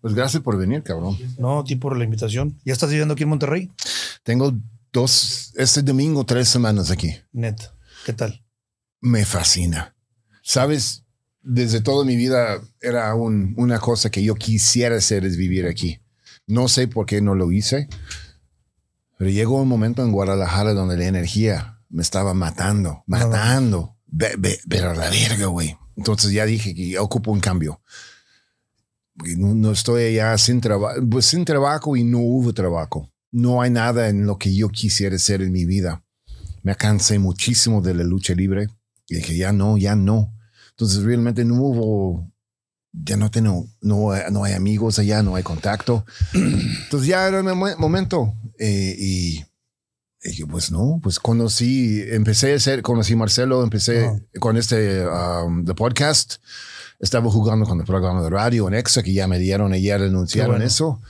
Pues gracias por venir, cabrón. No, a ti por la invitación. ¿Ya estás viviendo aquí en Monterrey? Tengo dos, este domingo, tres semanas aquí. Net, ¿qué tal? Me fascina. Sabes, desde toda mi vida era una cosa que yo quisiera hacer es vivir aquí. No sé por qué no lo hice, pero llegó un momento en Guadalajara donde la energía me estaba matando, matando. Pero la verga, güey. Entonces ya dije que ocupo un cambio no, estoy allá sin trabajo, pues sin trabajo y no hubo trabajo. No hay nada en lo que yo quisiera ser en mi vida. Me cansé muchísimo de la lucha libre. Y dije, ya no, ya no. Entonces realmente no hubo, ya no tengo, no, no hay amigos allá, no hay contacto. Entonces ya era un momento. Eh, y, dije, pues no, pues conocí, empecé a ser conocí a Marcelo, empecé ah. con este, um, podcast estaba jugando con el programa de radio en EXA, que ya me dieron ayer, anunciaron eso.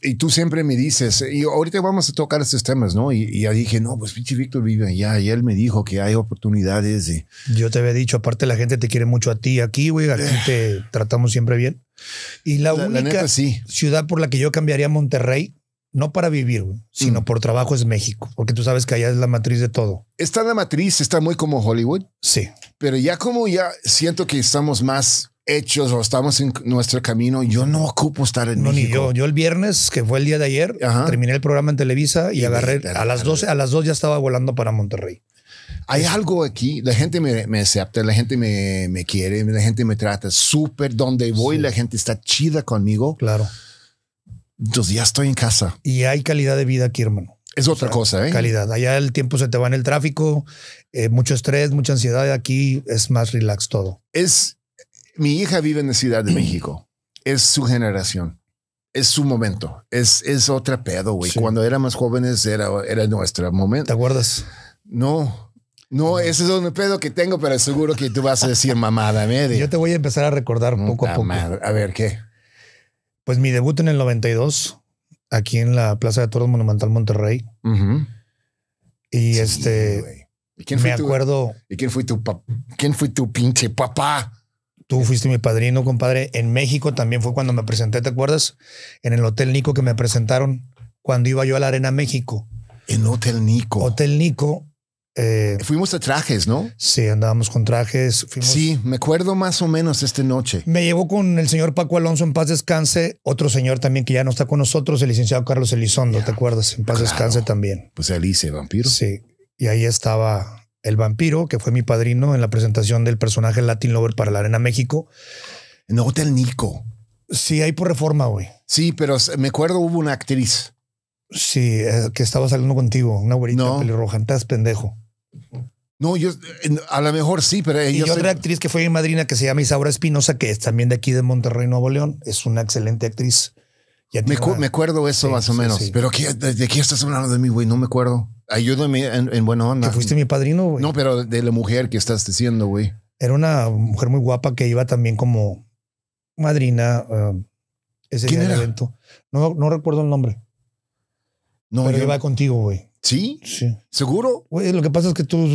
Y tú siempre me dices, y ahorita vamos a tocar estos temas, ¿no? Y, ya dije, no, pues pinche Víctor vive allá, y él me dijo que hay oportunidades. de Yo te había dicho, aparte la gente te quiere mucho a ti aquí, güey, aquí eh. te tratamos siempre bien. Y la, única ciudad por la que yo cambiaría Monterrey, no para vivir, sino mm. por trabajo es México, porque tú sabes que allá es la matriz de todo. Está la matriz, está muy como Hollywood. Sí. Pero ya como ya siento que estamos más hechos o estamos en nuestro camino, yo no ocupo estar en no, México. Ni yo. Yo el viernes, que fue el día de ayer, terminé el programa en Televisa y, agarré a las 12, a las 2 ya estaba volando para Monterrey. Hay algo aquí, la gente me, acepta, la gente me, quiere, la gente me trata súper, donde voy la gente está chida conmigo. Claro. Entonces ya estoy en casa. Y hay calidad de vida aquí, hermano. Es otra cosa, ¿eh? Calidad. Allá el tiempo se te va en el tráfico, eh, mucho estrés, mucha ansiedad. Aquí es más relax todo. Es mi hija vive en la Ciudad de México. Es su generación. Es su momento. Es, es otra pedo, güey. Cuando era más jóvenes era, era nuestro momento. ¿Te acuerdas? No. No, ese es un pedo que tengo, pero seguro que tú vas a decir mamada media. ¿eh? Yo te voy a empezar a recordar poco a poco. A ver, ¿qué? Pues mi debut en el 92, aquí en la Plaza de Toros Monumental Monterrey. Y este... me acuerdo... ¿Y quién fue tu ¿Quién fue tu pinche papá? Tú fuiste mi padrino, compadre. En México también fue cuando me presenté, ¿te acuerdas? En el Hotel Nico que me presentaron cuando iba yo a la Arena México. En Hotel Nico. Hotel Nico eh, fuimos a trajes, ¿no? Sí, andábamos con trajes. Sí, me acuerdo más o menos esta noche. Me llevó con el señor Paco Alonso en paz descanse, otro señor también que ya no está con nosotros, el licenciado Carlos Elizondo, ¿te acuerdas? En paz descanse también. Pues Alice, vampiro. Sí, y ahí estaba el vampiro, que fue mi padrino en la presentación del personaje Latin Lover para la Arena México. En el Hotel Nico. Sí, ahí por reforma, güey. Sí, pero me acuerdo hubo una actriz. Sí, eh, que estaba saliendo contigo, una güerita pelirroja, estás pendejo. No, yo a lo mejor sí, pero y yo otra actriz que fue mi madrina que se llama Isaura Espinosa, que es también de aquí de Monterrey, Nuevo León, es una excelente actriz. me, acuerdo eso más o menos, pero ¿de qué estás hablando de mí, güey? No me acuerdo. Ayúdame en, en buena onda. fuiste mi padrino, güey? No, pero de la mujer que estás diciendo, güey. Era una mujer muy guapa que iba también como madrina um, ese evento. No, no recuerdo el nombre. No, pero iba contigo, güey. ¿Sí? Sí. seguro lo que pasa es que tú,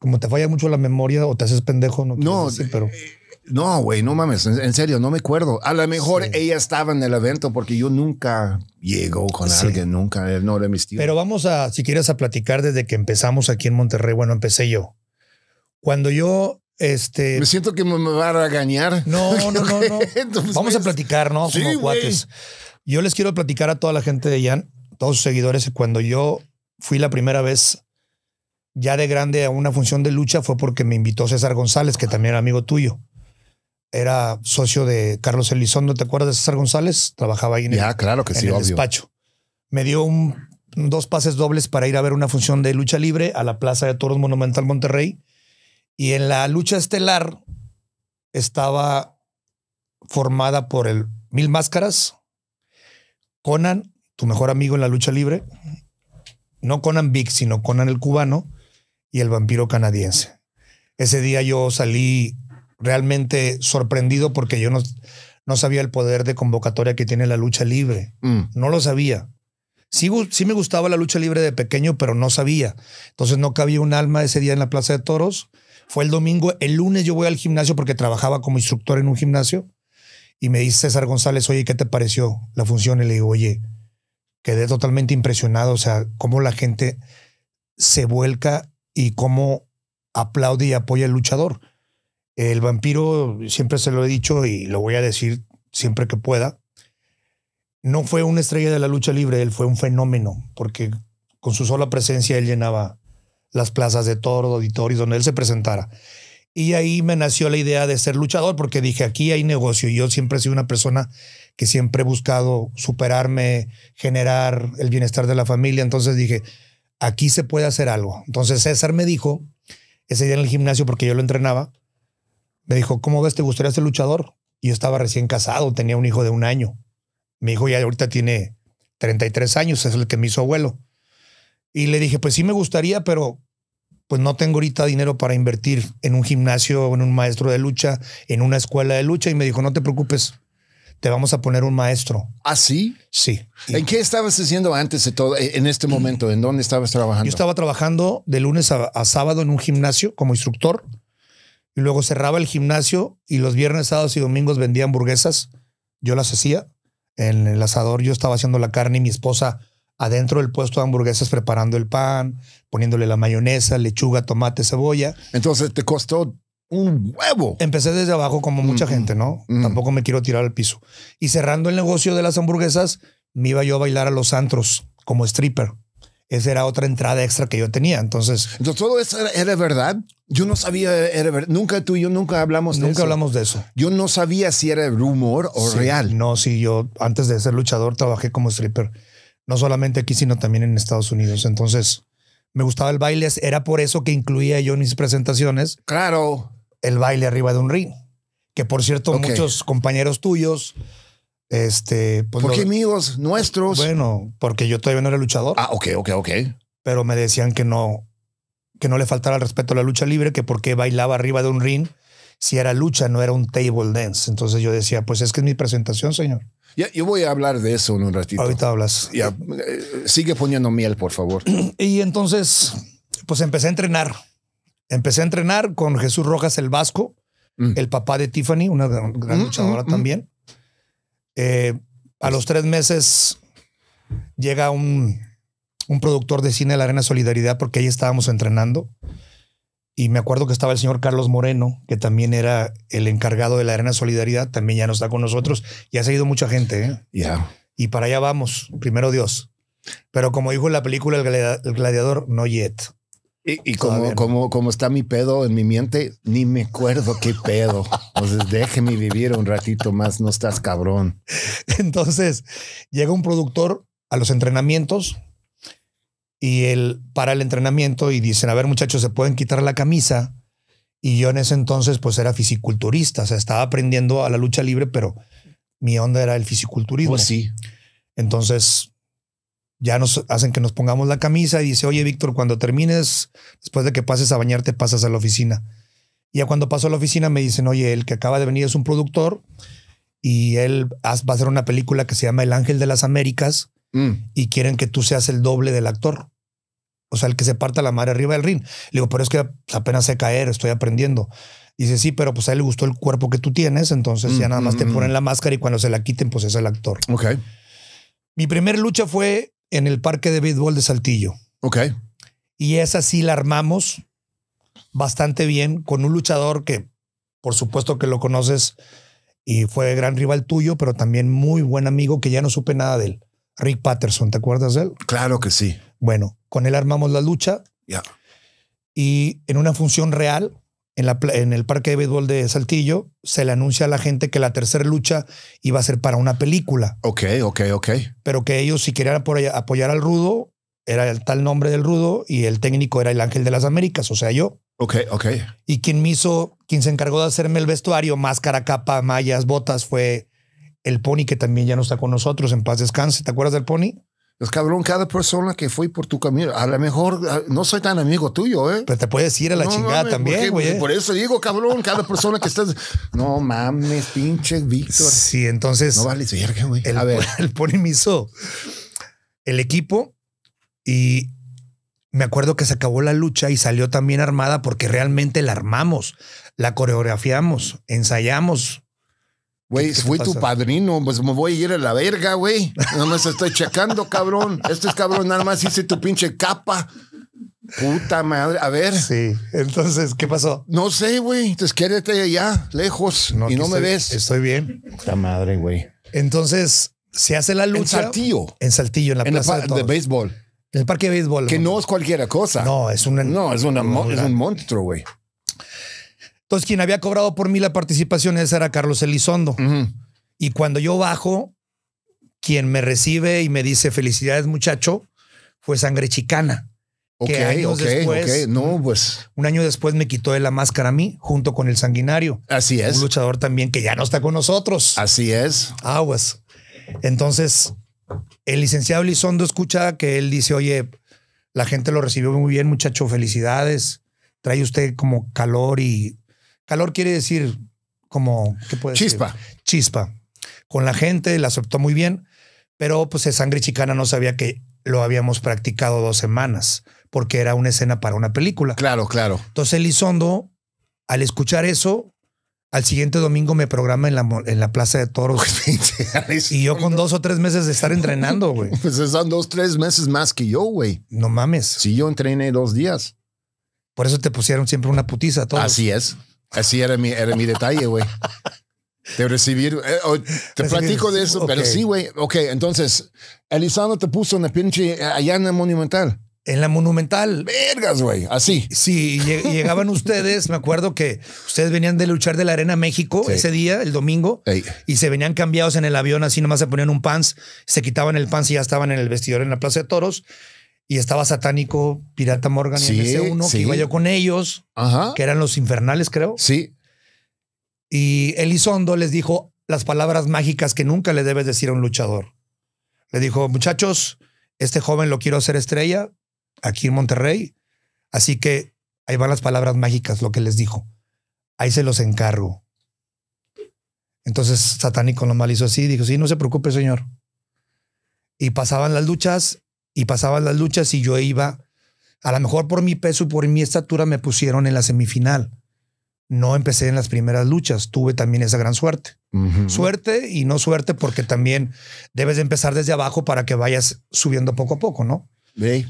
como te falla mucho la memoria o te haces pendejo, no No, eh, pero. No, güey, no mames, en, serio, no me acuerdo. A lo mejor ella estaba en el evento porque yo nunca llego con alguien, nunca, eh, no era mi Pero vamos a, si quieres, a platicar desde que empezamos aquí en Monterrey. Bueno, empecé yo. Cuando yo este. Me siento que me, va a regañar. No, no, no, no. Vamos a pues, platicar, ¿no? Sí, Como Yo les quiero platicar a toda la gente de Jan, todos sus seguidores, cuando yo fui la primera vez ya de grande a una función de lucha fue porque me invitó César González, que también era amigo tuyo. Era socio de Carlos Elizondo, ¿te acuerdas de César González? Trabajaba ahí en, el, despacho. Me dio dos pases dobles para ir a ver una función de lucha libre a la Plaza de Toros Monumental Monterrey. Y en la lucha estelar estaba formada por el Mil Máscaras, Conan, tu mejor amigo en la lucha libre, no Conan vic sino Conan el cubano y el vampiro canadiense. Ese día yo salí realmente sorprendido porque yo no, no sabía el poder de convocatoria que tiene la lucha libre. Mm. No lo sabía. Sí, sí, me gustaba la lucha libre de pequeño, pero no sabía. Entonces no cabía un alma ese día en la Plaza de Toros. Fue el domingo. El lunes yo voy al gimnasio porque trabajaba como instructor en un gimnasio. Y me dice César González, oye, ¿qué te pareció la función? Y le digo, oye, quedé totalmente impresionado, o sea, cómo la gente se vuelca y cómo aplaude y apoya al luchador. El vampiro, siempre se lo he dicho y lo voy a decir siempre que pueda, no fue una estrella de la lucha libre, él fue un fenómeno, porque con su sola presencia él llenaba las plazas de todos los auditorios donde él se presentara. Y ahí me nació la idea de ser luchador porque dije, aquí hay negocio. Yo siempre he sido una persona que siempre he buscado superarme, generar el bienestar de la familia. Entonces dije, aquí se puede hacer algo. Entonces César me dijo, ese día en el gimnasio, porque yo lo entrenaba, me dijo, ¿cómo ves? ¿Te gustaría ser luchador? Y yo estaba recién casado, tenía un hijo de un año. Mi hijo ya ahorita tiene 33 años, es el que me hizo abuelo. Y le dije, pues sí me gustaría, pero pues no tengo ahorita dinero para invertir en un gimnasio, en un maestro de lucha, en una escuela de lucha. Y me dijo, no te preocupes, te vamos a poner un maestro. ¿Ah, sí? Sí. ¿En qué estabas haciendo antes de todo, en este momento? ¿En dónde estabas trabajando? Yo estaba trabajando de lunes a, sábado en un gimnasio como instructor. Y luego cerraba el gimnasio y los viernes, sábados y domingos vendía hamburguesas. Yo las hacía. En el asador yo estaba haciendo la carne y mi esposa adentro del puesto de hamburguesas preparando el pan, poniéndole la mayonesa, lechuga, tomate, cebolla. Entonces te costó un huevo. Empecé desde abajo como mucha gente, ¿no? Tampoco me quiero tirar al piso. Y cerrando el negocio de las hamburguesas, me iba yo a bailar a los antros como stripper. Esa era otra entrada extra que yo tenía. Entonces, Entonces todo eso era, verdad. Yo no sabía, era Nunca tú y yo nunca hablamos de eso. Nunca hablamos de eso. Yo no sabía si era rumor o real. No, si yo antes de ser luchador trabajé como stripper no solamente aquí, sino también en Estados Unidos. Entonces, me gustaba el baile, era por eso que incluía yo en mis presentaciones. Claro. El baile arriba de un ring, que por cierto muchos compañeros tuyos... Este, pues ¿Por qué amigos nuestros? Bueno, porque yo todavía no era luchador. Ah, ok, ok, ok. Pero me decían que no, que no le faltara el respeto a la lucha libre, que por qué bailaba arriba de un ring si era lucha, no era un table dance. Entonces yo decía, pues es que es mi presentación, señor yo voy a hablar de eso en un ratito. Ahorita hablas. Eh, sigue poniendo miel, por favor. Y entonces, pues empecé a entrenar. Empecé a entrenar con Jesús Rojas el Vasco, mm. el papá de Tiffany, una gran, mm, luchadora mm, también. Eh, a los tres meses llega un, un productor de cine de la Arena Solidaridad porque ahí estábamos entrenando. Y me acuerdo que estaba el señor Carlos Moreno, que también era el encargado de la Arena Solidaridad, también ya no está con nosotros. y ha seguido mucha gente. ¿eh? ya Y para allá vamos, primero Dios. Pero como dijo en la película El Gladiador, no yet. Y, como, como, como está mi pedo en mi mente, ni me acuerdo qué pedo. Entonces, déjeme vivir un ratito más, no estás cabrón. Entonces, llega un productor a los entrenamientos y él para el entrenamiento y dicen, a ver muchachos, se pueden quitar la camisa. Y yo en ese entonces pues era fisiculturista, o sea, estaba aprendiendo a la lucha libre, pero mi onda era el fisiculturismo. Pues sí. Entonces ya nos hacen que nos pongamos la camisa y dice, oye Víctor, cuando termines, después de que pases a bañarte, pasas a la oficina. Y ya cuando paso a la oficina me dicen, oye, el que acaba de venir es un productor y él va a hacer una película que se llama El Ángel de las Américas Mm. y quieren que tú seas el doble del actor. O sea, el que se parta la madre arriba del ring. Le digo, pero es que apenas sé caer, estoy aprendiendo. dice, sí, pero pues a él le gustó el cuerpo que tú tienes, entonces ya mm, nada más te mm, ponen la máscara y cuando se la quiten, pues es el actor. Mi primera lucha fue en el parque de béisbol de Saltillo. Ok. Y esa sí la armamos bastante bien con un luchador que, por supuesto que lo conoces y fue gran rival tuyo, pero también muy buen amigo que ya no supe nada de él. Rick Patterson, ¿te acuerdas de él? Claro que sí. Bueno, con él armamos la lucha. Ya. Y en una función real, en, la, en el parque de béisbol de Saltillo, se le anuncia a la gente que la tercera lucha iba a ser para una película. Ok, ok, ok. Pero que ellos, si querían apoyar al rudo, era el tal nombre del rudo y el técnico era el ángel de las Américas, o sea, yo. Ok, ok. Y quien me hizo, quien se encargó de hacerme el vestuario, máscara, capa, mallas, botas, fue el Pony, que también ya no está con nosotros, en paz descanse. ¿Te acuerdas del Pony? Es pues, cabrón, cada persona que fue por tu camino, a lo mejor ah, no soy tan amigo tuyo, ¿eh? Pero te puedes ir a la chingada también, güey. Por eso digo, cabrón, cada persona que estás. No mames, pinche Víctor. Sí, entonces. No vale güey. El Pony me hizo el equipo y me acuerdo que se acabó la lucha y salió también armada porque realmente la armamos, la coreografiamos, ensayamos, Güey, fui tu padrino, pues me voy a ir a la verga, güey. Nada más estoy checando, cabrón. Este es cabrón, nada más hice tu pinche capa. Puta madre, a ver. Sí, entonces, ¿qué pasó? No sé, güey. Entonces, quédate allá, lejos, y no me ves. Estoy bien. Puta madre, güey. Entonces, se hace la lucha. En Saltillo. En Saltillo, en la en plaza parque de, béisbol. En el parque de béisbol. Que no es cualquiera cosa. No, es una. No, es, no, es un monstruo, güey. Entonces, quien había cobrado por mí la participación esa era Carlos Elizondo. Y cuando yo bajo, quien me recibe y me dice felicidades, muchacho, fue sangre chicana. Ok, No, pues. Un año después me quitó de la máscara a mí, junto con el sanguinario. Así es. Un luchador también que ya no está con nosotros. Así es. Aguas. Entonces, el licenciado Elizondo escucha que él dice: Oye, la gente lo recibió muy bien, muchacho, felicidades. Trae usted como calor y Calor quiere decir como, ¿qué puede Chispa. Decir? Chispa. Con la gente, la aceptó muy bien, pero pues de sangre chicana no sabía que lo habíamos practicado dos semanas, porque era una escena para una película. Claro, claro. Entonces Elizondo, al escuchar eso, al siguiente domingo me programa en la, en la Plaza de Toros. y yo con dos o tres meses de estar entrenando, güey. Pues son dos, tres meses más que yo, güey. No mames. Si yo entrené dos días. Por eso te pusieron siempre una putiza a Así es. Así era mi, era mi detalle, güey. De recibir. Eh, te platico de eso, pero sí, güey. Ok, entonces, Elizondo te puso en la pinche eh, allá en la Monumental. En la Monumental. Vergas, güey. Así. Sí, llegaban ustedes. Me acuerdo que ustedes venían de luchar de la Arena México ese día, el domingo, y se venían cambiados en el avión, así nomás se ponían un pants, se quitaban el pants y ya estaban en el vestidor en la Plaza de Toros y estaba Satánico, Pirata Morgan y que iba yo con ellos, que eran los infernales, creo. Sí. Y Elizondo les dijo las palabras mágicas que nunca le debes decir a un luchador. Le dijo, muchachos, este joven lo quiero hacer estrella aquí en Monterrey. Así que ahí van las palabras mágicas, lo que les dijo. Ahí se los encargo. Entonces Satánico nomás hizo así, dijo, sí, no se preocupe, señor. Y pasaban las luchas y pasaban las luchas y yo iba, a lo mejor por mi peso y por mi estatura me pusieron en la semifinal. No empecé en las primeras luchas, tuve también esa gran suerte. Suerte y no suerte porque también debes empezar desde abajo para que vayas subiendo poco a poco, ¿no? Sí.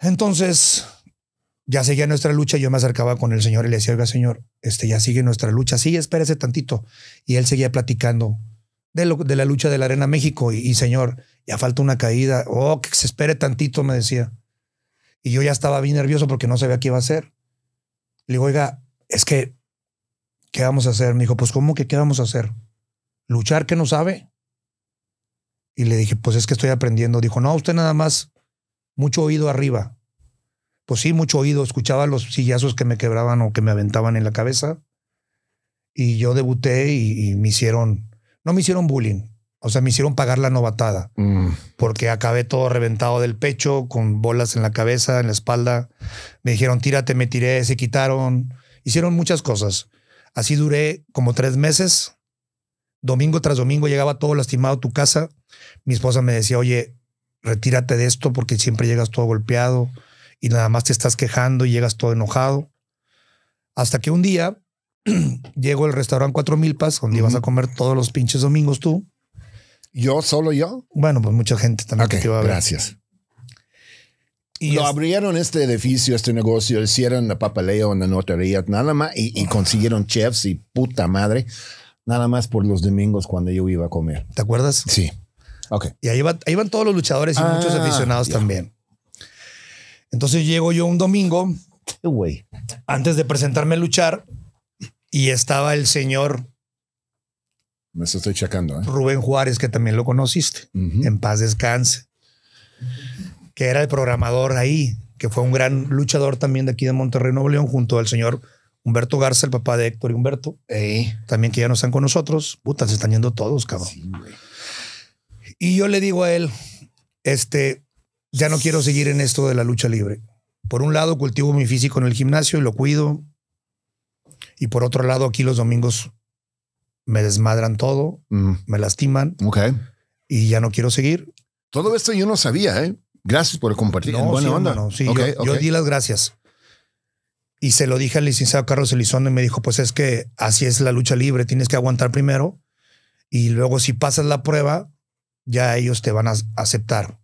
Entonces, ya seguía nuestra lucha, yo me acercaba con el señor y le decía, oiga, señor, este, ya sigue nuestra lucha, sí, espérese tantito. Y él seguía platicando de, la lucha de la Arena México. Y, señor, ya falta una caída. Oh, que se espere tantito, me decía. Y yo ya estaba bien nervioso porque no sabía qué iba a hacer. Le digo, oiga, es que, ¿qué vamos a hacer? Me dijo, pues, ¿cómo que qué vamos a hacer? ¿Luchar que no sabe? Y le dije, pues es que estoy aprendiendo. Dijo, no, usted nada más, mucho oído arriba. Pues sí, mucho oído. Escuchaba los sillazos que me quebraban o que me aventaban en la cabeza. Y yo debuté y me hicieron no me hicieron bullying. O sea, me hicieron pagar la novatada. Mm. Porque acabé todo reventado del pecho, con bolas en la cabeza, en la espalda. Me dijeron, tírate, me tiré, se quitaron. Hicieron muchas cosas. Así duré como tres meses. Domingo tras domingo llegaba todo lastimado a tu casa. Mi esposa me decía, oye, retírate de esto porque siempre llegas todo golpeado y nada más te estás quejando y llegas todo enojado. Hasta que un día llego al restaurante 4000 Paz donde ibas a comer todos los pinches domingos tú. ¿Yo? ¿Solo yo? Bueno, pues mucha gente también que te iba a ver. Gracias. Y Lo abrieron este edificio, este negocio, hicieron la papeleo en la notaría, nada más, y, consiguieron chefs y puta madre, nada más por los domingos cuando yo iba a comer. ¿Te acuerdas? Sí. Ok. Y ahí, iban todos los luchadores y muchos ah, aficionados también. Entonces llego yo un domingo. Antes de presentarme a luchar, y estaba el señor. Me estoy chacando, ¿eh? Rubén Juárez, que también lo conociste, en paz descanse, que era el programador ahí, que fue un gran luchador también de aquí de Monterrey, Nuevo León, junto al señor Humberto Garza, el papá de Héctor y Humberto, también que ya no están con nosotros. Puta, se están yendo todos, cabrón. y yo le digo a él, este, ya no quiero seguir en esto de la lucha libre. Por un lado, cultivo mi físico en el gimnasio y lo cuido, y por otro lado, aquí los domingos me desmadran todo, mm. me lastiman. Y ya no quiero seguir. Todo esto yo no sabía, ¿eh? Gracias por compartir. buena onda. yo, di las gracias. Y se lo dije al licenciado Carlos Elizondo y me dijo, pues es que así es la lucha libre, tienes que aguantar primero y luego si pasas la prueba, ya ellos te van a aceptar.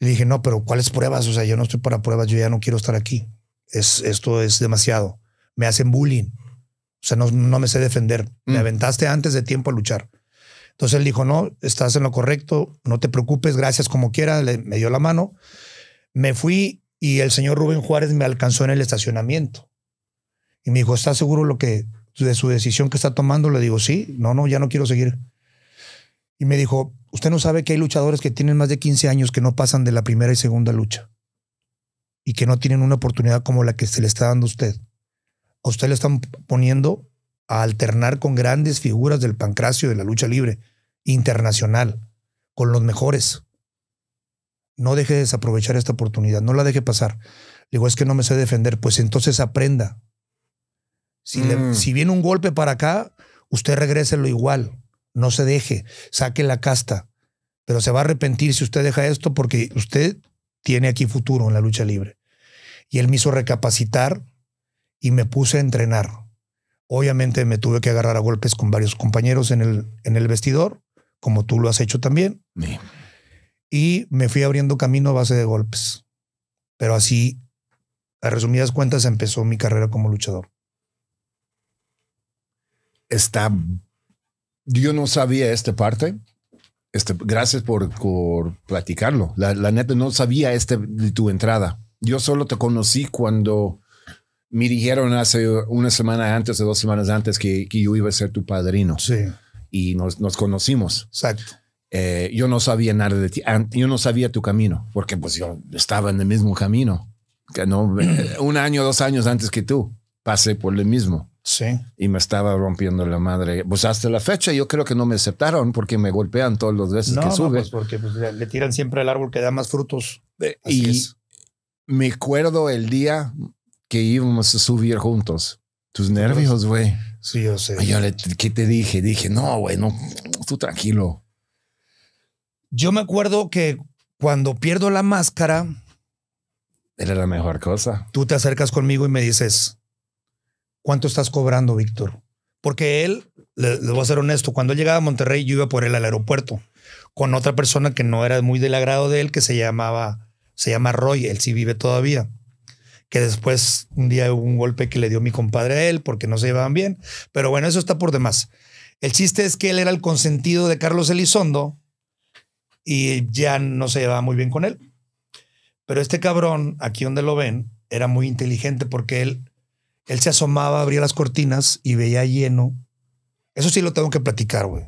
Le dije, no, pero ¿cuáles pruebas? O sea, yo no estoy para pruebas, yo ya no quiero estar aquí. Es, esto es demasiado me hacen bullying. O sea, no, no me sé defender. Me mm. aventaste antes de tiempo a luchar. Entonces él dijo, no, estás en lo correcto, no te preocupes, gracias como quiera, Le, me dio la mano. Me fui y el señor Rubén Juárez me alcanzó en el estacionamiento. Y me dijo, ¿estás seguro lo que, de su decisión que está tomando? Le digo, sí, no, no, ya no quiero seguir. Y me dijo, usted no sabe que hay luchadores que tienen más de 15 años que no pasan de la primera y segunda lucha y que no tienen una oportunidad como la que se le está dando a usted usted le están poniendo a alternar con grandes figuras del pancracio de la lucha libre internacional, con los mejores. No deje de desaprovechar esta oportunidad, no la deje pasar. digo, es que no me sé defender, pues entonces aprenda. Si, mm. viene un golpe para acá, usted regrese lo igual, no se deje, saque la casta, pero se va a arrepentir si usted deja esto porque usted tiene aquí futuro en la lucha libre. Y él me hizo recapacitar y me puse a entrenar. Obviamente me tuve que agarrar a golpes con varios compañeros en el, en el vestidor, como tú lo has hecho también. Y me fui abriendo camino a base de golpes. Pero así, a resumidas cuentas, empezó mi carrera como luchador. Está... Yo no sabía esta parte. Este, gracias por, platicarlo. La, la, neta no sabía este, de tu entrada. Yo solo te conocí cuando me dijeron hace una semana antes o dos semanas antes que, yo iba a ser tu padrino. Sí. Y nos, conocimos. Exacto. Eh, yo no sabía nada de ti. Ah, yo no sabía tu camino, porque pues yo estaba en el mismo camino. Que no, un año, dos años antes que tú, pasé por el mismo. Sí. Y me estaba rompiendo la madre. Pues hasta la fecha yo creo que no me aceptaron porque me golpean todos los veces que sube. No, pues porque pues, le tiran siempre el árbol que da más frutos. Eh, Así y me acuerdo el día que íbamos a subir juntos. Tus nervios, güey. Sí, yo sé. Yo le, ¿Qué te dije? Dije, no, güey, no, tú tranquilo. Yo me acuerdo que cuando pierdo la máscara. Era la mejor cosa. Tú te acercas conmigo y me dices, ¿cuánto estás cobrando, Víctor? Porque él, le, voy a ser honesto, cuando él llegaba a Monterrey, yo iba por él al aeropuerto con otra persona que no era muy del agrado de él, que se llamaba, se llama Roy, él sí vive todavía que después un día hubo un golpe que le dio mi compadre a él porque no se llevaban bien. Pero bueno, eso está por demás. El chiste es que él era el consentido de Carlos Elizondo y ya no se llevaba muy bien con él. Pero este cabrón, aquí donde lo ven, era muy inteligente porque él, él se asomaba, abría las cortinas y veía lleno. Eso sí lo tengo que platicar, güey.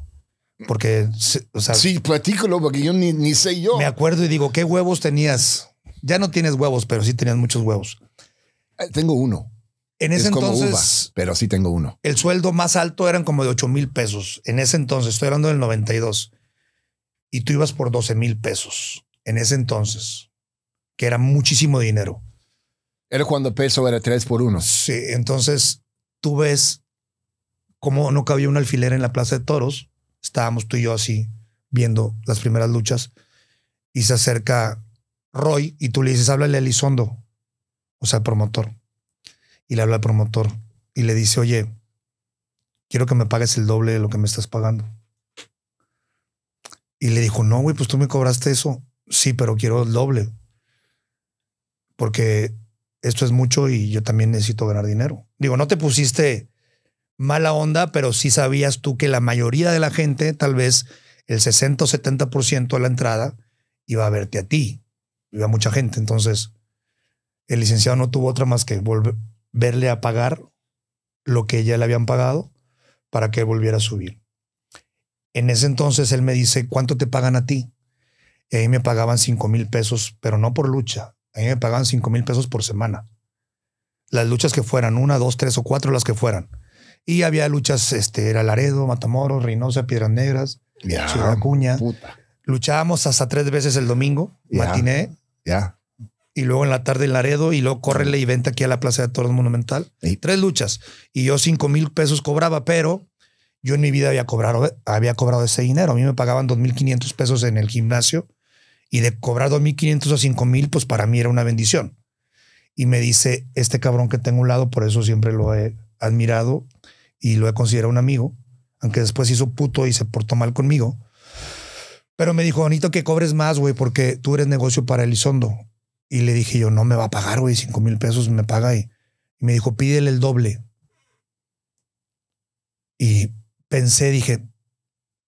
Porque, o sea, Sí, platícalo, porque yo ni, ni sé yo. Me acuerdo y digo, ¿qué huevos tenías? Ya no tienes huevos, pero sí tenías muchos huevos. Eh, tengo uno. En ese entonces. pero sí tengo uno. El sueldo más alto eran como de 8 mil pesos. En ese entonces, estoy hablando del 92. Y tú ibas por 12 mil pesos. En ese entonces. Que era muchísimo dinero. Era cuando peso era 3 por 1. Sí, entonces tú ves cómo no cabía un alfiler en la plaza de toros. Estábamos tú y yo así viendo las primeras luchas. Y se acerca Roy y tú le dices, háblale a Elizondo o sea, el promotor. Y le habla al promotor y le dice, oye, quiero que me pagues el doble de lo que me estás pagando. Y le dijo, no, güey, pues tú me cobraste eso. Sí, pero quiero el doble. Porque esto es mucho y yo también necesito ganar dinero. Digo, no te pusiste mala onda, pero sí sabías tú que la mayoría de la gente, tal vez el 60 o 70% de la entrada, iba a verte a ti. Iba mucha gente. Entonces, el licenciado no tuvo otra más que verle a pagar lo que ya le habían pagado para que volviera a subir. En ese entonces él me dice, ¿cuánto te pagan a ti? Y ahí me pagaban 5 mil pesos, pero no por lucha. ahí me pagaban 5 mil pesos por semana. Las luchas que fueran, una, dos, tres o cuatro, las que fueran. Y había luchas, este, era Laredo, Matamoros, Reynosa, Piedras Negras, Ciudad Acuña. Luchábamos hasta tres veces el domingo, matiné. Ya y luego en la tarde en Laredo y luego córrele y venta aquí a la Plaza de Toros Monumental. Y Tres luchas. Y yo cinco mil pesos cobraba, pero yo en mi vida había cobrado, había cobrado ese dinero. A mí me pagaban dos mil quinientos pesos en el gimnasio y de cobrar dos mil quinientos a cinco mil, pues para mí era una bendición. Y me dice, este cabrón que tengo un lado, por eso siempre lo he admirado y lo he considerado un amigo, aunque después hizo puto y se portó mal conmigo. Pero me dijo, bonito que cobres más, güey, porque tú eres negocio para Elizondo. Y le dije yo, no me va a pagar, güey, cinco mil pesos me paga. Y, me dijo, pídele el doble. Y pensé, dije,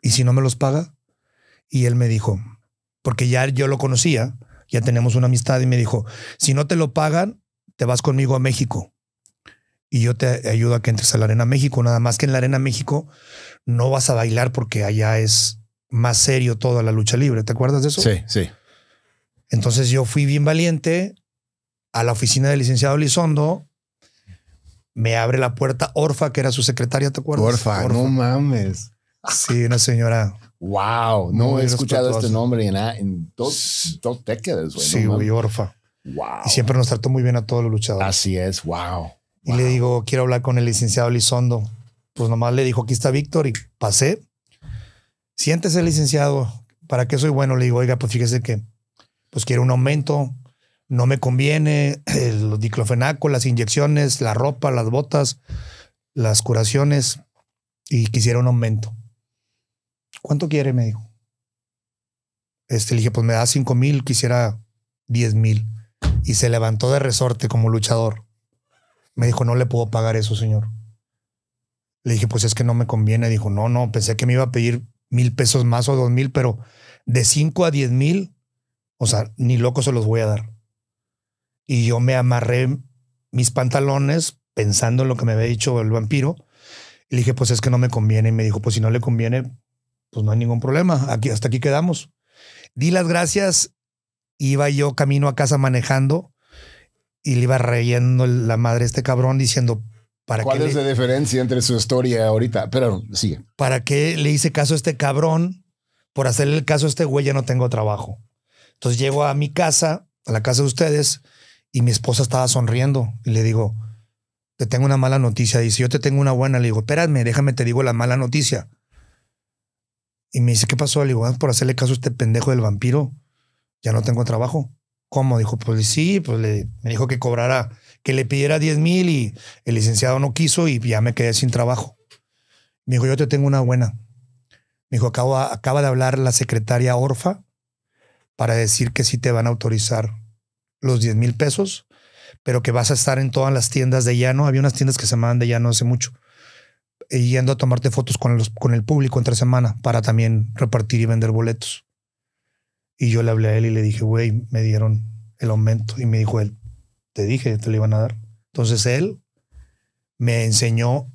¿y si no me los paga? Y él me dijo, porque ya yo lo conocía, ya tenemos una amistad, y me dijo, si no te lo pagan, te vas conmigo a México. Y yo te ayudo a que entres a la Arena México. Nada más que en la Arena México no vas a bailar porque allá es más serio toda la lucha libre. ¿Te acuerdas de eso? Sí, sí. Entonces yo fui bien valiente a la oficina del licenciado Lizondo. Me abre la puerta Orfa, que era su secretaria, ¿te acuerdas? Orfa, no mames. Sí, una señora. wow, no he escuchado este nombre en, ah, en dos, décadas. sí, Orfa. Wow. Y siempre nos trató muy bien a todos los luchadores. Así es, wow. Y le digo, quiero hablar con el licenciado Lizondo. Pues nomás le dijo, aquí está Víctor y pasé. Siéntese, licenciado. ¿Para qué soy bueno? Le digo, oiga, pues fíjese que pues quiero un aumento, no me conviene, los diclofenacos, las inyecciones, la ropa, las botas, las curaciones, y quisiera un aumento. ¿Cuánto quiere? Me dijo. Este, le dije, pues me da cinco mil, quisiera diez mil. Y se levantó de resorte como luchador. Me dijo, no le puedo pagar eso, señor. Le dije, pues es que no me conviene. Dijo, no, no, pensé que me iba a pedir mil pesos más o dos mil, pero de 5 a diez mil o sea, ni loco se los voy a dar. Y yo me amarré mis pantalones pensando en lo que me había dicho el vampiro. Y le dije, pues es que no me conviene. Y me dijo, pues si no le conviene, pues no hay ningún problema. Aquí, hasta aquí quedamos. Di las gracias. Iba yo camino a casa manejando y le iba reyendo la madre a este cabrón diciendo, ¿para ¿Cuál es la diferencia entre su historia ahorita? Pero sigue. ¿Para qué le hice caso a este cabrón? Por hacerle el caso a este güey ya no tengo trabajo. Entonces llego a mi casa, a la casa de ustedes, y mi esposa estaba sonriendo y le digo, te tengo una mala noticia. Dice, yo te tengo una buena. Le digo, espérame, déjame, te digo la mala noticia. Y me dice, ¿qué pasó? Le digo, ah, por hacerle caso a este pendejo del vampiro, ya no tengo trabajo. ¿Cómo? Dijo, pues sí, pues le, me dijo que cobrara, que le pidiera 10 mil y el licenciado no quiso y ya me quedé sin trabajo. Me dijo, yo te tengo una buena. Me dijo, acaba de hablar la secretaria Orfa para decir que sí te van a autorizar los 10 mil pesos, pero que vas a estar en todas las tiendas de llano. Había unas tiendas que se mandan de llano hace mucho, y yendo a tomarte fotos con, los, con el público entre semana para también repartir y vender boletos. Y yo le hablé a él y le dije, güey, me dieron el aumento. Y me dijo él, te dije, te lo iban a dar. Entonces él me enseñó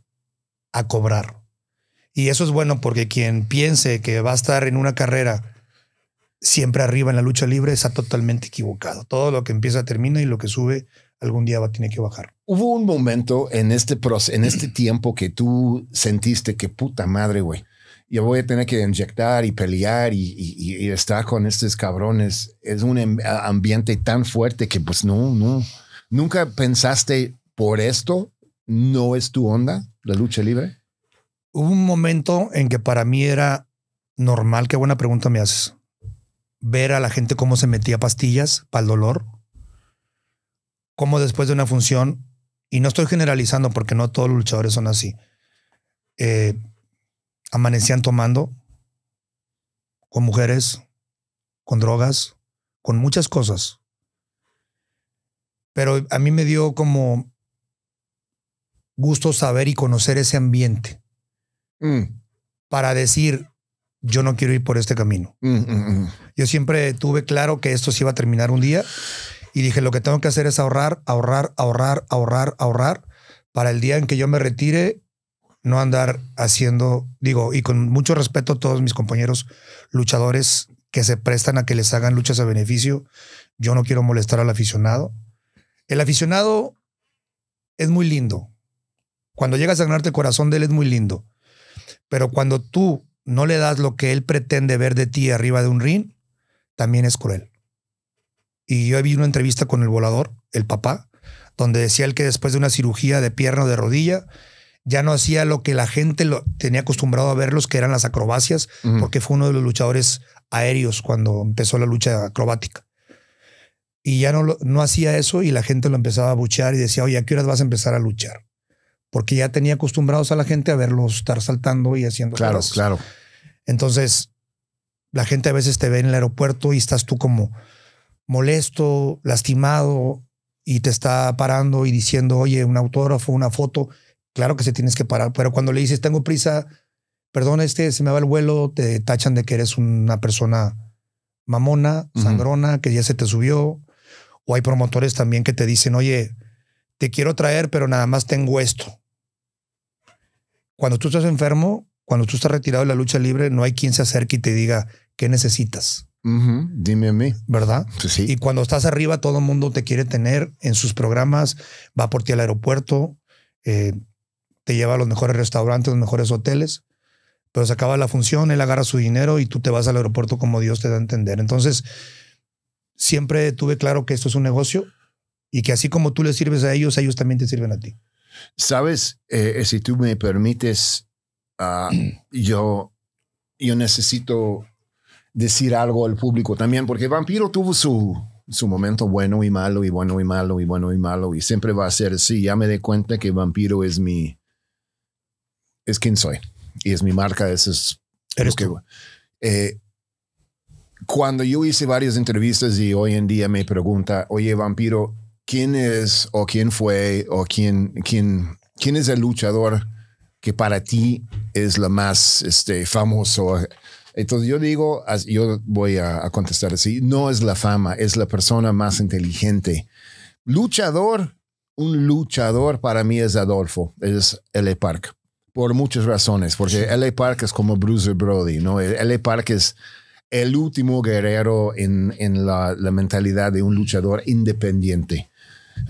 a cobrar. Y eso es bueno porque quien piense que va a estar en una carrera siempre arriba en la lucha libre está totalmente equivocado. Todo lo que empieza termina y lo que sube algún día va tiene que bajar. Hubo un momento en este proceso, en este tiempo que tú sentiste que puta madre, güey. Yo voy a tener que inyectar y pelear y, y estar con estos cabrones. Es un em-, ambiente tan fuerte que pues no, no. ¿Nunca pensaste por esto no es tu onda, la lucha libre? Hubo un momento en que para mí era normal, qué buena pregunta me haces ver a la gente cómo se metía pastillas para el dolor, cómo después de una función, y no estoy generalizando porque no todos los luchadores son así, eh, amanecían tomando con mujeres, con drogas, con muchas cosas. Pero a mí me dio como gusto saber y conocer ese ambiente mm. para decir, yo no quiero ir por este camino. Mm, mm, yo siempre tuve claro que esto se iba a terminar un día y dije, lo que tengo que hacer es ahorrar, ahorrar, ahorrar, ahorrar, ahorrar para el día en que yo me retire, no andar haciendo, digo, y con mucho respeto a todos mis compañeros luchadores que se prestan a que les hagan luchas a beneficio. Yo no quiero molestar al aficionado. El aficionado es muy lindo. Cuando llegas a ganarte el corazón de él es muy lindo. Pero cuando tú no le das lo que él pretende ver de ti arriba de un ring, también es cruel. Y yo vi una entrevista con el volador, el papá, donde decía él que después de una cirugía de pierna o de rodilla, ya no hacía lo que la gente lo tenía acostumbrado a verlos, que eran las acrobacias, porque fue uno de los luchadores aéreos cuando empezó la lucha acrobática. Y ya no, no hacía eso y la gente lo empezaba a buchar y decía, oye, ¿a qué horas vas a empezar a luchar? Porque ya tenía acostumbrados a la gente a verlos estar saltando y haciendo Claro, claro. Entonces, la gente a veces te ve en el aeropuerto y estás tú como molesto, lastimado y te está parando y diciendo, oye, un autógrafo, una foto. Claro que se tienes que parar, pero cuando le dices, tengo prisa, perdón, este se me va el vuelo, te tachan de que eres una persona mamona, sangrona, que ya se te subió. O hay promotores también que te dicen, oye, te quiero traer, pero nada más tengo esto. Cuando tú estás enfermo, cuando tú estás retirado de la lucha libre, no hay quien se acerque y te diga, ¿qué necesitas? Dime a mí. ¿Verdad? Pues y cuando estás arriba, todo el mundo te quiere tener en sus programas, va por ti al aeropuerto, eh, te lleva a los mejores restaurantes, los mejores hoteles, pero se acaba la función, él agarra su dinero y tú te vas al aeropuerto como Dios te da a entender. Entonces, siempre tuve claro que esto es un negocio y que así como tú le sirves a ellos, ellos también te sirven a ti. Sabes, eh, si tú me permites, ah, yo, yo necesito decir algo al público también, porque Vampiro tuvo su, su momento bueno y malo y bueno y malo y bueno y malo y siempre va a ser así. Ya me di cuenta que Vampiro es mi, es quien soy y es mi marca, eso es... Eh, cuando yo hice varias entrevistas y hoy en día me pregunta, oye, Vampiro, ¿quién es o quién fue o quién, quién, quién es el luchador que para ti es la más este, famoso? Entonces yo digo, yo voy a, contestar así, no es la fama, es la persona más inteligente. Luchador, un luchador para mí es Adolfo, es L.A. Park, por muchas razones, porque L.A. Park es como Bruce Brody, ¿no? L.A. Park es el último guerrero en, en la, mentalidad de un luchador independiente.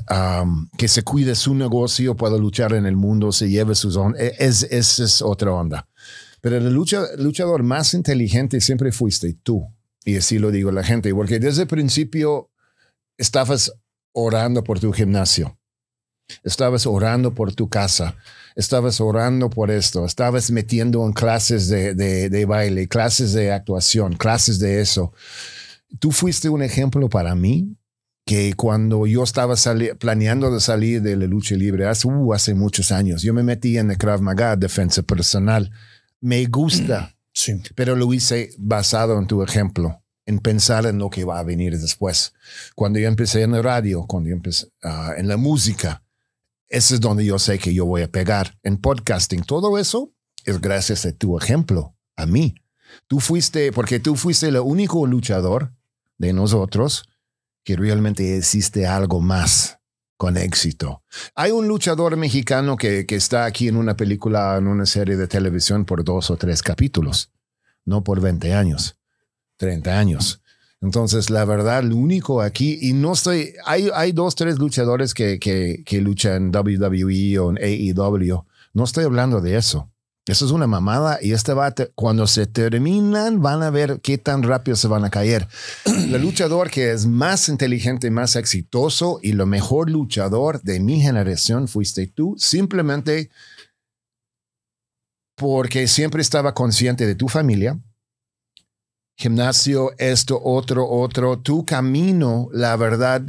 Um, que se cuide su negocio, pueda luchar en el mundo, se lleve sus... ondas. E, es, es, es otra onda. Pero el luchador más inteligente siempre fuiste tú. Y así lo digo a la gente, porque desde el principio estabas orando por tu gimnasio, estabas orando por tu casa, estabas orando por esto, estabas metiendo en clases de, baile, clases de actuación, clases de eso. Tú fuiste un ejemplo para mí que cuando yo estaba planeando de salir de la lucha libre hace, uh, hace muchos años, yo me metí en el Krav Maga, defensa personal me gusta, pero lo hice basado en tu ejemplo, en pensar en lo que va a venir después. Cuando yo empecé en la radio, cuando yo empecé ah, en la música, ese es donde yo sé que yo voy a pegar. En podcasting, todo eso es gracias a tu ejemplo, a mí. Tú fuiste, porque tú fuiste el único luchador de nosotros que realmente hiciste algo más con éxito. Hay un luchador mexicano que, está aquí en una película, en una serie de televisión por dos o tres capítulos, no por 20 años, 30 años. Entonces, la verdad, lo único aquí, y no estoy, hay, hay dos, tres luchadores que, que luchan en WWE o en AEW, no estoy hablando de eso. Eso es una mamada y este cuando se terminan, van a ver qué tan rápido se van a caer. El luchador que es más inteligente, más exitoso y lo mejor luchador de mi generación fuiste tú, simplemente porque siempre estaba consciente de tu familia, gimnasio, esto, otro, otro, tu camino, la verdad,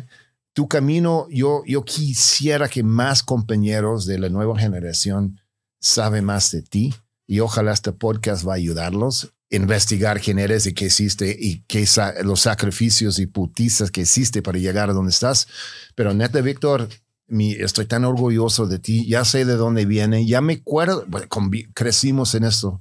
tu camino, yo, yo quisiera que más compañeros de la nueva generación sabe más de ti y ojalá este podcast va a ayudarlos a investigar quién eres y qué hiciste y qué los sacrificios y putizas que hiciste para llegar a donde estás. Pero neta, Víctor, estoy tan orgulloso de ti, ya sé de dónde viene, ya me acuerdo, crecimos en esto.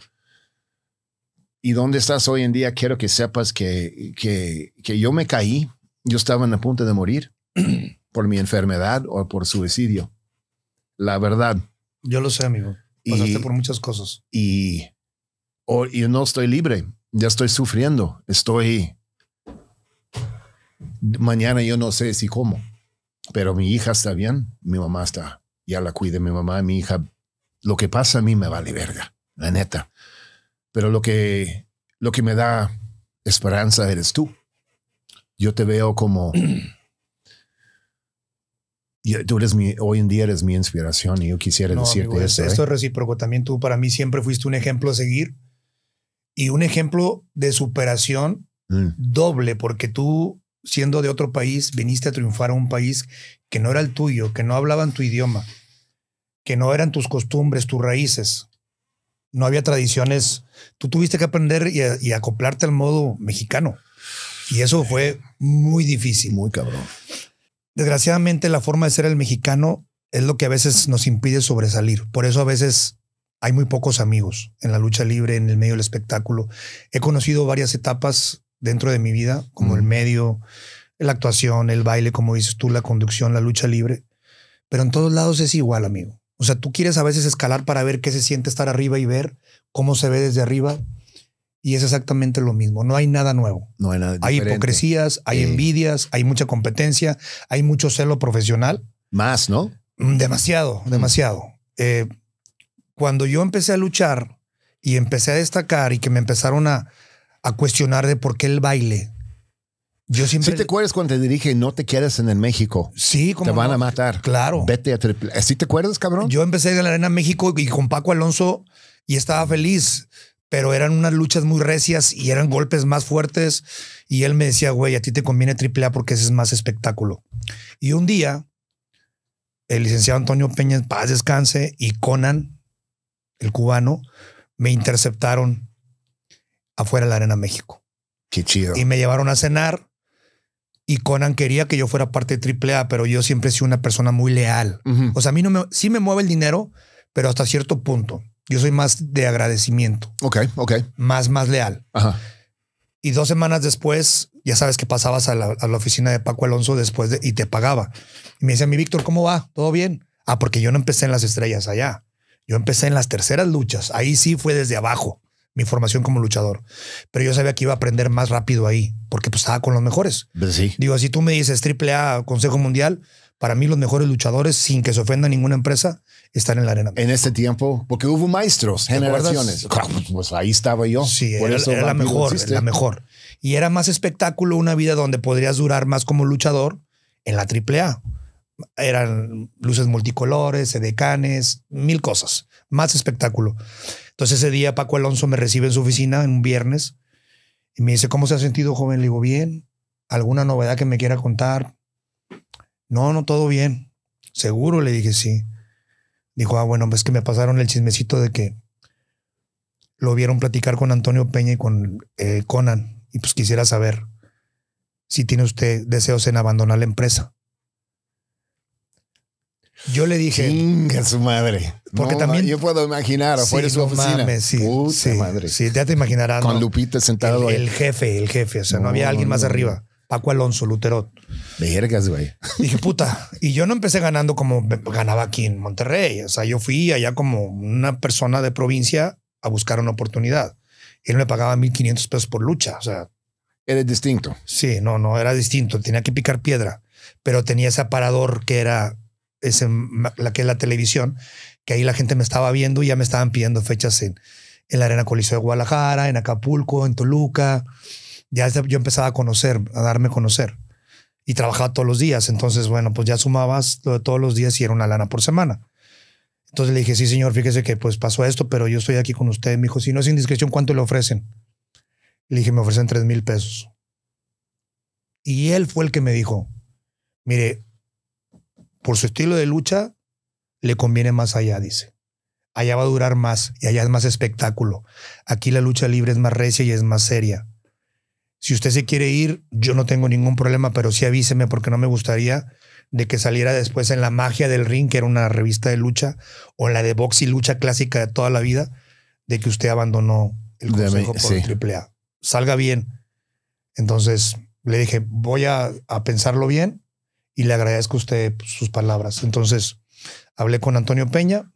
Y dónde estás hoy en día, quiero que sepas que, que, que yo me caí, yo estaba en la punta de morir por mi enfermedad o por suicidio. La verdad. Yo lo sé, amigo. Pasaste por muchas cosas. Y hoy yo no estoy libre, ya estoy sufriendo, estoy... Mañana yo no sé si cómo pero mi hija está bien, mi mamá está, ya la cuide mi mamá, mi hija. Lo que pasa a mí me vale verga, la neta. Pero lo que, lo que me da esperanza eres tú. Yo te veo como tú eres mi, hoy en día eres mi inspiración y yo quisiera decirte eso. ¿eh? Esto es recíproco. También tú para mí siempre fuiste un ejemplo a seguir y un ejemplo de superación mm. doble, porque tú, siendo de otro país, viniste a triunfar a un país que no era el tuyo, que no hablaban tu idioma, que no eran tus costumbres, tus raíces. No había tradiciones. Tú tuviste que aprender y, y acoplarte al modo mexicano. Y eso fue muy difícil. Muy cabrón. Desgraciadamente, la forma de ser el mexicano es lo que a veces nos impide sobresalir. Por eso a veces hay muy pocos amigos en la lucha libre, en el medio del espectáculo. He conocido varias etapas dentro de mi vida, como el medio, la actuación, el baile, como dices tú, la conducción, la lucha libre. Pero en todos lados es igual, amigo. O sea, tú quieres a veces escalar para ver qué se siente estar arriba y ver cómo se ve desde arriba, y es exactamente lo mismo. No hay nada nuevo. No hay nada Hay hipocresías, hay envidias, hay mucha competencia, hay mucho celo profesional. Más, ¿no? Mm, demasiado, mm. demasiado. Eh, cuando yo empecé a luchar y empecé a destacar y que me empezaron a, a cuestionar de por qué el baile. Yo siempre. Si te acuerdas cuando te dije no te quedes en el México. Sí, como. Te van a matar. Claro. Vete a triple. te acuerdas, cabrón? Yo empecé en la Arena México y con Paco Alonso y estaba feliz pero eran unas luchas muy recias y eran golpes más fuertes. Y él me decía, güey, a ti te conviene AAA porque ese es más espectáculo. Y un día, el licenciado Antonio Peña, paz descanse, y Conan, el cubano, me interceptaron afuera de la Arena México. Qué chido. Y me llevaron a cenar. Y Conan quería que yo fuera parte de AAA, pero yo siempre he sido una persona muy leal. O sea, a mí no me, sí me mueve el dinero, pero hasta cierto punto. Yo soy más de agradecimiento. Ok, ok. Más, más leal. Ajá. Y dos semanas después, ya sabes que pasabas a la, oficina de Paco Alonso después y te pagaba. Y me decía, mi Víctor, ¿cómo va? ¿Todo bien? Ah, porque yo no empecé en las estrellas allá. Yo empecé en las terceras luchas. Ahí sí fue desde abajo mi formación como luchador. Pero yo sabía que iba a aprender más rápido ahí, porque pues estaba con los mejores. Pues sí. Digo, si tú me dices triple A, Consejo Mundial, para mí los mejores luchadores, sin que se ofenda ninguna empresa, estar en la arena. En este tiempo, porque hubo maestros, generaciones. Pues ahí estaba yo. Sí, era, la mejor, la mejor. Y era más espectáculo una vida donde podrías durar más como luchador en la AAA. Eran luces multicolores, edecanes, mil cosas. Más espectáculo. Entonces ese día Paco Alonso me recibe en su oficina en un viernes y me dice, ¿cómo se ha sentido, joven? Le digo, bien. ¿Alguna novedad que me quiera contar? No, no, todo bien. Seguro, le dije, sí. Dijo, ah, bueno, ves pues, que me pasaron el chismecito de que lo vieron platicar con Antonio Peña y con eh, Conan. Y pues quisiera saber si tiene usted deseos en abandonar la empresa. Yo le dije. a su madre. Porque también. Yo puedo imaginar afuera sí, su oficina. sí, Puta sí, madre. Sí, ya te imaginarás. Con Lupita sentado. El, el, jefe, el jefe. O sea, no, había alguien más arriba. Paco Alonso, Luterot. Vergas, güey. Dije, puta. Y yo no empecé ganando como ganaba aquí en Monterrey. O sea, yo fui allá como una persona de provincia a buscar una oportunidad. Él me pagaba 1.500 pesos por lucha. O sea, era distinto. Sí, no, no, era distinto. Tenía que picar piedra, pero tenía ese aparador que era ese, la que es la televisión, que ahí la gente me estaba viendo y ya me estaban pidiendo fechas en, en la Arena Coliseo de Guadalajara, en Acapulco, en Toluca. Ya yo empezaba a conocer, a darme a conocer y trabajaba todos los días. Entonces, bueno, pues ya sumabas todos los días y era una lana por semana. Entonces le dije, sí, señor, fíjese que pues pasó esto, pero yo estoy aquí con usted. Me dijo, si no es indiscreción, ¿cuánto le ofrecen? Le dije, me ofrecen tres mil pesos. Y él fue el que me dijo, mire, por su estilo de lucha, le conviene más allá, dice. Allá va a durar más y allá es más espectáculo. Aquí la lucha libre es más recia y es más seria. Si usted se quiere ir, yo no tengo ningún problema, pero sí avíseme porque no me gustaría de que saliera después en La Magia del Ring, que era una revista de lucha, o en la de box y lucha clásica de toda la vida, de que usted abandonó el consejo por triple A. Salga bien. Entonces le dije, voy a, a pensarlo bien y le agradezco a usted pues, sus palabras. Entonces hablé con Antonio Peña,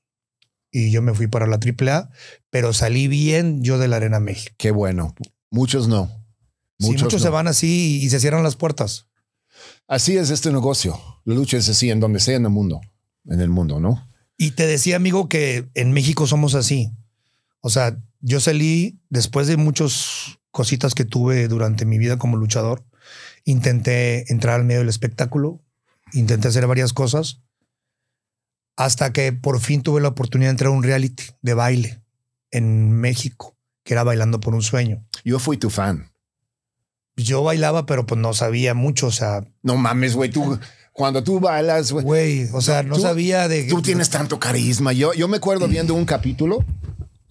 y yo me fui para la A pero salí bien yo de la Arena México. Qué bueno. Muchos no. Muchos, se van así y, y se cierran las puertas. Así es este negocio. La lucha es así en donde sea en el mundo, en el mundo, ¿no? Y te decía, amigo, que en México somos así. O sea, yo salí después de muchas cositas que tuve durante mi vida como luchador. Intenté entrar al medio del espectáculo, intenté hacer varias cosas, hasta que por fin tuve la oportunidad de entrar a un reality de baile en México, que era Bailando por un Sueño. Yo fui tu fan yo bailaba, pero pues no sabía mucho, o sea. No mames, güey, tú. Cuando tú bailas, güey. o sea, no sabía de. Tú tienes tanto carisma. Yo, yo me acuerdo viendo un capítulo,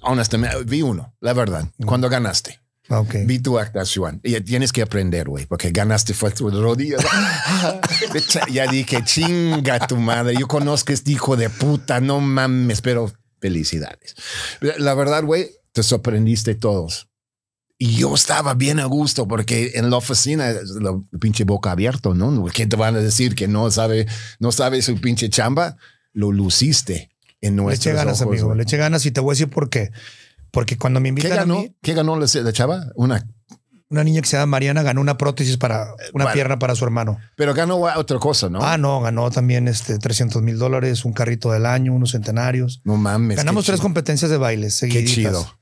honestamente, vi uno, la verdad, mm. cuando ganaste. Ah, okay. Vi tu actuación. Y tienes que aprender, güey, porque ganaste fue tu rodillas. ya dije, chinga tu madre. Yo conozco este hijo de puta. No mames, pero felicidades. La verdad, güey, te sorprendiste todos. Y yo estaba bien a gusto porque en la oficina, lo pinche boca abierto ¿no? ¿Qué te van a decir que no sabe, no sabe su pinche chamba? Lo luciste en Le eche ganas, amigo. Le eche ganas y te voy a decir por qué. Porque cuando me invitaron ¿Qué ganó, ¿Qué ganó la, chava? Una... Una niña que se llama Mariana ganó una prótesis para eh, una pierna para su hermano. Pero ganó otra cosa, ¿no? Ah, no, ganó también este 300 mil dólares, un carrito del año, unos centenarios. No mames. Ganamos tres competencias de baile seguiditas. Qué chido.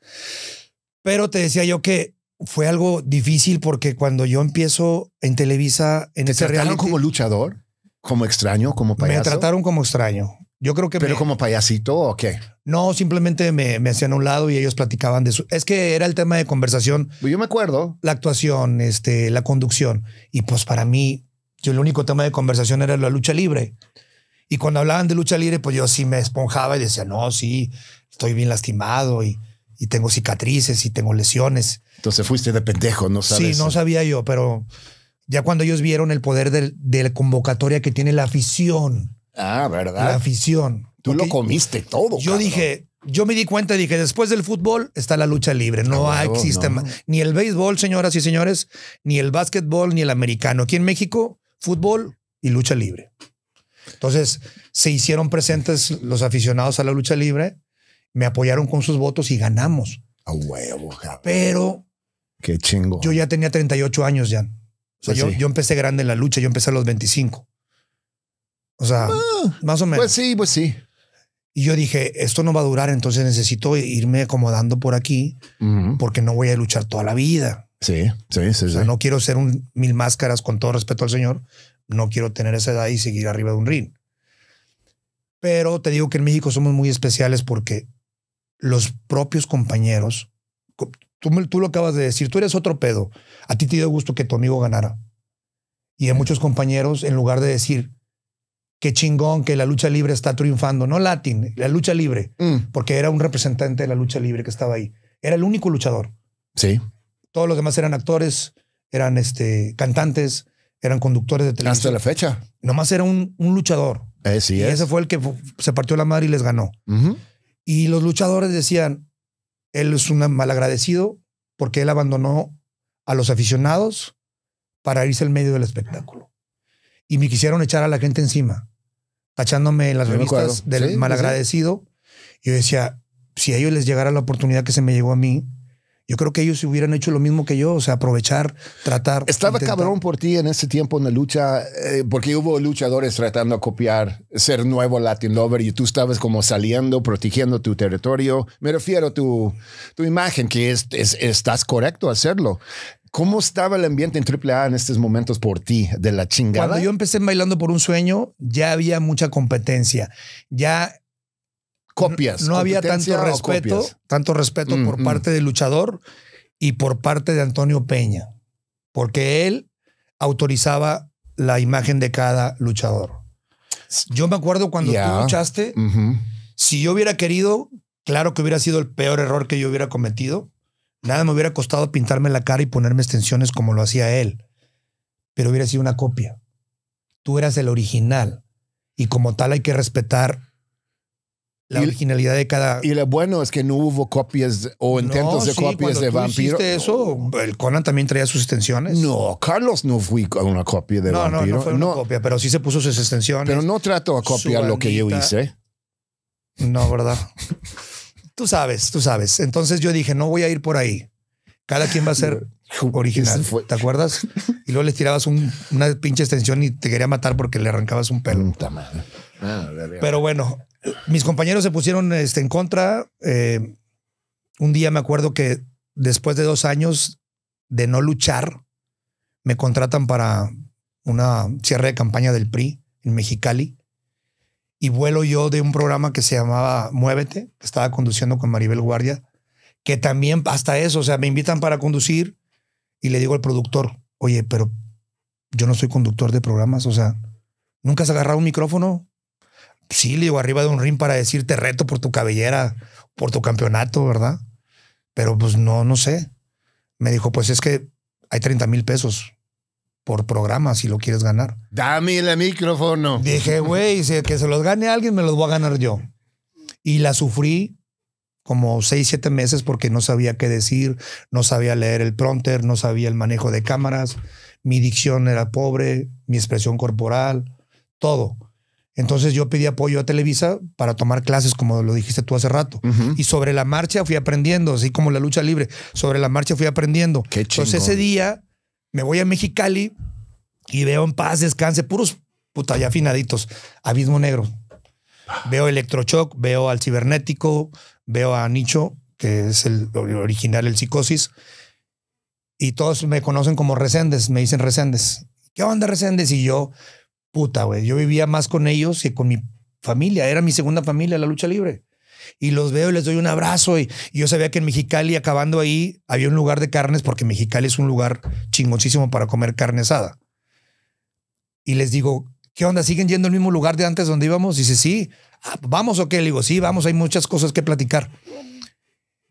Pero te decía yo que fue algo difícil porque cuando yo empiezo en Televisa, en ese me trataron como luchador? ¿Como extraño? ¿Como payaso? Me trataron como extraño. Yo creo que. ¿Pero como payasito o qué? No, simplemente me, hacían a un lado y ellos platicaban de su. Es que era el tema de conversación. Pues yo me acuerdo. La actuación, este, la conducción. Y pues para mí, yo el único tema de conversación era la lucha libre. Y cuando hablaban de lucha libre, pues yo sí me esponjaba y decía, no, sí, estoy bien lastimado. Y y tengo cicatrices y tengo lesiones. Entonces fuiste de pendejo, no sabes. Sí, no eh. sabía yo, pero ya cuando ellos vieron el poder del, de la convocatoria que tiene la afición. Ah, ¿verdad? La afición. Tú lo comiste todo. Yo dije, yo me di cuenta y dije, después del fútbol está la lucha libre. No, ah, hay existe ni el béisbol, señoras y señores, ni el básquetbol, ni el americano. Aquí en México, fútbol y lucha libre. Entonces, se hicieron presentes los aficionados a la lucha libre me apoyaron con sus votos y ganamos. A huevo, Pero. Qué chingo. Yo ya tenía 38 años ya. O sea, pues yo, empecé grande en la lucha, yo empecé a los 25. O sea, ah, más o menos. Pues sí, pues sí. Y yo dije, esto no va a durar, entonces necesito irme acomodando por aquí porque no voy a luchar toda la vida. Sí, sí, sí. no quiero ser un mil máscaras con todo respeto al señor. No quiero tener esa edad y seguir arriba de un ring. Pero te digo que en México somos muy especiales porque los propios compañeros, tú, tú lo acabas de decir, tú eres otro pedo, a ti te dio gusto que tu amigo ganara. Y hay muchos compañeros, en lugar de decir, qué chingón que la lucha libre está triunfando, no Latin, la lucha libre, mm. porque era un representante de la lucha libre que estaba ahí. Era el único luchador. Sí. Todos los demás eran actores, eran este, cantantes, eran conductores de televisión. Hasta la fecha. Nomás era un, un luchador. Eh, sí y ese fue el que se partió la madre y les ganó. Y los luchadores decían, él es un malagradecido porque él abandonó a los aficionados para irse al medio del espectáculo. Y me quisieron echar a la gente encima, tachándome en las revistas del malagradecido. Y yo decía, si a ellos les llegara la oportunidad que se me llegó a mí, yo creo que ellos hubieran hecho lo mismo que yo, o sea, aprovechar, tratar. Estaba cabrón por ti en ese tiempo en la lucha, eh, porque hubo luchadores tratando de copiar, ser nuevo Latin Lover y tú estabas como saliendo, protegiendo tu territorio. Me refiero a tu, tu imagen, que es, estás correcto hacerlo. ¿Cómo estaba el ambiente en AAA en estos momentos por ti, de la chingada? Cuando yo empecé bailando por un sueño, ya había mucha competencia. Ya copias. No, había tanto respeto, tanto respeto mm, por mm. parte del luchador y por parte de Antonio Peña, porque él autorizaba la imagen de cada luchador. Yo me acuerdo cuando tú luchaste, si yo hubiera querido, claro que hubiera sido el peor error que yo hubiera cometido. Nada me hubiera costado pintarme la cara y ponerme extensiones como lo hacía él, pero hubiera sido una copia. Tú eras el original y como tal hay que respetar la originalidad de cada. Y lo bueno es que no hubo copias o intentos de copias de tú vampiro. eso? El Conan también traía sus extensiones. No, Carlos no fue una copia de no, vampiro. No, no fue una copia, pero sí se puso sus extensiones. Pero no trato a copiar lo que yo hice. No, ¿verdad? tú sabes, tú sabes. Entonces yo dije, no voy a ir por ahí. Cada quien va a ser original. ¿Te acuerdas? Y luego le tirabas una pinche extensión y te quería matar porque le arrancabas un pelo. Puta madre. Ah, pero bueno, mis compañeros se pusieron este, en contra. Eh, un día me acuerdo que después de dos años de no luchar, me contratan para una cierre de campaña del PRI en Mexicali. Y vuelo yo de un programa que se llamaba Muévete, que estaba conduciendo con Maribel Guardia, que también hasta eso, o sea, me invitan para conducir y le digo al productor, oye, pero yo no soy conductor de programas, o sea, nunca has agarrado un micrófono, sí, le digo, arriba de un ring para decirte reto por tu cabellera, por tu campeonato, ¿verdad? Pero pues no, no sé. Me dijo, pues es que hay 30 mil pesos por programa si lo quieres ganar. Dame el micrófono. Dije, güey, si que se los gane alguien, me los voy a ganar yo. Y la sufrí como seis, siete meses porque no sabía qué decir, no sabía leer el pronter, no sabía el manejo de cámaras, mi dicción era pobre, mi expresión corporal, todo. Entonces yo pedí apoyo a Televisa para tomar clases, como lo dijiste tú hace rato. Y sobre la marcha fui aprendiendo, así como la lucha libre. Sobre la marcha fui aprendiendo. Qué Entonces ese día me voy a Mexicali y veo en paz, descanse, puros puta ya afinaditos. Abismo Negro. Veo Electrochoc, veo al Cibernético, veo a Nicho, que es el original, el Psicosis. Y todos me conocen como Reséndez, me dicen Reséndez. ¿Qué onda, Reséndez? Y yo puta, güey, yo vivía más con ellos que con mi familia. Era mi segunda familia, la lucha libre. Y los veo y les doy un abrazo. Y, yo sabía que en Mexicali, acabando ahí, había un lugar de carnes, porque Mexicali es un lugar chingoncísimo para comer carne asada. Y les digo, ¿qué onda? ¿Siguen yendo al mismo lugar de antes donde íbamos? dice, sí. Ah, pues ¿Vamos o qué? Le digo, sí, vamos, hay muchas cosas que platicar.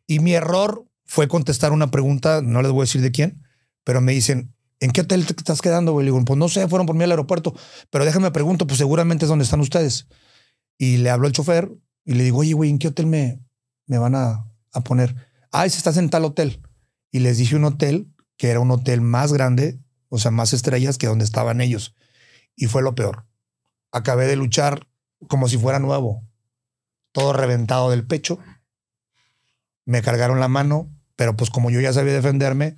Y mi error fue contestar una pregunta, no les voy a decir de quién, pero me dicen, ¿En qué hotel te estás quedando, güey? Le digo, pues no sé, fueron por mí al aeropuerto, pero déjame pregunto, pues seguramente es donde están ustedes. Y le habló el chofer y le digo, oye, güey, ¿en qué hotel me, me van a, a poner? Ah, si estás en tal hotel. Y les dije un hotel que era un hotel más grande, o sea, más estrellas que donde estaban ellos. Y fue lo peor. Acabé de luchar como si fuera nuevo, todo reventado del pecho. Me cargaron la mano, pero pues como yo ya sabía defenderme,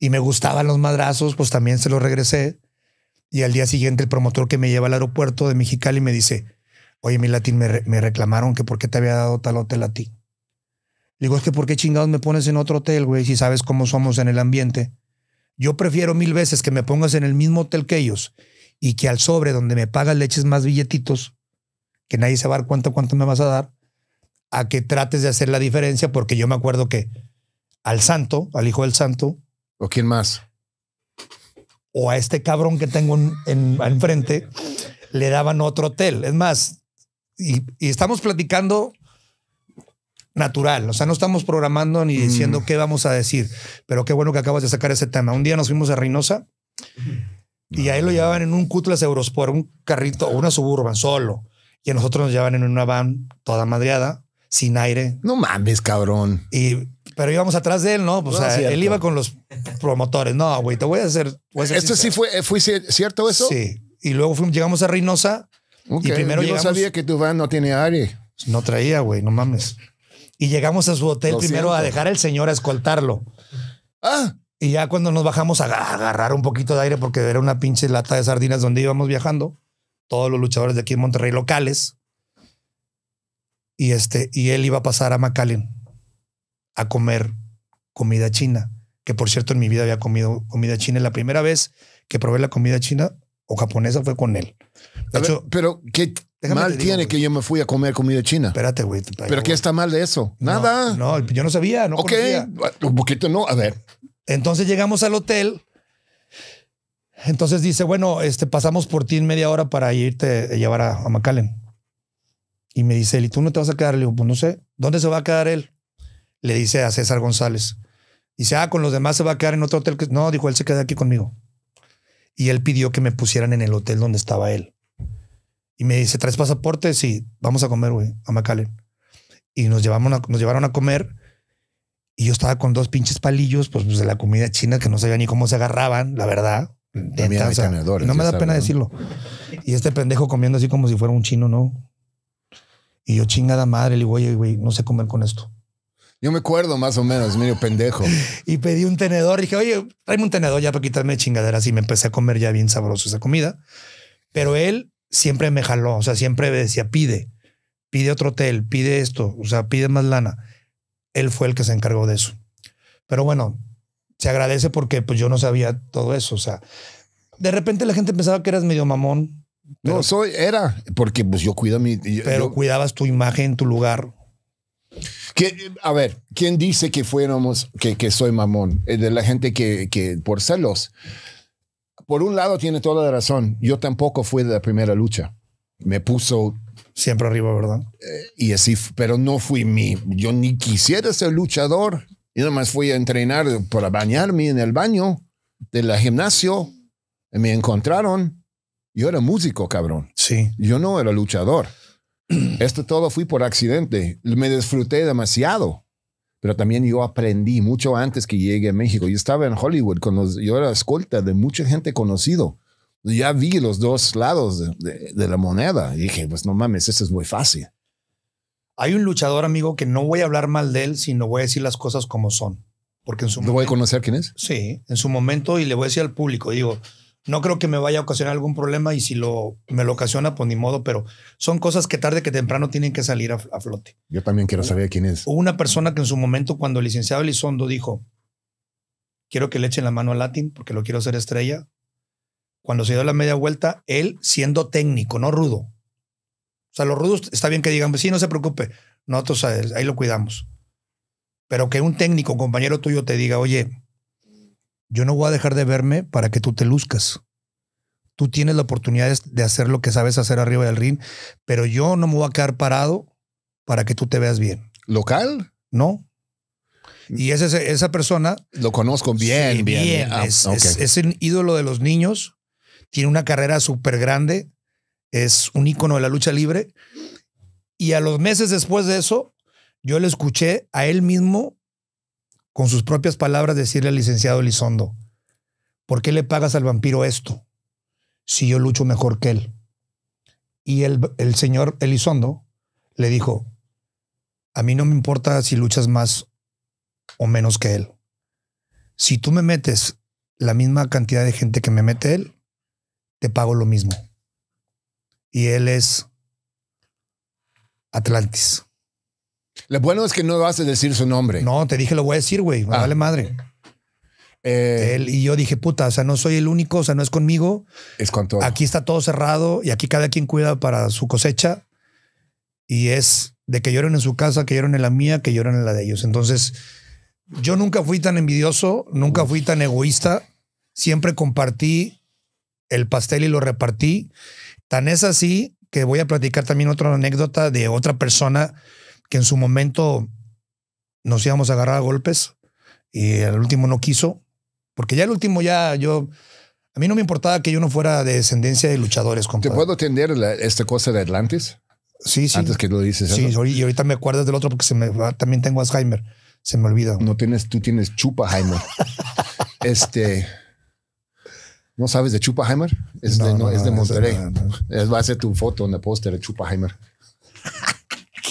y me gustaban los madrazos, pues también se los regresé. Y al día siguiente el promotor que me lleva al aeropuerto de Mexicali me dice, oye, mi latín, me, reclamaron que por qué te había dado tal hotel a ti. digo, es que por qué chingados me pones en otro hotel, güey, si sabes cómo somos en el ambiente. Yo prefiero mil veces que me pongas en el mismo hotel que ellos y que al sobre donde me pagas leches más billetitos, que nadie se va a dar cuánto me vas a dar, a que trates de hacer la diferencia, porque yo me acuerdo que al santo, al hijo del santo, ¿O quién más? O a este cabrón que tengo en, enfrente le daban otro hotel. Es más, y, estamos platicando natural, o sea, no estamos programando ni mm. diciendo qué vamos a decir, pero qué bueno que acabas de sacar ese tema. Un día nos fuimos a Reynosa y ahí lo llevaban en un Cutlas Eurosport, un carrito una Suburban solo. Y a nosotros nos llevaban en una van toda madreada, sin aire. No mames, cabrón. Y pero íbamos atrás de él, ¿no? Pues, ah, él iba con los promotores. No, güey, te voy a hacer. ¿Esto sí fue, eh, fue cierto eso? Sí. Y luego fuimos, llegamos a Reynosa. Y primero Yo sabía que tu van no tiene aire. No traía, güey, no mames. Y llegamos a su hotel primero a dejar al señor a escoltarlo. Ah. Y ya cuando nos bajamos a agarrar un poquito de aire porque era una pinche lata de sardinas donde íbamos viajando, todos los luchadores de aquí en Monterrey locales. Y este y él iba a pasar a McAllen a comer comida china. Que por cierto, en mi vida había comido comida china. La primera vez que probé la comida china o japonesa fue con él. pero qué mal tiene que yo me fui a comer comida china. Espérate, güey. pero qué está mal de eso. Nada. No, yo no sabía, no Ok, un poquito no. A ver. Entonces llegamos al hotel. Entonces dice, bueno, este, pasamos por ti en media hora para irte a llevar a, a Y me dice ¿y tú no te vas a quedar? Le digo, pues no sé. ¿Dónde se va a quedar él? le dice a César González, dice, ah, con los demás se va a quedar en otro hotel. Que... No, dijo, él se queda aquí conmigo. Y él pidió que me pusieran en el hotel donde estaba él. Y me dice, tres pasaportes Sí, vamos a comer, güey, a Macalen. Y nos, llevamos nos llevaron a comer. Y yo estaba con dos pinches palillos, pues, pues, de la comida china, que no sabía ni cómo se agarraban, la verdad. De no me da pena decirlo. Y este pendejo comiendo así como si fuera un chino, ¿no? Y yo chingada madre, le digo, güey, no sé comer con esto. Yo me acuerdo más o menos, medio pendejo. y pedí un tenedor. Y dije, oye, tráeme un tenedor ya para quitarme chingaderas. Y me empecé a comer ya bien sabroso esa comida. Pero él siempre me jaló. O sea, siempre decía, pide, pide otro hotel, pide esto. O sea, pide más lana. Él fue el que se encargó de eso. Pero bueno, se agradece porque pues yo no sabía todo eso. O sea, de repente la gente pensaba que eras medio mamón. no, soy, era, porque pues yo cuido mi. pero cuidabas tu imagen, tu lugar. Que, a ver, ¿quién dice que fuéramos, que, que soy mamón? Eh, de la gente que, que, por celos. Por un lado tiene toda la razón. Yo tampoco fui de la primera lucha. Me puso... Siempre arriba, ¿verdad? Eh, y así, pero no fui mi... Yo ni quisiera ser luchador. Yo más fui a entrenar para bañarme en el baño de la gimnasio. Me encontraron. Yo era músico, cabrón. Sí. Yo no era luchador. Esto todo fui por accidente. Me disfruté demasiado. Pero también yo aprendí mucho antes que llegué a México. Yo estaba en Hollywood, con yo era escolta de mucha gente conocido. Ya vi los dos lados de, la moneda. Y dije, pues no mames, eso es muy fácil. Hay un luchador, amigo, que no voy a hablar mal de él, sino voy a decir las cosas como son. Porque en su ¿Lo voy a conocer quién es? Sí, en su momento y le voy a decir al público, digo, no creo que me vaya a ocasionar algún problema y si lo, me lo ocasiona, pues ni modo, pero son cosas que tarde que temprano tienen que salir a, flote. Yo también quiero saber quién es. Hubo una persona que en su momento, cuando el licenciado Elizondo dijo, quiero que le echen la mano a Latin porque lo quiero hacer estrella, cuando se dio la media vuelta, él siendo técnico, no rudo. O sea, los rudos está bien que digan, pues sí, no se preocupe, nosotros eh, ahí lo cuidamos. Pero que un técnico, compañero tuyo, te diga, oye, yo no voy a dejar de verme para que tú te luzcas. Tú tienes la oportunidad de hacer lo que sabes hacer arriba del ring, pero yo no me voy a quedar parado para que tú te veas bien. ¿Local? No. Y esa persona... Lo conozco bien, bien. Ah, es, okay. es el ídolo de los niños, tiene una carrera súper grande, es un ícono de la lucha libre. Y a los meses después de eso, yo le escuché a él mismo con sus propias palabras, decirle al licenciado Elizondo, ¿por qué le pagas al vampiro esto si yo lucho mejor que él? Y el, el señor Elizondo le dijo, a mí no me importa si luchas más o menos que él. Si tú me metes la misma cantidad de gente que me mete él, te pago lo mismo. Y él es Atlantis. Lo bueno es que no vas a decir su nombre. No, te dije, lo voy a decir, güey. Ah. Vale madre. Eh, y yo dije, puta, o sea, no soy el único, o sea, no es conmigo. Es con todo. Aquí está todo cerrado y aquí cada quien cuida para su cosecha. Y es de que lloren en su casa, que lloren en la mía, que lloren en la de ellos. Entonces, yo nunca fui tan envidioso, nunca fui tan egoísta. Siempre compartí el pastel y lo repartí. Tan es así que voy a platicar también otra anécdota de otra persona que en su momento nos íbamos a agarrar a golpes y el último no quiso, porque ya el último ya yo... A mí no me importaba que yo no fuera de descendencia de luchadores. ¿Te puedo atender esta cosa de Atlantis? Sí, sí. Antes que lo dices. Sí, y ahorita me acuerdas del otro porque también tengo Alzheimer. Se me olvida. No tienes, tú tienes Chupaheimer. este. ¿No sabes de Chupaheimer? Es, de, es de Monterrey. Es, va a ser tu foto en el póster de Chupaheimer.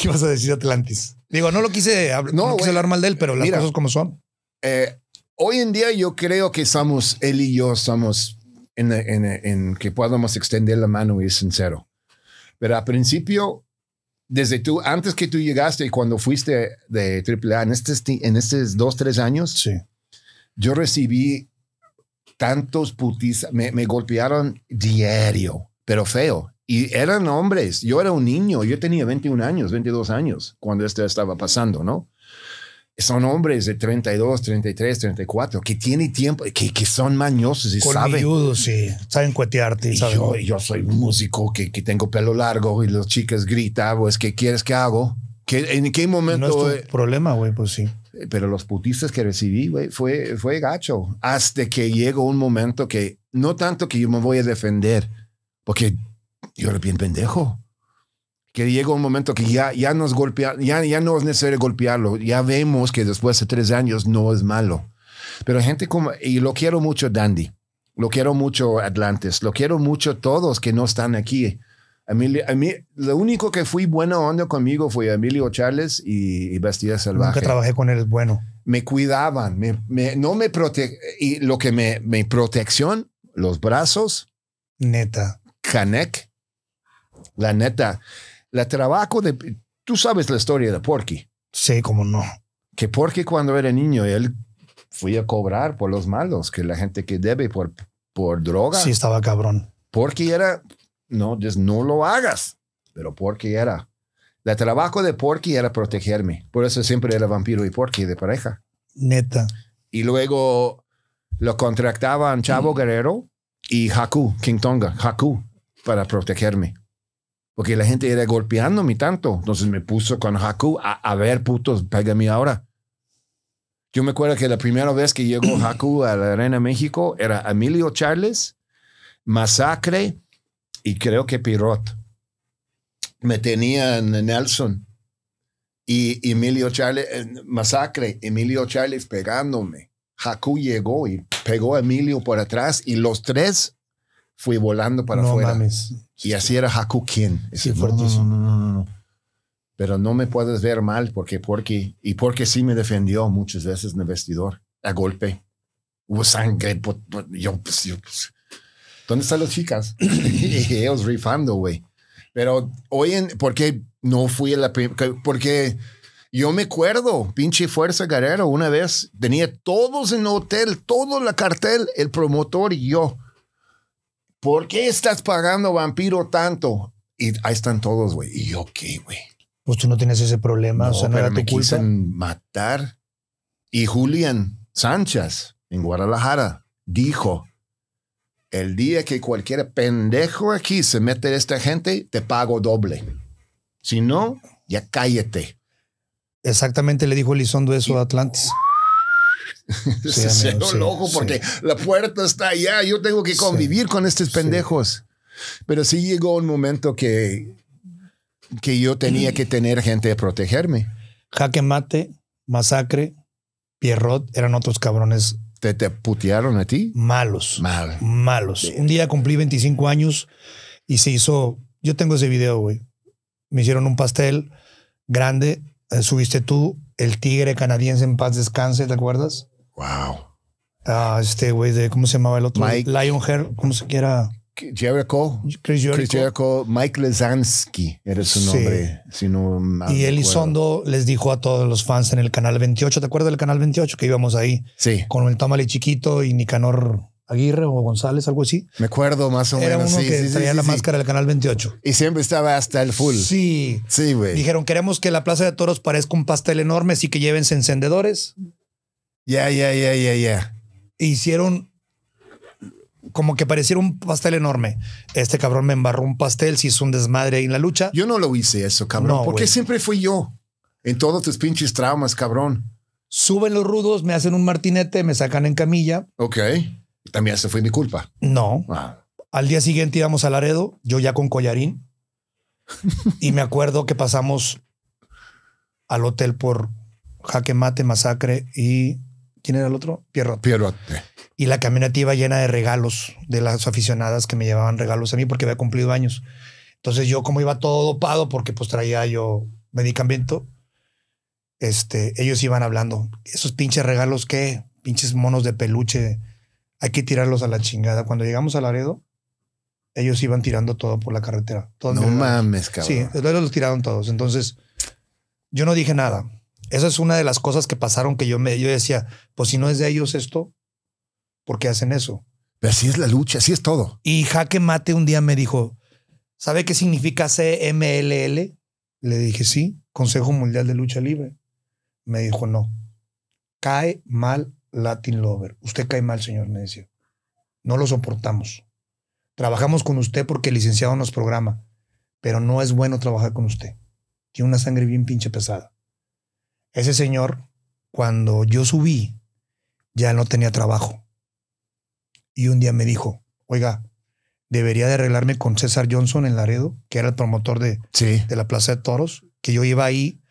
¿Qué vas a decir Atlantis? Digo, no lo quise, no, quise hablar mal de él, pero las cosas como son. Eh, hoy en día yo creo que somos él y yo estamos en, que podamos extender la mano y es sincero. Pero al principio, desde tú, antes que tú llegaste y cuando fuiste de AAA, en estos, en estos dos, tres años, sí. yo recibí tantos putis, me, me golpearon diario, pero feo. Y eran hombres. Yo era un niño. Yo tenía 21 años, 22 años cuando esto estaba pasando, ¿no? Son hombres de 32, 33, 34 que tienen tiempo, que, que son mañosos y saben. sí. Saben cuetearte. Y saben. Yo, yo, soy un músico que, que, tengo pelo largo y los chicas gritan, pues, ¿qué quieres que hago? ¿Qué, ¿En qué momento? No es tu problema, güey, pues sí. Pero los putistas que recibí, güey, fue, fue gacho. Hasta que llegó un momento que, no tanto que yo me voy a defender, porque yo era bien pendejo. Que llega un momento que ya, ya nos golpea, ya, ya no es necesario golpearlo. Ya vemos que después de tres años no es malo. Pero gente como, y lo quiero mucho Dandy, lo quiero mucho Atlantis, lo quiero mucho todos que no están aquí. A mí, a mí, lo único que fui buena onda conmigo fue Emilio Charles y, y Bastida Salvaje. Nunca trabajé con él, es bueno. Me cuidaban, me, me, no me prote y lo que me, me protección, los brazos. Neta. Canek la neta, la trabajo de... Tú sabes la historia de Porky. Sí, cómo no. Que Porky cuando era niño, él fui a cobrar por los malos, que la gente que debe por, por droga. Sí, estaba cabrón. Porky era, no, no lo hagas, pero Porky era. la trabajo de Porky era protegerme. Por eso siempre era vampiro y Porky de pareja. Neta. Y luego lo contractaban Chavo mm. Guerrero y Haku, King Tonga, Haku, para protegerme porque la gente era golpeándome tanto. Entonces me puso con Haku, a, a ver, putos, pégame ahora. Yo me acuerdo que la primera vez que llegó Haku a la Arena México era Emilio Charles, Masacre y creo que Pirot. Me tenían Nelson y Emilio Charles, Masacre, Emilio Charles pegándome. Haku llegó y pegó a Emilio por atrás y los tres fui volando para no Mames. Y así era Haku Pero no me puedes ver mal porque, porque, y porque sí me defendió muchas veces en el vestidor, a golpe. Hubo sangre, pues, pues, ¿Dónde están las chicas? y ellos rifando, güey. Pero hoy en, porque no fui a la porque yo me acuerdo, pinche Fuerza Guerrero, una vez tenía todos en hotel, todo la cartel, el promotor y yo ¿por qué estás pagando vampiro tanto? Y ahí están todos, güey. Y yo, ¿qué, güey? Pues tú no tienes ese problema, o sea, no pero era tu matar. Y Julián Sánchez, en Guadalajara, dijo, el día que cualquier pendejo aquí se mete a esta gente, te pago doble. Si no, ya cállate. Exactamente le dijo Elizondo eso a Atlantis. se loco porque la puerta está allá, yo tengo que convivir con estos pendejos. Pero sí llegó un momento que, que yo tenía que tener gente a protegerme. Jaque Mate, Masacre, Pierrot eran otros cabrones. ¿Te, te putearon a ti? Malos. Mal. Malos. Un día cumplí 25 años y se hizo. Yo tengo ese video, güey. Me hicieron un pastel grande. Eh, subiste tú, el tigre canadiense en paz descanse, ¿te acuerdas? Wow. Ah, este güey de, ¿cómo se llamaba el otro? Mike, Hair, ¿cómo se quiera? Jericho. Chris Jericho. Chris Jericho Mike Lezansky era su nombre. y Elizondo les dijo a todos los fans en el canal 28, ¿te acuerdas del canal 28 que íbamos ahí? Sí. Con el Tamale Chiquito y Nicanor Aguirre o González, algo así. Me acuerdo más o Era Uno que traía la máscara del Canal 28. Y siempre estaba hasta el full. Sí. Sí, güey. Dijeron, queremos que la Plaza de Toros parezca un pastel enorme, así que llévense encendedores, ya, ya, ya, ya, ya. Hicieron como que pareciera un pastel enorme. Este cabrón me embarró un pastel, se es un desmadre ahí en la lucha. Yo no lo hice eso, cabrón. No, porque siempre fui yo. En todos tus pinches traumas, cabrón. Suben los rudos, me hacen un martinete, me sacan en camilla. Ok. También se fue mi culpa. No. Ah. Al día siguiente íbamos a Laredo, yo ya con collarín. y me acuerdo que pasamos al hotel por Jaque Mate, Masacre y ¿Quién era el otro? Pierrot. Pierrot. Y la camioneta iba llena de regalos de las aficionadas que me llevaban regalos a mí porque había cumplido años. Entonces yo como iba todo dopado porque pues traía yo medicamento, este, ellos iban hablando, esos pinches regalos qué, pinches monos de peluche, hay que tirarlos a la chingada. Cuando llegamos a Laredo, ellos iban tirando todo por la carretera. no mames, cabrón. Sí, los tiraron todos. Entonces yo no dije nada. Esa es una de las cosas que pasaron que yo me yo decía, pues si no es de ellos esto, ¿por qué hacen eso? Pero así es la lucha, así es todo. Y Jaque Mate un día me dijo, ¿sabe qué significa CMLL? Le dije, sí, Consejo Mundial de Lucha Libre. Me dijo, no. Cae mal Latin Lover. Usted cae mal, señor, me decía. No lo soportamos. Trabajamos con usted porque el licenciado nos programa, pero no es bueno trabajar con usted. Tiene una sangre bien pinche pesada. Ese señor, cuando yo subí, ya no tenía trabajo. Y un día me dijo, oiga, debería de arreglarme con César Johnson en Laredo, que era el promotor de, de la Plaza de Toros, que yo iba ahí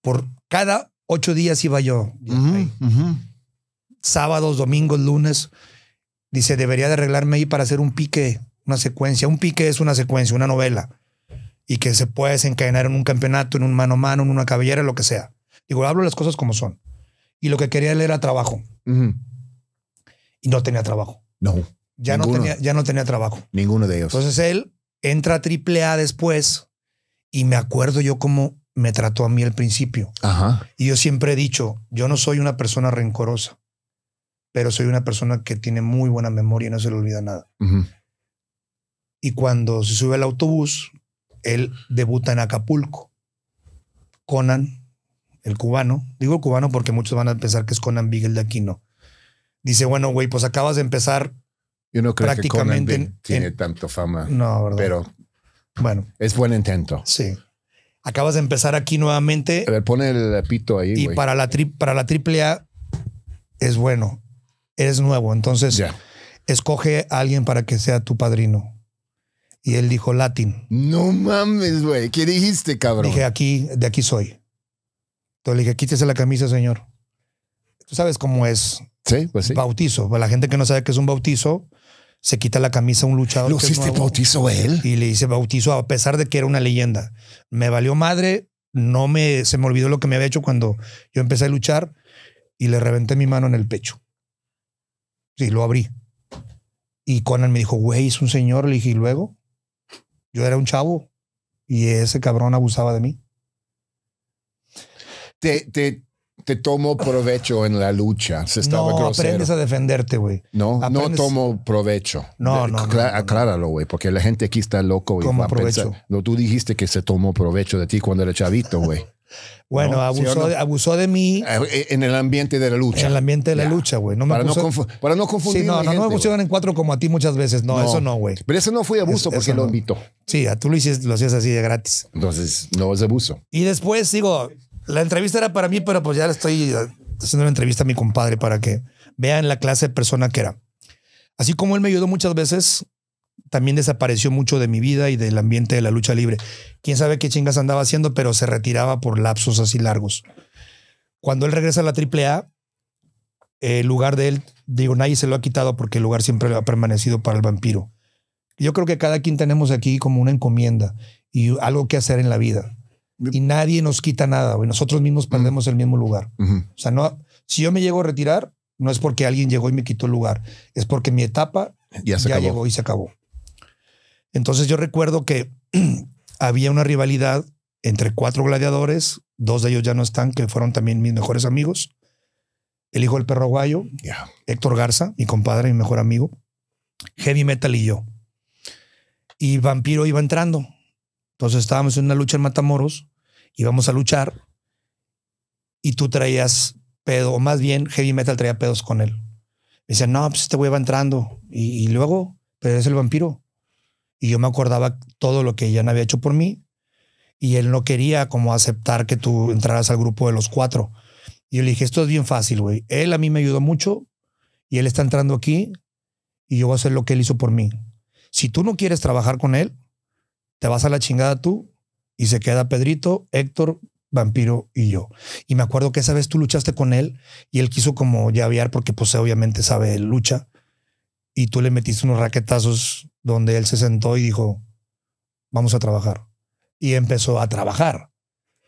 por cada ocho días iba yo. Sábados, domingos, lunes. Dice, debería de arreglarme ahí para hacer un pique, una secuencia. Un pique es una secuencia, una novela. Y que se puede desencadenar en un campeonato, en un mano a mano, en una cabellera, lo que sea. Digo, hablo las cosas como son. Y lo que quería él era trabajo. Y no tenía trabajo. No. Ya no, tenía, ya no tenía trabajo. Ninguno de ellos. Entonces él entra a AAA después y me acuerdo yo cómo me trató a mí al principio. Ajá. Y yo siempre he dicho, yo no soy una persona rencorosa, pero soy una persona que tiene muy buena memoria y no se le olvida nada. Y cuando se sube al autobús, él debuta en Acapulco. Conan el cubano, digo cubano porque muchos van a pensar que es Conan Beagle de aquí no dice, bueno, güey, pues acabas de empezar. Yo no creo prácticamente que Conan tiene tanto fama. No, ¿verdad? Pero bueno. Es buen intento. Sí. Acabas de empezar aquí nuevamente. A ver, pone el apito ahí. Y para la, trip, para la triple A es bueno. Eres nuevo. Entonces, escoge a alguien para que sea tu padrino. Y él dijo latín. No mames, güey. ¿Qué dijiste, cabrón? Dije, aquí, de aquí soy le dije, quítese la camisa, señor. Tú sabes cómo es. Sí, pues Bautizo. la gente que no sabe que es un bautizo, se quita la camisa un luchador. ¿Lo hiciste bautizo él? Y le hice bautizo a pesar de que era una leyenda. Me valió madre, no me, se me olvidó lo que me había hecho cuando yo empecé a luchar y le reventé mi mano en el pecho. Sí, lo abrí. Y Conan me dijo, güey, es un señor. Le dije, ¿y luego? Yo era un chavo y ese cabrón abusaba de mí te, te, te tomo provecho en la lucha. Se estaba no, aprendes a defenderte, güey. No, no tomo provecho. Eh, no, no. acláralo, güey, porque la gente aquí está loco. Y Como provecho. no, tú dijiste que se tomó provecho de ti cuando era chavito, güey. Bueno, abusó, de mí. Eh, en el ambiente de la lucha. En el ambiente de la lucha, güey. No para, no para, no confundir. Sí, no, no, me pusieron en cuatro como a ti muchas veces. No, eso no, güey. Pero eso no fue abuso porque lo invitó. Sí, a tú lo, hiciste, lo hacías así de gratis. Entonces, no es abuso. Y después, digo, la entrevista era para mí, pero pues ya estoy haciendo una entrevista a mi compadre para que vean la clase de persona que era. Así como él me ayudó muchas veces, también desapareció mucho de mi vida y del ambiente de la lucha libre. Quién sabe qué chingas andaba haciendo, pero se retiraba por lapsos así largos. Cuando él regresa a la AAA, el lugar de él, digo, nadie se lo ha quitado porque el lugar siempre ha permanecido para el vampiro. Yo creo que cada quien tenemos aquí como una encomienda y algo que hacer en la vida y nadie nos quita nada, Nosotros mismos perdemos el mismo lugar. O sea, no, si yo me llego a retirar, no es porque alguien llegó y me quitó el lugar, es porque mi etapa ya, llegó y se acabó. Entonces yo recuerdo que había una rivalidad entre cuatro gladiadores, dos de ellos ya no están, que fueron también mis mejores amigos. El hijo del perro guayo, Héctor Garza, mi compadre, mi mejor amigo, Heavy Metal y yo. Y Vampiro iba entrando entonces estábamos en una lucha en Matamoros, íbamos a luchar y tú traías pedo, o más bien Heavy Metal traía pedos con él. Dice, no, pues este güey va entrando. Y, luego, pero es el vampiro. Y yo me acordaba todo lo que ya no había hecho por mí. Y él no quería como aceptar que tú entraras al grupo de los cuatro. Y yo le dije, esto es bien fácil, güey. Él a mí me ayudó mucho y él está entrando aquí y yo voy a hacer lo que él hizo por mí. Si tú no quieres trabajar con él, te vas a la chingada tú y se queda Pedrito, Héctor, Vampiro y yo. Y me acuerdo que esa vez tú luchaste con él y él quiso como llavear porque pues obviamente sabe lucha y tú le metiste unos raquetazos donde él se sentó y dijo, vamos a trabajar. Y empezó a trabajar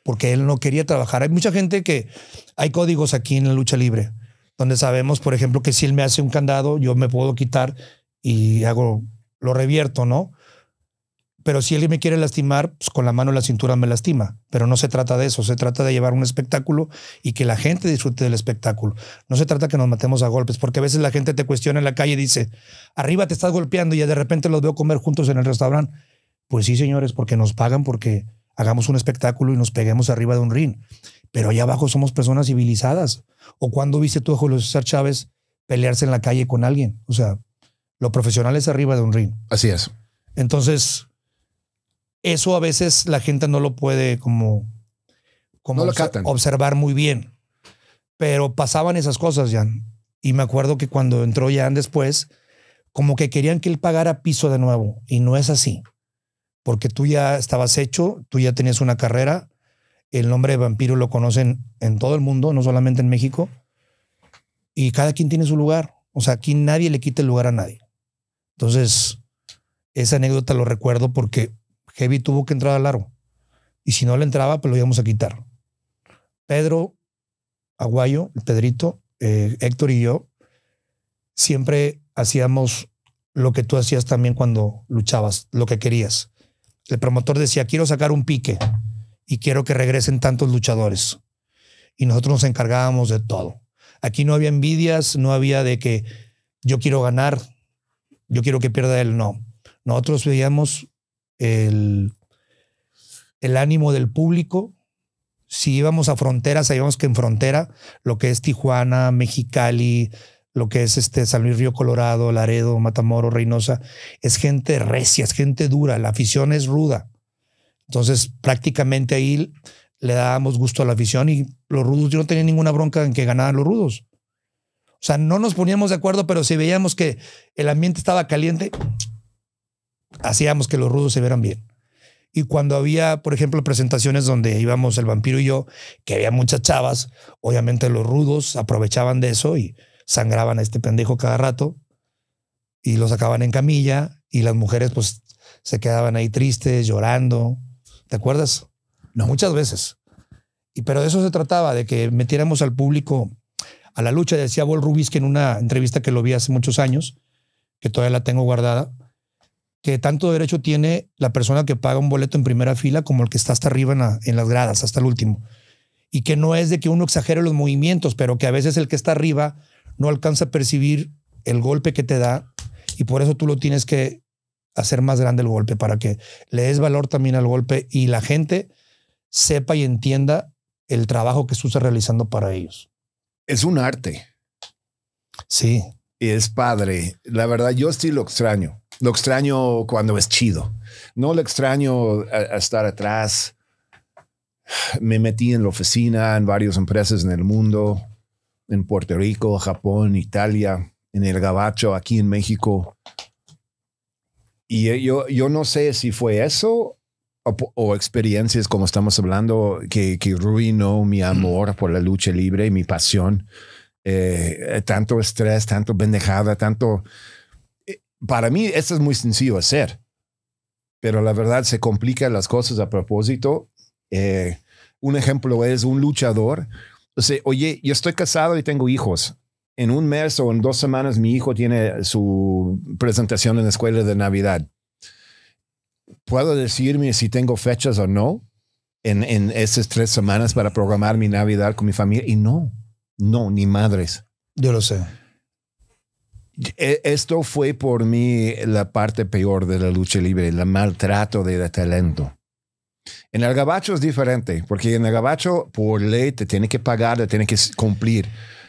porque él no quería trabajar. Hay mucha gente que hay códigos aquí en la lucha libre donde sabemos, por ejemplo, que si él me hace un candado, yo me puedo quitar y hago, lo revierto, ¿no? Pero si alguien me quiere lastimar, pues con la mano en la cintura me lastima. Pero no se trata de eso, se trata de llevar un espectáculo y que la gente disfrute del espectáculo. No se trata que nos matemos a golpes, porque a veces la gente te cuestiona en la calle y dice, arriba te estás golpeando y de repente los veo comer juntos en el restaurante. Pues sí, señores, porque nos pagan porque hagamos un espectáculo y nos peguemos arriba de un ring. Pero allá abajo somos personas civilizadas. ¿O cuando viste tú a Julio César Chávez pelearse en la calle con alguien? O sea, lo profesional es arriba de un ring. Así es. Entonces, eso a veces la gente no lo puede como, como observar muy bien. Pero pasaban esas cosas, Jan. Y me acuerdo que cuando entró Jan después, como que querían que él pagara piso de nuevo. Y no es así. Porque tú ya estabas hecho, tú ya tenías una carrera. El nombre de vampiro lo conocen en todo el mundo, no solamente en México. Y cada quien tiene su lugar. O sea, aquí nadie le quita el lugar a nadie. Entonces, esa anécdota lo recuerdo porque Heavy tuvo que entrar al largo. Y si no le entraba, pues lo íbamos a quitar. Pedro Aguayo, el Pedrito, eh, Héctor y yo, siempre hacíamos lo que tú hacías también cuando luchabas, lo que querías. El promotor decía, quiero sacar un pique y quiero que regresen tantos luchadores. Y nosotros nos encargábamos de todo. Aquí no había envidias, no había de que yo quiero ganar, yo quiero que pierda él, no. Nosotros veíamos el, ánimo del público. Si íbamos a frontera, sabíamos que en frontera, lo que es Tijuana, Mexicali, lo que es este San Luis Río Colorado, Laredo, Matamoros, Reynosa, es gente recia, es gente dura, la afición es ruda. Entonces, prácticamente ahí le dábamos gusto a la afición y los rudos, yo no tenía ninguna bronca en que ganaran los rudos. O sea, no nos poníamos de acuerdo, pero si veíamos que el ambiente estaba caliente, hacíamos que los rudos se vieran bien. Y cuando había, por ejemplo, presentaciones donde íbamos el vampiro y yo, que había muchas chavas, obviamente los rudos aprovechaban de eso y sangraban a este pendejo cada rato y lo sacaban en camilla y las mujeres pues se quedaban ahí tristes, llorando. ¿Te acuerdas? No. Muchas veces. Y pero de eso se trataba, de que metiéramos al público a la lucha. Decía Bol Rubis que en una entrevista que lo vi hace muchos años, que todavía la tengo guardada, que tanto derecho tiene la persona que paga un boleto en primera fila como el que está hasta arriba en, las gradas, hasta el último. Y que no es de que uno exagere los movimientos, pero que a veces el que está arriba no alcanza a percibir el golpe que te da y por eso tú lo tienes que hacer más grande el golpe para que le des valor también al golpe y la gente sepa y entienda el trabajo que tú estás realizando para ellos. Es un arte. Sí. Y es padre. La verdad, yo sí lo extraño lo extraño cuando es chido. No lo extraño eh, estar atrás. Me metí en la oficina, en varias empresas en el mundo, en Puerto Rico, Japón, Italia, en el Gabacho, aquí en México. Y eh, yo, yo no sé si fue eso o, experiencias como estamos hablando que, que, ruinó mi amor por la lucha libre y mi pasión. Eh, tanto estrés, tanto bendejada, tanto para mí esto es muy sencillo hacer, pero la verdad se complican las cosas a propósito. Eh, un ejemplo es un luchador. oye, yo estoy casado y tengo hijos. En un mes o en dos semanas mi hijo tiene su presentación en la escuela de Navidad. ¿Puedo decirme si tengo fechas o no en, en esas tres semanas para programar mi Navidad con mi familia? Y no, no, ni madres. Yo lo sé. E, esto fue por mí la parte peor de la lucha libre, el maltrato de talento. En el gabacho es diferente, porque en el gabacho por ley te tiene que pagar, te tiene que cumplir,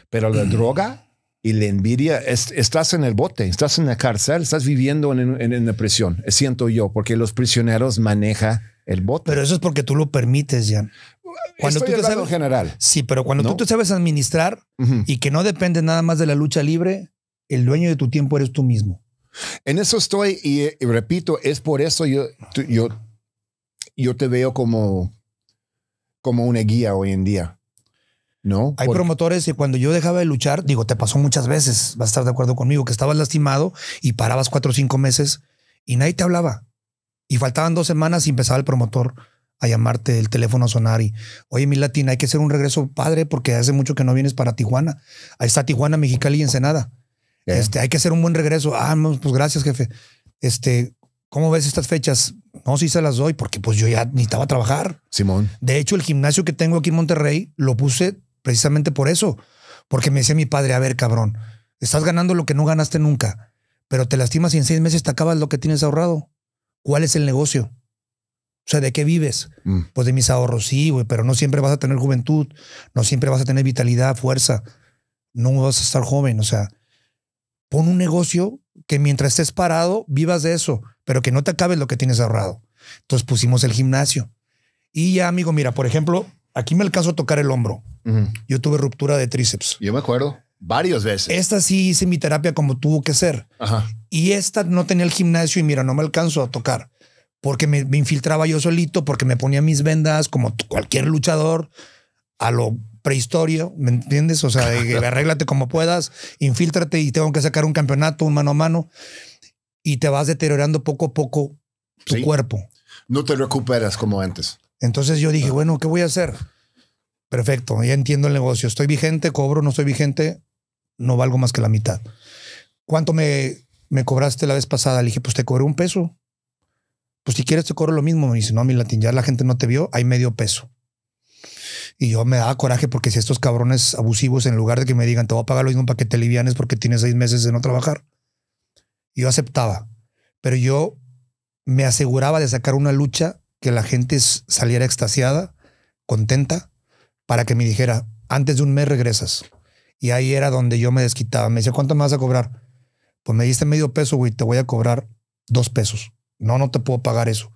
pero la droga y la envidia, es, estás en el bote, estás en la cárcel, estás viviendo en, la prisión, eh, siento yo, porque los prisioneros maneja el bote. Pero eso es porque tú lo permites, ya Cuando tú te sabes, general. Sí, pero cuando tú sabes administrar y que no depende nada más de la lucha libre, el dueño de tu tiempo eres tú mismo. En eso estoy y, repito, es por eso yo, yo, yo te veo como, como una guía hoy en día. No, Hay promotores que cuando yo dejaba de luchar, digo, te pasó muchas veces, vas a estar de acuerdo conmigo, que estabas lastimado y parabas cuatro o cinco meses y nadie te hablaba. Y faltaban dos semanas y empezaba el promotor a llamarte, el teléfono a sonar y, oye, mi latina, hay que hacer un regreso padre porque hace mucho que no vienes para Tijuana. Ahí está Tijuana, Mexicali y Ensenada. Eh. Este, hay que hacer un buen regreso. Ah, pues gracias, jefe. Este, ¿cómo ves estas fechas? No, sí se las doy porque pues yo ya necesitaba trabajar. Simón. De hecho, el gimnasio que tengo aquí en Monterrey lo puse precisamente por eso. Porque me decía mi padre, a ver, cabrón, estás ganando lo que no ganaste nunca, pero te lastimas y en seis meses te acabas lo que tienes ahorrado. ¿Cuál es el negocio? O sea, ¿de qué vives? Mm. Pues de mis ahorros, sí, güey, pero no siempre vas a tener juventud, no siempre vas a tener vitalidad, fuerza, no vas a estar joven, o sea, pon un negocio que mientras estés parado vivas de eso, pero que no te acabes lo que tienes ahorrado. Entonces pusimos el gimnasio. Y ya, amigo, mira, por ejemplo, aquí me alcanzo a tocar el hombro. Yo tuve ruptura de tríceps. Yo me acuerdo. Varias veces. Esta sí hice mi terapia como tuvo que ser. Y esta no tenía el gimnasio y mira, no me alcanzo a tocar porque me infiltraba yo solito, porque me ponía mis vendas como cualquier luchador a lo prehistoria, ¿me entiendes? O sea, arréglate como puedas, infíltrate y tengo que sacar un campeonato, un mano a mano, y te vas deteriorando poco a poco tu cuerpo. No te recuperas como antes. Entonces yo dije, ah. bueno, ¿qué voy a hacer? Perfecto, ya entiendo el negocio. Estoy vigente, cobro, no estoy vigente, no valgo más que la mitad. ¿Cuánto me, me cobraste la vez pasada? Le dije, pues te cobré un peso. Pues si quieres te cobro lo mismo. Me dice, no, mi latín, ya la gente no te vio, hay medio peso. Y yo me daba coraje porque si estos cabrones abusivos, en lugar de que me digan, te voy a pagar lo mismo para que te livianes porque tienes seis meses de no trabajar, yo aceptaba. Pero yo me aseguraba de sacar una lucha que la gente saliera extasiada, contenta, para que me dijera, antes de un mes regresas. Y ahí era donde yo me desquitaba. Me decía, ¿cuánto me vas a cobrar? Pues me diste medio peso, güey, te voy a cobrar dos pesos. No, no te puedo pagar eso.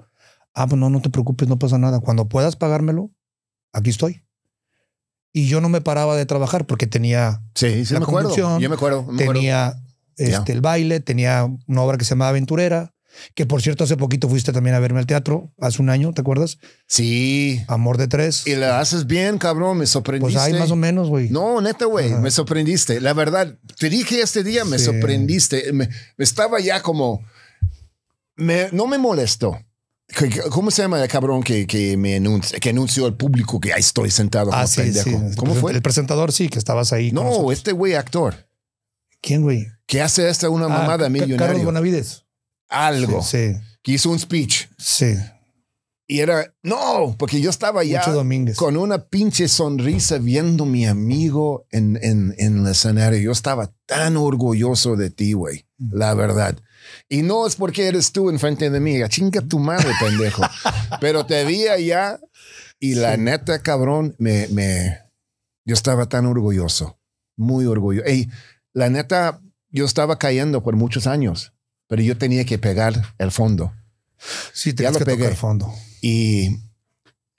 Ah, pues no, no te preocupes, no pasa nada. Cuando puedas pagármelo, aquí estoy. Y yo no me paraba de trabajar porque tenía sí, sí, me acuerdo. Yo me acuerdo. tenía este, el baile, tenía una obra que se llama Aventurera, que por cierto hace poquito fuiste también a verme al teatro, hace un año, ¿te acuerdas? Sí. Amor de tres. Y la haces bien, cabrón, me sorprendiste. Pues ahí más o menos, güey. No, neta, güey, me sorprendiste. La verdad, te dije este día, me sorprendiste. estaba ya como... Me, no me molestó. ¿Cómo se llama el cabrón que, que me anunció, que anunció al público que ahí estoy sentado? Ah, sí, sí. ¿Cómo fue? El presentador, sí, que estabas ahí. No, este güey actor. ¿Quién, güey? Que hace esta una ah, mamada millonaria. Carlos Bonavides. Algo. Sí, Que hizo un speech. Sí. Y era, no, porque yo estaba ya con una pinche sonrisa viendo a mi amigo en, en, en el escenario. Yo estaba tan orgulloso de ti, güey. La verdad. Y no es porque eres tú enfrente de mí, chinga tu madre, pendejo. Pero te vi allá y la neta, cabrón, me, me, yo estaba tan orgulloso, muy orgulloso. Ey, la neta, yo estaba cayendo por muchos años, pero yo tenía que pegar el fondo. Sí, te que pegué. el fondo. Y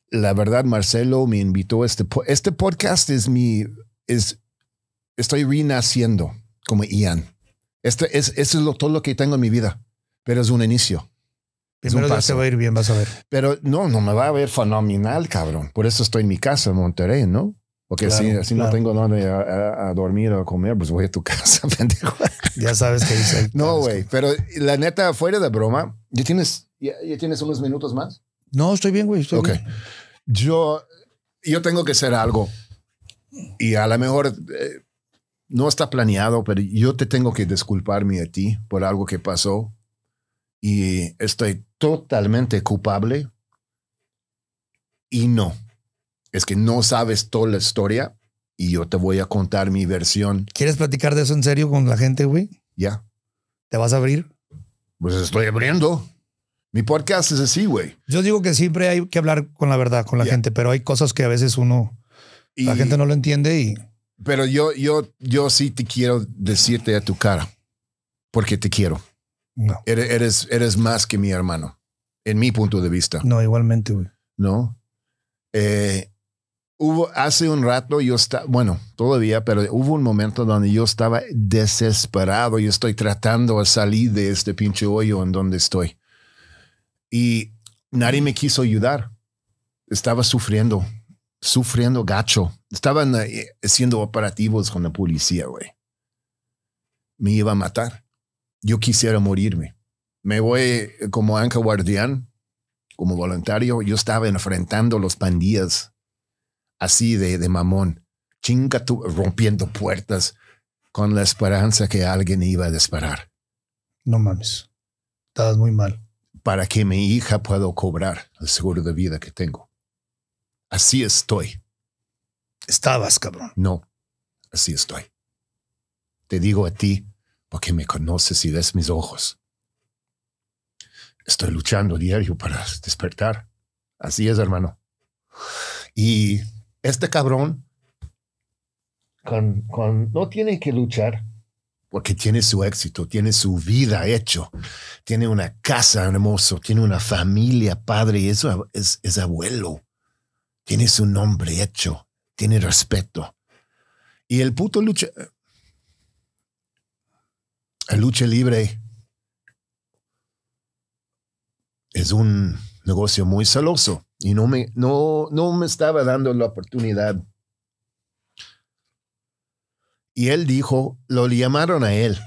la verdad, Marcelo me invitó a este, este podcast es mi, es, estoy renaciendo como Ian. Este es, esto es todo lo que tengo en mi vida, pero es un inicio. Primero ya se va a ir bien, vas a ver. Pero no, no me va a ver fenomenal, cabrón. Por eso estoy en mi casa en Monterrey, ¿no? Porque si, no tengo donde a, dormir o a comer, pues voy a tu casa, pendejo. Ya sabes qué dice. No, güey, pero la neta, fuera de broma, ¿ya tienes, ya, tienes unos minutos más? No, estoy bien, güey. Ok. Bien. Yo, yo tengo que hacer algo. Y a lo mejor eh, no está planeado, pero yo te tengo que disculparme de ti por algo que pasó y estoy totalmente culpable. Y no, es que no sabes toda la historia y yo te voy a contar mi versión. ¿Quieres platicar de eso en serio con la gente, güey? Ya. ¿Te vas a abrir? Pues estoy abriendo. Mi podcast es así, güey. Yo digo que siempre hay que hablar con la verdad, con la gente, pero hay cosas que a veces uno, la gente no lo entiende y... Pero yo, yo, yo sí te quiero decirte a tu cara, porque te quiero. No. Eres, eres, más que mi hermano, en mi punto de vista. No, igualmente, No. Eh, hubo hace un rato yo estaba, bueno, todavía, pero hubo un momento donde yo estaba desesperado. y estoy tratando de salir de este pinche hoyo en donde estoy. Y nadie me quiso ayudar. Estaba sufriendo sufriendo gacho. Estaban haciendo eh, operativos con la policía, güey. Me iba a matar. Yo quisiera morirme. Me voy eh, como anca guardián, como voluntario. Yo estaba enfrentando los pandillas así de, mamón. Chinga tú, rompiendo puertas con la esperanza que alguien iba a disparar. No mames. estás muy mal. Para que mi hija pueda cobrar el seguro de vida que tengo. Así estoy. Estabas, cabrón. No, así estoy. Te digo a ti, porque me conoces y ves mis ojos. Estoy luchando diario para despertar. Así es, hermano. Y este cabrón con, no tiene que luchar porque tiene su éxito, tiene su vida hecho, tiene una casa hermosa, tiene una familia, padre, y eso es abuelo. Tiene su nombre hecho, tiene respeto. Y el puto lucha. El lucha libre es un negocio muy saloso y no me, no, no me estaba dando la oportunidad. Y él dijo, lo llamaron a él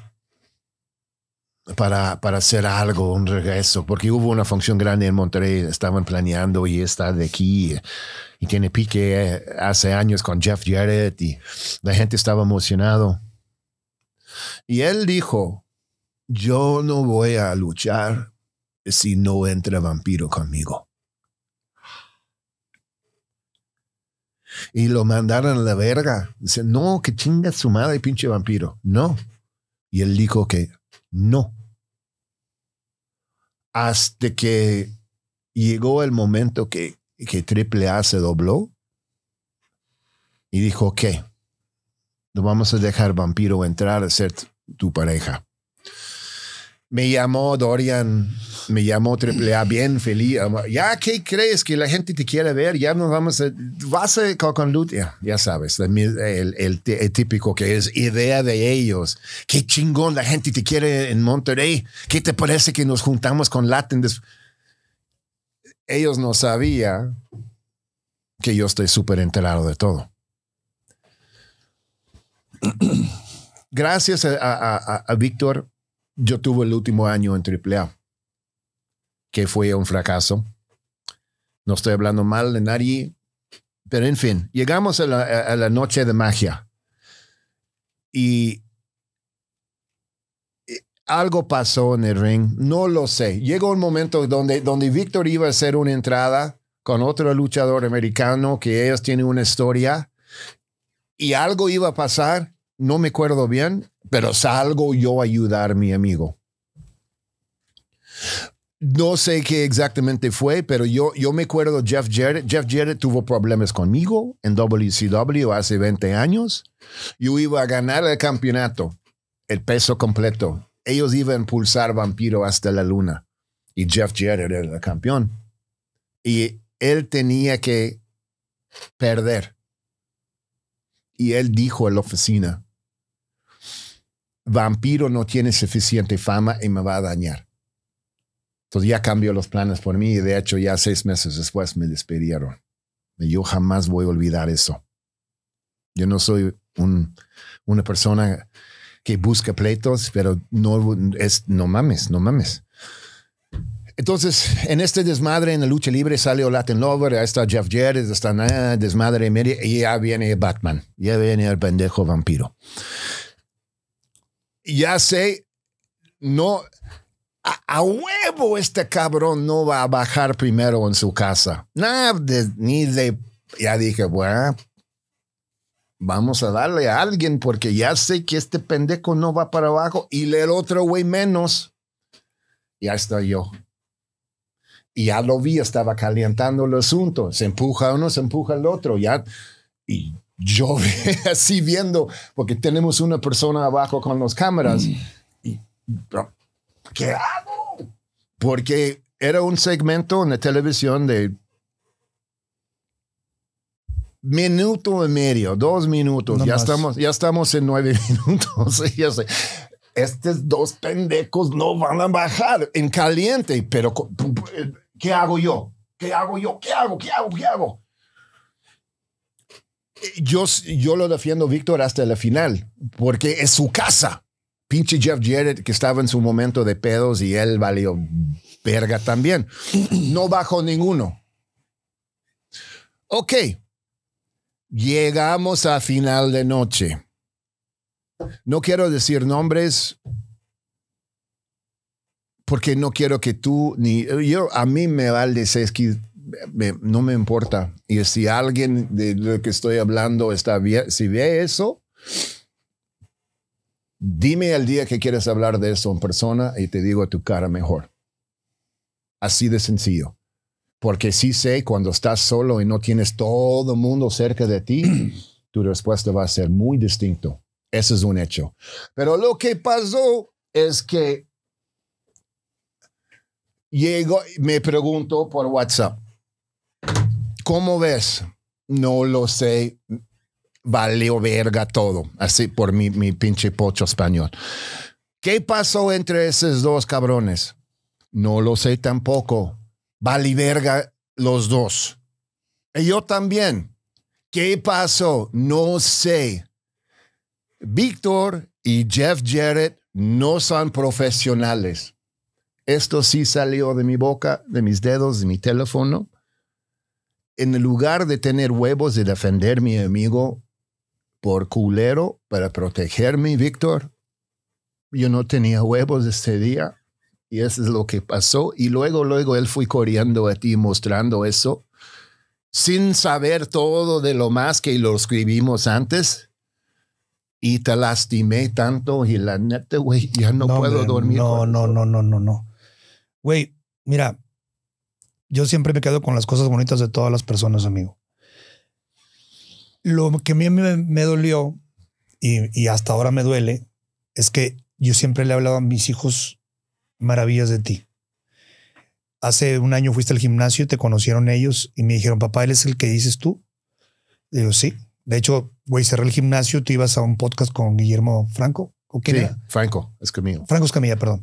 para, para hacer algo, un regreso, porque hubo una función grande en Monterrey, estaban planeando y está de aquí y tiene pique eh, hace años con Jeff Jarrett y la gente estaba emocionado. Y él dijo, yo no voy a luchar si no entra vampiro conmigo. Y lo mandaron a la verga. Dice, no, que chinga su madre, pinche vampiro. No. Y él dijo que no. Hasta que llegó el momento que que triple A se dobló y dijo, que no vamos a dejar vampiro entrar a ser tu pareja. Me llamó Dorian, me llamó triple A bien feliz. Ya, ¿qué crees que la gente te quiere ver? Ya nos vamos a... Vas a Coconut, ya, ya sabes, el, típico que es idea de ellos. Qué chingón, la gente te quiere en Monterrey. ¿Qué te parece que nos juntamos con Latin? ellos no sabían que yo estoy súper enterado de todo. Gracias a, Víctor, yo tuve el último año en AAA, que fue un fracaso. No estoy hablando mal de nadie, pero en fin, llegamos a la noche de magia y algo pasó en el ring, no lo sé. Llegó un momento donde, donde Víctor iba a hacer una entrada con otro luchador americano que ellos tienen una historia y algo iba a pasar, no me acuerdo bien, pero salgo yo a ayudar a mi amigo. No sé qué exactamente fue, pero yo, yo me acuerdo Jeff Jarrett. Jeff Jarrett tuvo problemas conmigo en WCW hace 20 años. Yo iba a ganar el campeonato, el peso completo ellos iban a impulsar Vampiro hasta la luna. Y Jeff Jarrett era el campeón. Y él tenía que perder. Y él dijo a la oficina, Vampiro no tiene suficiente fama y me va a dañar. Entonces ya cambió los planes por mí y de hecho ya seis meses después me despidieron. Yo jamás voy a olvidar eso. Yo no soy una persona que busca pleitos, pero no es, no mames, no mames. Entonces, en este desmadre, en la lucha libre, sale Olatin Lover, ahí está Jeff Jarrett, está ah, desmadre y media, y ya viene Batman, ya viene el pendejo vampiro. Ya sé, no, a, huevo este cabrón no va a bajar primero en su casa. Nada, ni de, ya dije, bueno, vamos a darle a alguien porque ya sé que este pendejo no va para abajo y el otro güey menos. Ya estoy yo. Y ya lo vi, estaba calentando el asunto. Se empuja uno, se empuja el otro. Ya. Y yo así viendo, porque tenemos una persona abajo con las cámaras. Mm. Y, ¿Qué hago? Porque era un segmento en la televisión de Minuto y medio, dos minutos, ya, estamos, ya estamos en nueve minutos. Estos dos pendejos no van a bajar en caliente, pero eh, ¿qué hago yo? ¿Qué hago yo? ¿Qué hago? ¿Qué hago? ¿Qué hago? Eh, yo, yo lo defiendo, Víctor, hasta la final, porque es su casa. Pinche Jeff Jarrett, que estaba en su momento de pedos y él valió verga también. No bajó ninguno. Ok, llegamos a final de noche. No quiero decir nombres porque no quiero que tú ni yo, a mí me vale que no me importa. Y si alguien de lo que estoy hablando está bien, si ve eso, dime el día que quieres hablar de eso en persona y te digo a tu cara mejor. Así de sencillo. Porque sí sé, cuando estás solo y no tienes todo el mundo cerca de ti, tu respuesta va a ser muy distinto. Ese es un hecho. Pero lo que pasó es que llego, me pregunto por WhatsApp, ¿cómo ves? No lo sé, valió verga todo, así por mi, mi pinche pocho español. ¿Qué pasó entre esos dos cabrones? No lo sé tampoco verga los dos. Y yo también. ¿Qué pasó? No sé. Víctor y Jeff Jarrett no son profesionales. Esto sí salió de mi boca, de mis dedos, de mi teléfono. En lugar de tener huevos de defender mi amigo por culero para protegerme, Víctor, yo no tenía huevos ese día. Y eso es lo que pasó. Y luego, luego él fue corriendo a ti mostrando eso, sin saber todo de lo más que lo escribimos antes. Y te lastimé tanto y la neta, güey, ya no, puedo dormir. No, no, no, no, no, no. Güey, mira, yo siempre me quedo con las cosas bonitas de todas las personas, amigo. Lo que a mí me, dolió y, y hasta ahora me duele es que yo siempre le he hablado a mis hijos maravillas de ti. Hace un año fuiste al gimnasio, te conocieron ellos y me dijeron, papá, él es el que dices tú. Digo, sí. De hecho, güey, cerré el gimnasio, tú ibas a un podcast con Guillermo Franco. ¿O quién Franco, es Camilo. Franco es Camilla, perdón.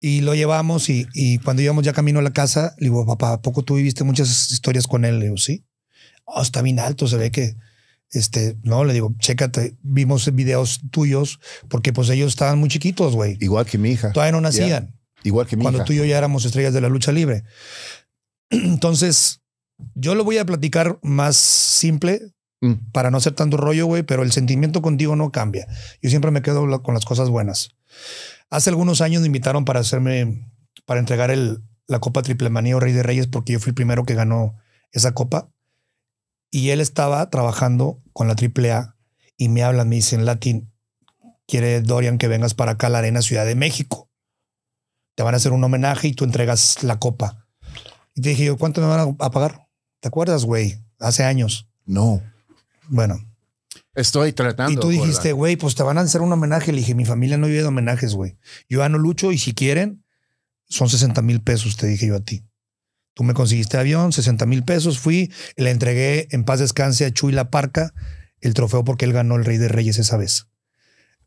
Y lo llevamos y, cuando íbamos ya camino a la casa, le digo, papá, poco tú viviste muchas historias con él? Le digo, sí. Oh, está bien alto, se ve que este, no, le digo, chécate, vimos videos tuyos, porque pues ellos estaban muy chiquitos, güey. Igual que mi hija. Todavía no nacían. Igual que mi Cuando tú y yo ya éramos estrellas de la lucha libre. Entonces, yo lo voy a platicar más simple mm. para no hacer tanto rollo, güey, pero el sentimiento contigo no cambia. Yo siempre me quedo con las cosas buenas. Hace algunos años me invitaron para hacerme, para entregar el, la Copa Triple Manía o Rey de Reyes, porque yo fui el primero que ganó esa copa. Y él estaba trabajando con la AAA y me habla, me en latín. quiere Dorian que vengas para acá a la Arena Ciudad de México. Te van a hacer un homenaje y tú entregas la copa. Y te dije yo, ¿cuánto me van a pagar? ¿Te acuerdas, güey? Hace años. No. Bueno. Estoy tratando. Y tú dijiste, güey, pues te van a hacer un homenaje. Le dije, mi familia no vive de homenajes, güey. Yo ya no lucho y si quieren, son 60 mil pesos, te dije yo a ti. Tú me conseguiste avión, 60 mil pesos, fui, le entregué en paz descanse a Chuy La Parca el trofeo porque él ganó el Rey de Reyes esa vez.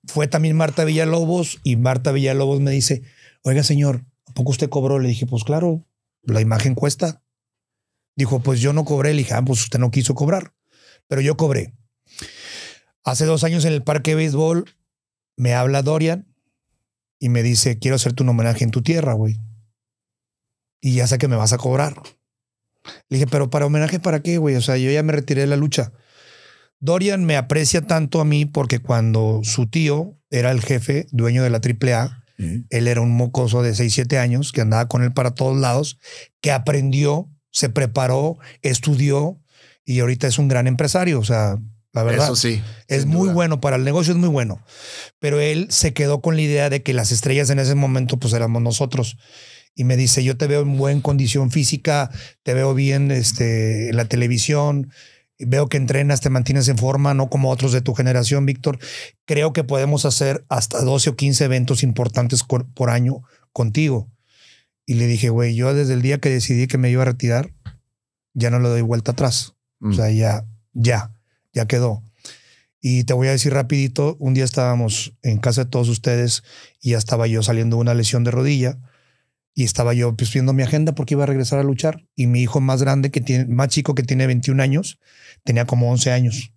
Fue también Marta Villalobos y Marta Villalobos me dice, oiga señor, ¿a poco usted cobró? Le dije, pues claro, la imagen cuesta. Dijo, pues yo no cobré. Le dije, ah, pues usted no quiso cobrar, pero yo cobré. Hace dos años en el parque de béisbol me habla Dorian y me dice, quiero hacerte un homenaje en tu tierra, güey y ya sé que me vas a cobrar. Le dije, pero para homenaje, ¿para qué, güey? O sea, yo ya me retiré de la lucha. Dorian me aprecia tanto a mí porque cuando su tío era el jefe, dueño de la AAA, él era un mocoso de 6, 7 años que andaba con él para todos lados, que aprendió, se preparó, estudió y ahorita es un gran empresario. O sea, la verdad. Eso sí. Es muy bueno para el negocio, es muy bueno. Pero él se quedó con la idea de que las estrellas en ese momento pues éramos nosotros y me dice, yo te veo en buena condición física, te veo bien este, en la televisión, veo que entrenas, te mantienes en forma, no como otros de tu generación, Víctor. Creo que podemos hacer hasta 12 o 15 eventos importantes por año contigo. Y le dije, güey, yo desde el día que decidí que me iba a retirar, ya no le doy vuelta atrás. O sea, mm. ya, ya, ya quedó. Y te voy a decir rapidito, un día estábamos en casa de todos ustedes y ya estaba yo saliendo una lesión de rodilla y estaba yo pues, viendo mi agenda porque iba a regresar a luchar. Y mi hijo más grande, que tiene, más chico, que tiene 21 años, tenía como 11 años.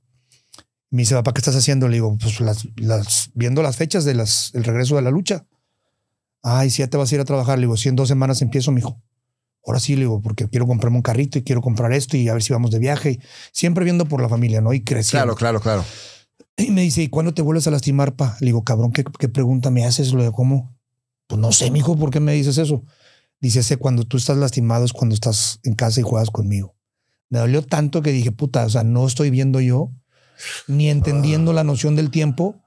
Me dice, papá, ¿qué estás haciendo? Le digo, pues las, las viendo las fechas del el regreso de la lucha. Ay, si ya te vas a ir a trabajar. Le digo, si en dos semanas empiezo, hijo Ahora sí, le digo, porque quiero comprarme un carrito y quiero comprar esto y a ver si vamos de viaje. Siempre viendo por la familia, ¿no? Y creciendo. Claro, claro, claro. Y me dice, ¿y cuándo te vuelves a lastimar, pa? Le digo, cabrón, ¿qué, qué pregunta me haces? Lo de cómo. Pues no sé, mijo, ¿por qué me dices eso? Dice, cuando tú estás lastimado es cuando estás en casa y juegas conmigo. Me dolió tanto que dije, puta, o sea, no estoy viendo yo, ni entendiendo ah. la noción del tiempo,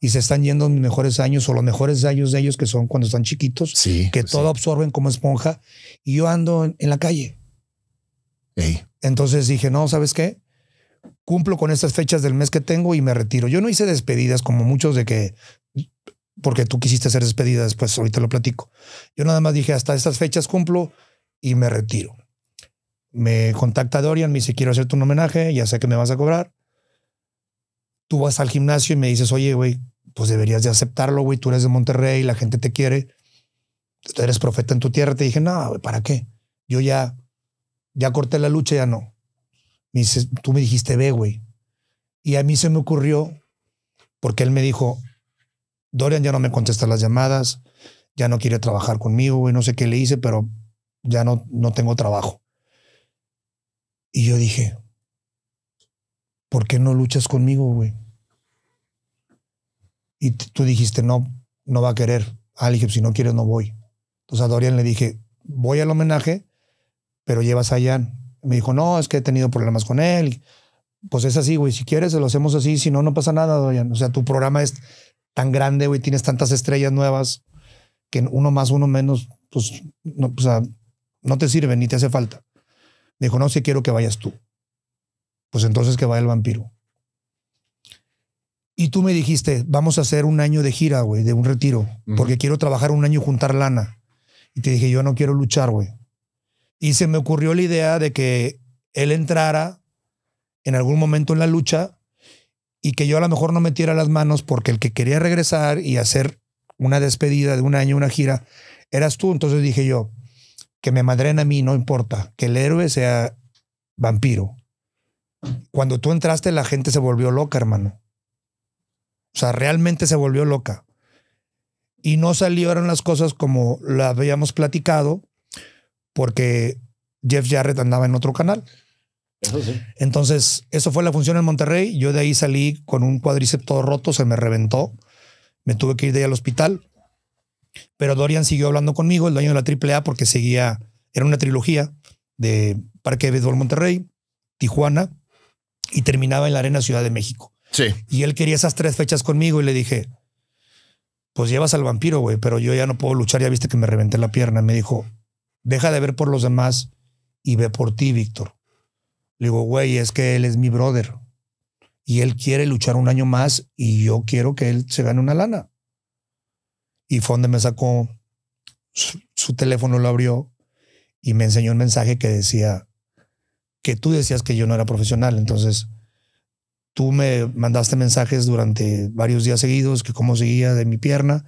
y se están yendo mis mejores años o los mejores años de ellos que son cuando están chiquitos, que pues todo absorben como esponja, y yo ando en, la calle. Entonces dije, no, ¿sabes qué? Cumplo con estas fechas del mes que tengo y me retiro. Yo no hice despedidas como muchos de que porque tú quisiste ser despedida después, ahorita lo platico. Yo nada más dije, hasta estas fechas cumplo y me retiro. Me contacta Dorian, me dice, quiero hacerte un homenaje, ya sé que me vas a cobrar. Tú vas al gimnasio y me dices, oye, güey, pues deberías de aceptarlo, güey, tú eres de Monterrey, la gente te quiere, tú eres profeta en tu tierra. Te dije, no, ¿para qué? Yo ya, ya corté la lucha, ya no. Me dices, tú me dijiste, ve, güey. Y a mí se me ocurrió, porque él me dijo, Dorian ya no me contesta las llamadas, ya no quiere trabajar conmigo, güey, no sé qué le hice, pero ya no, no tengo trabajo. Y yo dije, ¿por qué no luchas conmigo, güey? Y tú dijiste, no, no va a querer. Ah, si no quieres, no voy. Entonces a Dorian le dije, voy al homenaje, pero llevas a Jan. Me dijo, no, es que he tenido problemas con él. Pues es así, güey. Si quieres, se lo hacemos así. Si no, no pasa nada, Dorian. O sea, tu programa es tan grande, güey, tienes tantas estrellas nuevas que uno más, uno menos, pues no, o sea, no te sirve ni te hace falta. Me dijo, no, si quiero que vayas tú. Pues entonces que vaya el vampiro. Y tú me dijiste, vamos a hacer un año de gira, güey, de un retiro, porque quiero trabajar un año y juntar lana. Y te dije, yo no quiero luchar, güey. Y se me ocurrió la idea de que él entrara en algún momento en la lucha y que yo a lo mejor no metiera las manos porque el que quería regresar y hacer una despedida de un año, una gira, eras tú. Entonces dije yo, que me madren a mí, no importa, que el héroe sea vampiro. Cuando tú entraste, la gente se volvió loca, hermano. O sea, realmente se volvió loca. Y no salieron las cosas como las habíamos platicado, porque Jeff Jarrett andaba en otro canal. Entonces, eso fue la función en Monterrey. Yo de ahí salí con un cuádriceps todo roto, se me reventó. Me tuve que ir de ahí al hospital. Pero Dorian siguió hablando conmigo, el dueño de la AAA, porque seguía, era una trilogía de Parque de Béisbol Monterrey, Tijuana, y terminaba en la Arena Ciudad de México. Sí. Y él quería esas tres fechas conmigo y le dije, pues llevas al vampiro, güey, pero yo ya no puedo luchar, ya viste que me reventé la pierna. Me dijo, deja de ver por los demás y ve por ti, Víctor. Le digo, güey, es que él es mi brother y él quiere luchar un año más y yo quiero que él se gane una lana. Y fue me sacó su, teléfono, lo abrió y me enseñó un mensaje que decía que tú decías que yo no era profesional. Entonces tú me mandaste mensajes durante varios días seguidos que cómo seguía de mi pierna.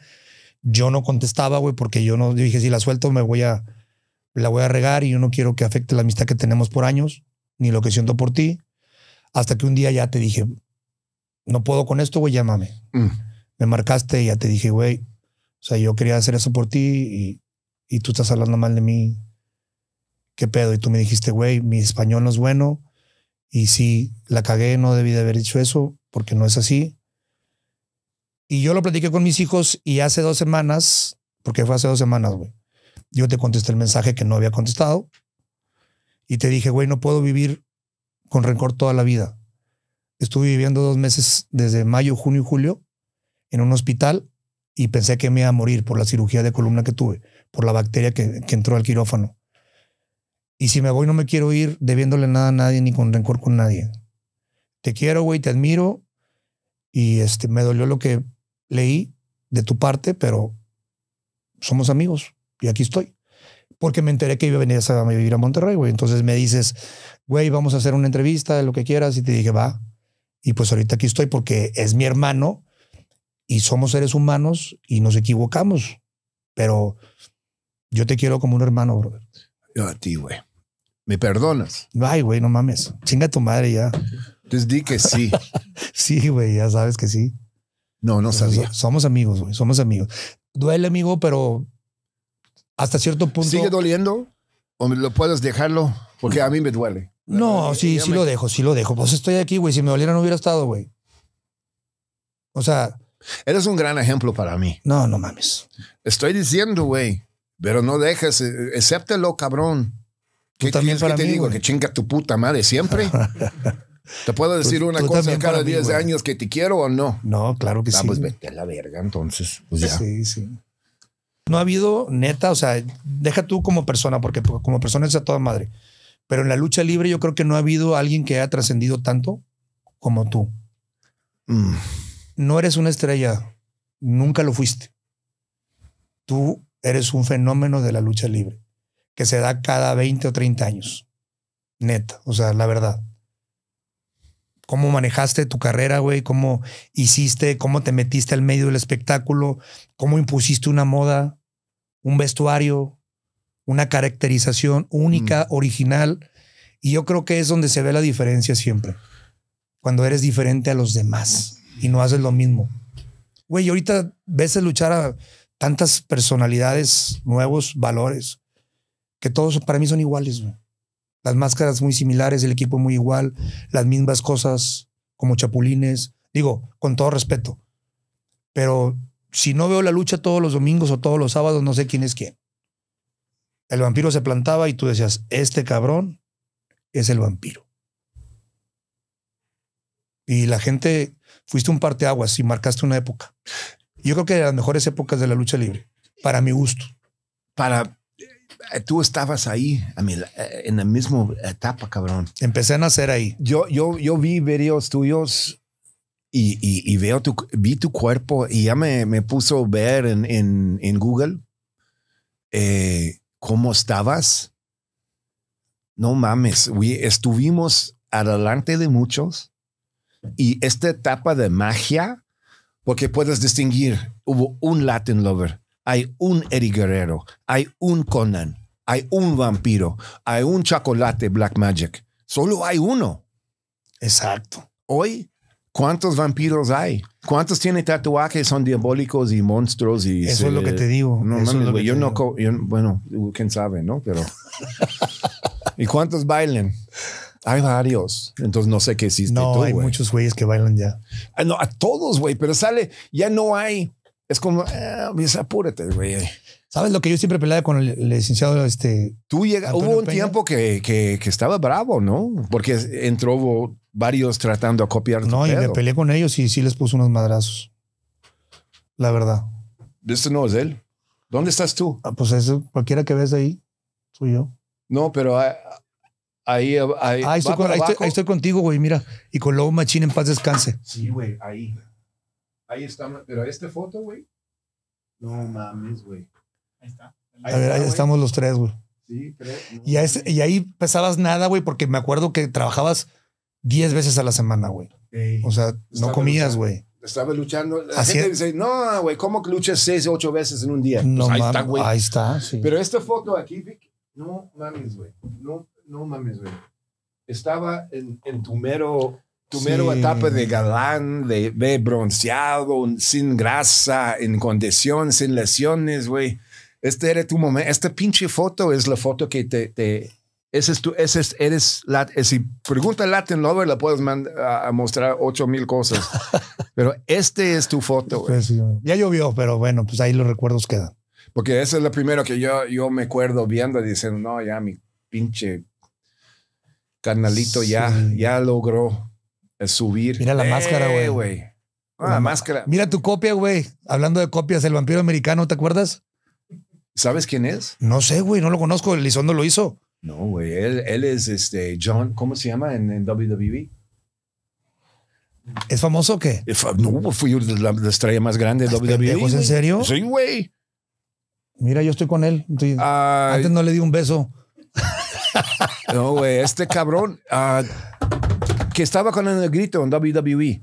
Yo no contestaba, güey, porque yo no dije si la suelto me voy a la voy a regar y yo no quiero que afecte la amistad que tenemos por años ni lo que siento por ti. Hasta que un día ya te dije, no puedo con esto, güey, llámame. Mm. Me marcaste y ya te dije, güey, o sea, yo quería hacer eso por ti y, y tú estás hablando mal de mí. ¿Qué pedo? Y tú me dijiste, güey, mi español no es bueno. Y sí, la cagué, no debí de haber dicho eso porque no es así. Y yo lo platiqué con mis hijos y hace dos semanas, porque fue hace dos semanas, güey, yo te contesté el mensaje que no había contestado y te dije, güey, no puedo vivir con rencor toda la vida. Estuve viviendo dos meses desde mayo, junio y julio en un hospital y pensé que me iba a morir por la cirugía de columna que tuve, por la bacteria que, entró al quirófano. Y si me voy, no me quiero ir debiéndole nada a nadie ni con rencor con nadie. Te quiero, güey, te admiro. Y este, me dolió lo que leí de tu parte, pero somos amigos y aquí estoy porque me enteré que iba a venir a vivir a Monterrey, güey. Entonces me dices, güey, vamos a hacer una entrevista, lo que quieras. Y te dije, va. Y pues ahorita aquí estoy porque es mi hermano y somos seres humanos y nos equivocamos. Pero yo te quiero como un hermano, brother. Yo a ti, güey. ¿Me perdonas? Ay, güey, no mames. Chinga tu madre ya. Entonces di que sí. sí, güey, ya sabes que sí. No, no sabía. Somos amigos, güey. Somos amigos. Duele, amigo, pero hasta cierto punto. ¿Sigue doliendo? ¿O lo puedes dejarlo? Porque a mí me duele. No, sí, sí lo dejo, sí lo dejo. Pues estoy aquí, güey. Si me doliera no hubiera estado, güey. O sea. Eres un gran ejemplo para mí. No, no mames. Estoy diciendo, güey, pero no dejes, exceptelo, eh, cabrón. ¿Qué también te digo? Que chinga tu puta madre siempre. ¿Te puedo pues decir una cosa cada 10 años que te quiero o no? No, claro que ah, sí. Pues vete la verga, entonces. Pues ya. Sí, sí. No ha habido, neta, o sea, deja tú como persona, porque como persona es a toda madre. Pero en la lucha libre yo creo que no ha habido alguien que haya trascendido tanto como tú. Mm. No eres una estrella, nunca lo fuiste. Tú eres un fenómeno de la lucha libre, que se da cada 20 o 30 años. Neta, o sea, la verdad cómo manejaste tu carrera, güey, cómo hiciste, cómo te metiste al medio del espectáculo, cómo impusiste una moda, un vestuario, una caracterización única, mm. original. Y yo creo que es donde se ve la diferencia siempre. Cuando eres diferente a los demás y no haces lo mismo. Güey, ahorita ves luchar a tantas personalidades, nuevos valores, que todos para mí son iguales, güey. Las máscaras muy similares, el equipo muy igual, las mismas cosas como chapulines. Digo, con todo respeto. Pero si no veo la lucha todos los domingos o todos los sábados, no sé quién es quién. El vampiro se plantaba y tú decías, este cabrón es el vampiro. Y la gente, fuiste un parteaguas y marcaste una época. Yo creo que de las mejores épocas de la lucha libre, para mi gusto. Para, eh, tú estabas ahí eh, en la misma etapa, cabrón. Empecé a nacer ahí. Yo, yo, yo vi videos tuyos y, y, veo tu, vi tu cuerpo y ya me, me puso ver en, en, Google eh, cómo estabas. No mames, estuvimos adelante de muchos y esta etapa de magia, porque puedes distinguir, hubo un Latin Lover hay un Eddie Guerrero, hay un Conan, hay un vampiro, hay un chocolate Black Magic. Solo hay uno. Exacto. Hoy, ¿cuántos vampiros hay? ¿Cuántos tienen tatuajes, son diabólicos y monstruos? Y Eso es lo que te digo. No, mames, yo no, yo, bueno, quién sabe, ¿no? Pero. ¿Y cuántos bailan? Hay varios. Entonces no sé qué existe. No, hay muchos güeyes que bailan ya. Ah, no, a todos, güey, pero sale, ya no hay es como, eh, apúrate, güey. ¿Sabes lo que yo siempre peleaba con el licenciado? Este, Tú llegas, hubo un tiempo que, que, estaba bravo, ¿no? Porque entró varios tratando a copiar. No, y me peleé con ellos y sí les puse unos madrazos. La verdad. Este no es él. ¿Dónde estás tú? Ah, pues eso, cualquiera que ves ahí, soy yo. No, pero ahí. Ahí, ah, ahí, estoy, contigo, güey, mira. Y con Lobo Machín en paz descanse. Sí, güey, ahí. Ahí estamos. pero esta foto, güey. No mames, güey. Ahí está. a ver, ahí estamos los tres, güey. Sí, creo. y, y, ahí pesabas nada, güey, porque me acuerdo que trabajabas diez veces a la semana, güey. O sea, no comías, güey. Estaba luchando. La Así gente dice, no, güey, ¿cómo que luchas 6 o 8 veces en un día? No, mames. Pues ahí, está, güey. ahí está, sí. Pero esta foto aquí, Vic, no mames, güey. No, no mames, güey. Estaba en, en tu mero tu mero etapa de galán, de, de, bronceado, sin grasa, en condición, sin lesiones, güey. Este era tu momento. Esta pinche foto es la foto que te... te ese es tu, ese es, eres, la, eh, si pregunta a Latin Lover, la puedes mandar a, mostrar ocho mil cosas. pero este es tu foto. güey. ya llovió, pero bueno, pues ahí los recuerdos quedan. Porque esa es la primera que yo, yo me acuerdo viendo diciendo, no, ya mi pinche canalito ya, ya logró es subir. Mira la eh, máscara, güey. la ah, máscara. Mira tu copia, güey. Hablando de copias, el vampiro americano, ¿te acuerdas? ¿Sabes quién es? No sé, güey, no lo conozco. Elizondo lo hizo. No, güey. Él, es este John, ¿cómo se llama en, en WWE? ¿Es famoso o qué? no, fui la, estrella más grande de WWE. ¿En serio? Sí, güey. Mira, yo estoy con él. antes no le di un beso. no, güey, este cabrón. Ah, que estaba con el grito en WWE,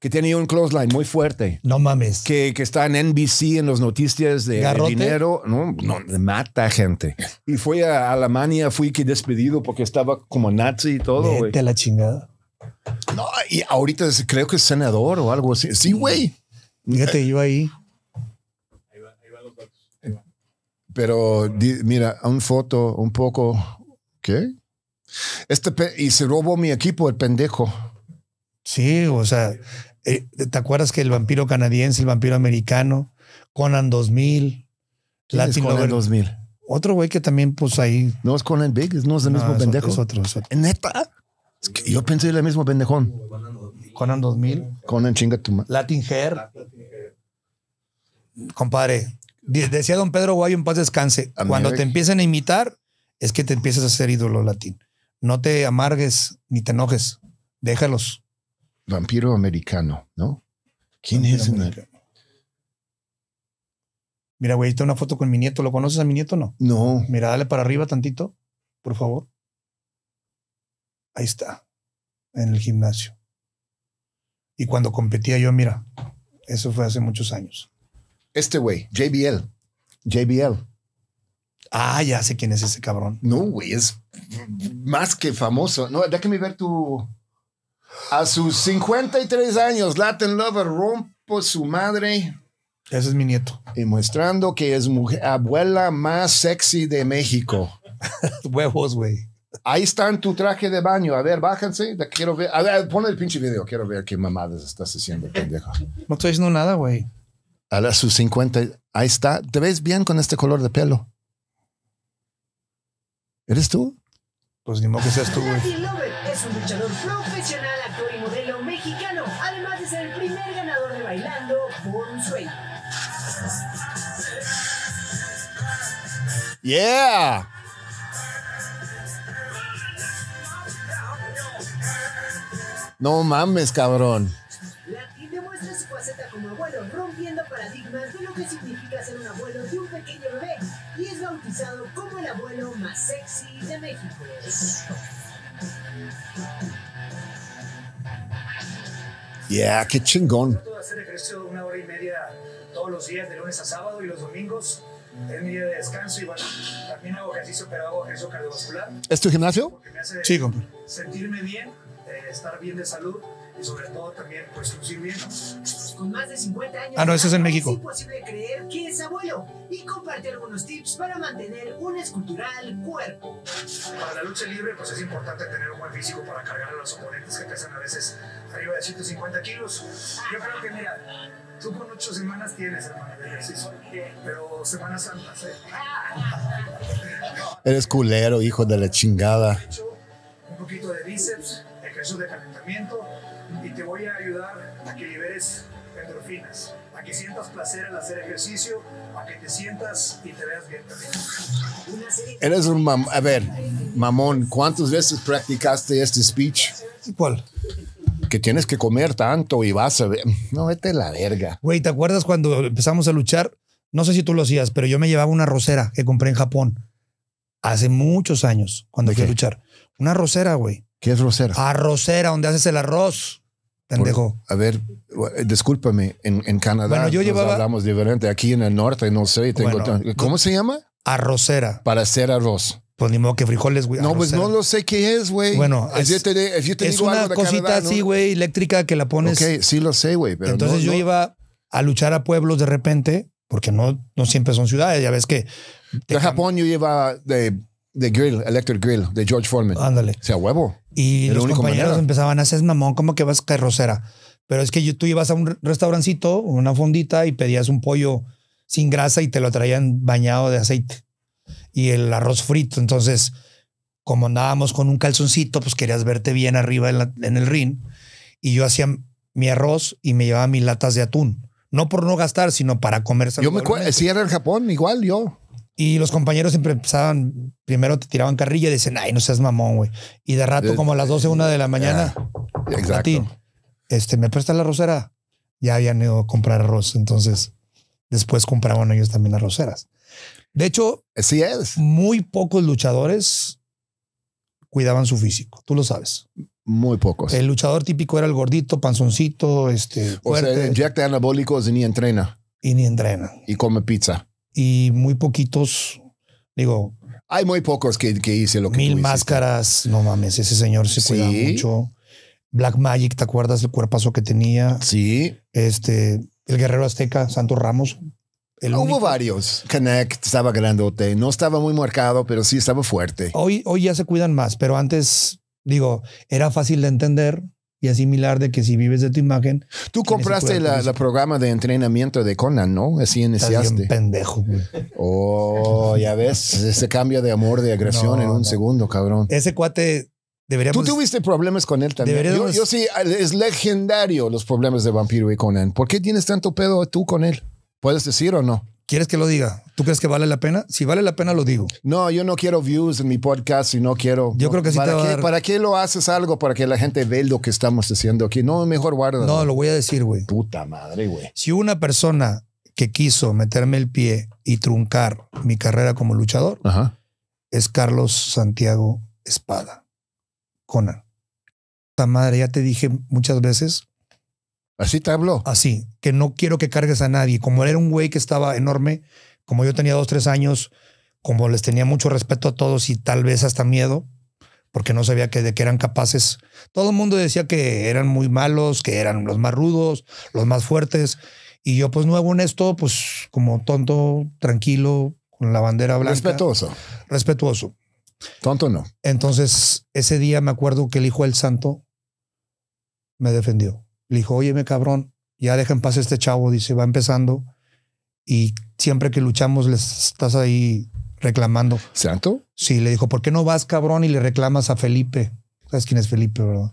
que tenía un clothesline muy fuerte. No mames. Que, que está en NBC en las noticias de dinero. No, no, mata gente. Y fue a Alemania, fui que despedido porque estaba como nazi y todo. Vete la chingada. No, y ahorita creo que es senador o algo así. Sí, güey. Fíjate, yo ahí. Ahí Pero mira, un foto un poco. ¿Qué? Este y se robó mi equipo, el pendejo. Sí, o sea, eh, ¿te acuerdas que el vampiro canadiense, el vampiro americano, Conan 2000, Latin 2000? Otro güey que también, pues ahí. No es Conan Big, no es el mismo pendejo. Neta. yo pensé el mismo pendejón. Conan 2000. Conan chinga tu Latin Hair. Compadre, decía don Pedro Guayo en paz descanse. Cuando te empiezan a imitar, es que te empiezas a hacer ídolo latín no te amargues ni te enojes. Déjalos. Vampiro americano, ¿no? ¿Quién es? Mira, güey, está una foto con mi nieto. ¿Lo conoces a mi nieto o no? No. Mira, dale para arriba tantito, por favor. Ahí está, en el gimnasio. Y cuando competía yo, mira, eso fue hace muchos años. Este güey, JBL. JBL. Ah, ya sé quién es ese cabrón. No, güey, es más que famoso. No, déjame ver tu. A sus 53 años, Latin Lover rompo su madre. Ese es mi nieto. Y mostrando que es abuela más sexy de México. Huevos, güey. Ahí está en tu traje de baño. A ver, bájense. Quiero ver. A ver, pon el pinche video. Quiero ver qué mamadas estás haciendo, pendejo. No estoy haciendo nada, güey. A sus 50. Ahí está. ¿Te ves bien con este color de pelo? ¿Eres tú? Pues ni modo que seas tú, güey. es un luchador profesional, actor y modelo mexicano, además de ser el primer ganador de Bailando por un Sueño. Yeah. No mames, cabrón. Latin demuestra su faceta como abuelo, rompiendo paradigmas de lo que significa ser un abuelo de un pequeño bebé bautizado como el abuelo más sexy de México. Ya, qué chingón. Hacer ejercicio una hora y media todos los días, de lunes a sábado y los domingos. Es mi día de descanso y bueno, también hago ejercicio, pero hago ejercicio cardiovascular. ¿Es tu gimnasio? Sí, compa. Sentirme bien, eh, estar bien de salud y sobre todo también pues Con más de 50 años ah, no, eso es en México. es imposible creer que es abuelo y comparte algunos tips para mantener un escultural cuerpo. Para la lucha libre pues es importante tener un buen físico para cargar a los oponentes que pesan a veces arriba de 150 kilos. Yo creo que mira, tú con ocho semanas tienes hermano de ejercicio, pero semanas santa. ¿eh? Eres culero, hijo de la chingada. Un poquito de bíceps, ejercicio de calentamiento te voy a ayudar a que liberes endorfinas, a que sientas placer en hacer ejercicio, a que te sientas y te veas bien también. Eres un mamón. a ver, mamón, ¿cuántas veces practicaste este speech? ¿Cuál? Que tienes que comer tanto y vas a ver. No, vete la verga. Güey, ¿te acuerdas cuando empezamos a luchar? No sé si tú lo hacías, pero yo me llevaba una rosera que compré en Japón hace muchos años cuando fui a luchar. Una rosera, güey. ¿Qué es rosera? Arrocera, donde haces el arroz a ver, eh, discúlpame, en, Canadá hablamos diferente. Aquí en el norte, no sé, tengo... ¿Cómo se llama? Arrocera. Para hacer arroz. Pues ni modo que frijoles, güey. No, pues no lo sé qué es, güey. Bueno, es, una cosita así, güey, eléctrica que la pones. Ok, sí lo sé, güey. Entonces yo iba a luchar a pueblos de repente, porque no, no siempre son ciudades. Ya ves que... De Japón yo iba de The Grill, Electric Grill, de George Foreman. Ándale. O sea, huevo. Y los compañeros empezaban a hacer mamón, como que vas carrocera. Pero es que tú ibas a un restaurancito, una fondita, y pedías un pollo sin grasa y te lo traían bañado de aceite. Y el arroz frito. Entonces, como andábamos con un calzoncito, pues querías verte bien arriba en, el ring. Y yo hacía mi arroz y me llevaba mis latas de atún. No por no gastar, sino para comerse. Yo me acuerdo, si era en Japón, igual yo. Y los compañeros siempre empezaban, primero te tiraban carrilla y decían, ay, no seas mamón, güey. Y de rato, como a las 12, una de la mañana, ah, exacto. este, ¿me prestas la rosera? Ya habían ido a comprar arroz, entonces después compraban ellos también arroceras. De hecho, sí es. Muy pocos luchadores cuidaban su físico, tú lo sabes. Muy pocos. El luchador típico era el gordito, panzoncito, este. Fuerte. O sea, inyecta anabólicos y ni entrena. Y ni entrena. Y come pizza y muy poquitos, digo. Hay muy pocos que, hice lo que Mil máscaras, no mames, ese señor se cuida mucho. Black Magic, ¿te acuerdas el cuerpazo que tenía? Sí. Este, el guerrero azteca, Santos Ramos. Hubo varios. Connect estaba grandote, no estaba muy marcado, pero sí estaba fuerte. Hoy, hoy ya se cuidan más, pero antes, digo, era fácil de entender y asimilar de que si vives de tu imagen. Tú compraste la, programa de entrenamiento de Conan, ¿no? Así iniciaste. Bien pendejo, güey. Oh, ya ves, ese cambio de amor, de agresión en un segundo, cabrón. Ese cuate Tú tuviste problemas con él también. yo, sí, es legendario los problemas de Vampiro y Conan. ¿Por qué tienes tanto pedo tú con él? ¿Puedes decir o no? ¿Quieres que lo diga? ¿Tú crees que vale la pena? Si vale la pena, lo digo. No, yo no quiero views en mi podcast y no quiero. Yo creo que sí ¿Para, qué, ¿Para qué lo haces algo para que la gente vea lo que estamos haciendo aquí? No, mejor guarda. No, lo voy a decir, güey. Puta madre, güey. Si una persona que quiso meterme el pie y truncar mi carrera como luchador es Carlos Santiago Espada. Conan. Puta madre, ya te dije muchas veces ¿Así te habló? Así, que no quiero que cargues a nadie. Como era un güey que estaba enorme, como yo tenía dos, tres años, como les tenía mucho respeto a todos y tal vez hasta miedo, porque no sabía que, de qué eran capaces. Todo el mundo decía que eran muy malos, que eran los más rudos, los más fuertes. Y yo, pues nuevo en esto, pues como tonto, tranquilo, con la bandera blanca. Respetuoso. Respetuoso. Tonto no. Entonces, ese día me acuerdo que el hijo del santo me defendió. Le dijo, óyeme cabrón, ya deja en paz a este chavo, dice, va empezando. Y siempre que luchamos les estás ahí reclamando. ¿Santo? Sí, le dijo, ¿por qué no vas cabrón y le reclamas a Felipe? ¿Sabes quién es Felipe, verdad?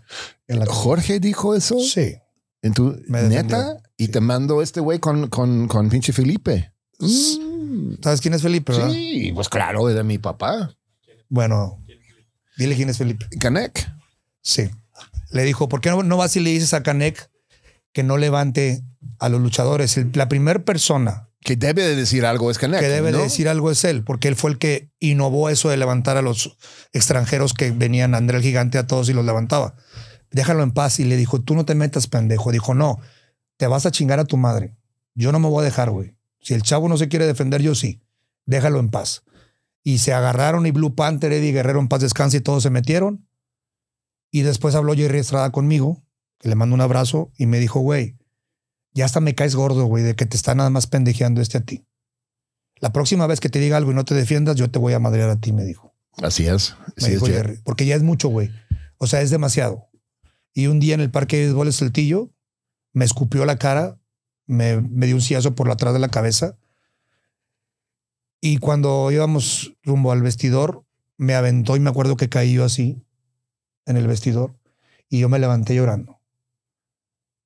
¿Jorge dijo eso? Sí. En tu neta, y te mando este güey con, con, con, pinche Felipe. Mm. ¿Sabes quién es Felipe? ¿verdad? Sí, pues claro, es de mi papá. Bueno, dile quién es Felipe. Canek. Sí le dijo, ¿por qué no, vas y le dices a Canek que no levante a los luchadores? la primera persona que debe de decir algo es Canek. Que debe de decir algo es él, porque él fue el que innovó eso de levantar a los extranjeros que venían, André el Gigante a todos y los levantaba. Déjalo en paz y le dijo, tú no te metas, pendejo. Dijo, no, te vas a chingar a tu madre. Yo no me voy a dejar, güey. Si el chavo no se quiere defender, yo sí. Déjalo en paz. Y se agarraron y Blue Panther, Eddie Guerrero en paz descanse y todos se metieron. Y después habló Jerry Estrada conmigo, que le mandó un abrazo y me dijo, güey, ya hasta me caes gordo, güey, de que te está nada más pendejeando este a ti. La próxima vez que te diga algo y no te defiendas, yo te voy a madrear a ti, me dijo. Así es. Me dijo Jerry, porque ya es mucho, güey. O sea, es demasiado. Y un día en el parque de béisbol me escupió la cara, me, dio un ciazo por la atrás de la cabeza. Y cuando íbamos rumbo al vestidor, me aventó y me acuerdo que caí yo así en el vestidor y yo me levanté llorando.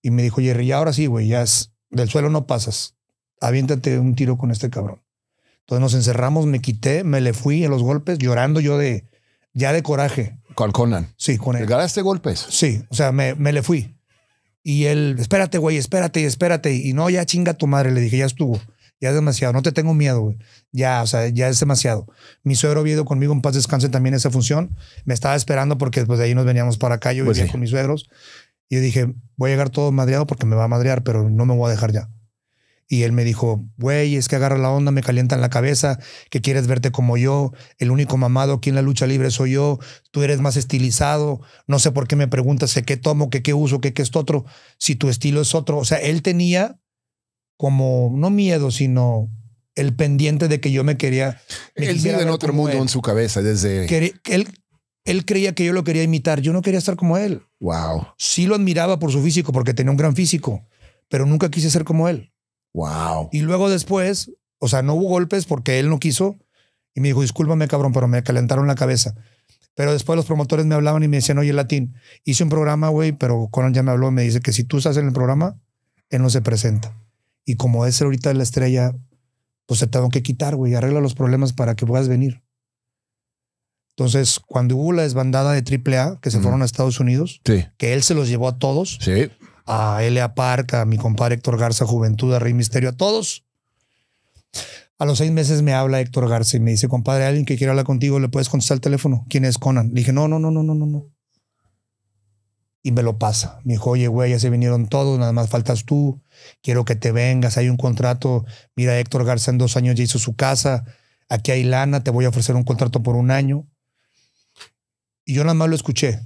Y me dijo, Jerry, ya ahora sí, güey, ya es, del suelo no pasas. Aviéntate un tiro con este cabrón. Entonces nos encerramos, me quité, me le fui a los golpes, llorando yo de, ya de coraje. Con Conan. Sí, con él. ¿Le ganaste golpes? Sí, o sea, me, me le fui. Y él, espérate, güey, espérate, espérate. Y no, ya chinga tu madre, le dije, ya estuvo ya es demasiado, no te tengo miedo, Ya, o sea, ya es demasiado. Mi suegro vio conmigo en paz descanse también esa función. Me estaba esperando porque después pues, de ahí nos veníamos para acá, yo pues vivía con mis suegros. Y yo dije, voy a llegar todo madreado porque me va a madrear, pero no me voy a dejar ya. Y él me dijo, güey, es que agarra la onda, me calientan la cabeza, que quieres verte como yo, el único mamado aquí en la lucha libre soy yo, tú eres más estilizado, no sé por qué me preguntas qué tomo, qué uso, qué es otro, si tu estilo es otro. O sea, él tenía como, no miedo, sino el pendiente de que yo me quería. el él en otro mundo en su cabeza desde. él, él creía que yo lo quería imitar. Yo no quería estar como él. Wow. Sí lo admiraba por su físico, porque tenía un gran físico, pero nunca quise ser como él. Wow. Y luego después, o sea, no hubo golpes porque él no quiso. Y me dijo, discúlpame, cabrón, pero me calentaron la cabeza. Pero después los promotores me hablaban y me decían, oye, Latín, hice un programa, güey, pero Conan ya me habló, me dice que si tú estás en el programa, él no se presenta. Y como es ahorita la estrella, pues te tengo que quitar, güey. Arregla los problemas para que puedas venir. Entonces, cuando hubo la desbandada de AAA, que se fueron a Estados Unidos, que él se los llevó a todos, sí. a L.A. Park, a mi compadre Héctor Garza, Juventud, a Rey Misterio, a todos. A los seis meses me habla Héctor Garza y me dice, compadre, alguien que quiere hablar contigo, le puedes contestar el teléfono. ¿Quién es Conan? Le dije, no, no, no, no, no, no y me lo pasa. Me dijo, oye, güey, ya se vinieron todos, nada más faltas tú, quiero que te vengas, hay un contrato, mira, Héctor Garza en dos años ya hizo su casa, aquí hay lana, te voy a ofrecer un contrato por un año. Y yo nada más lo escuché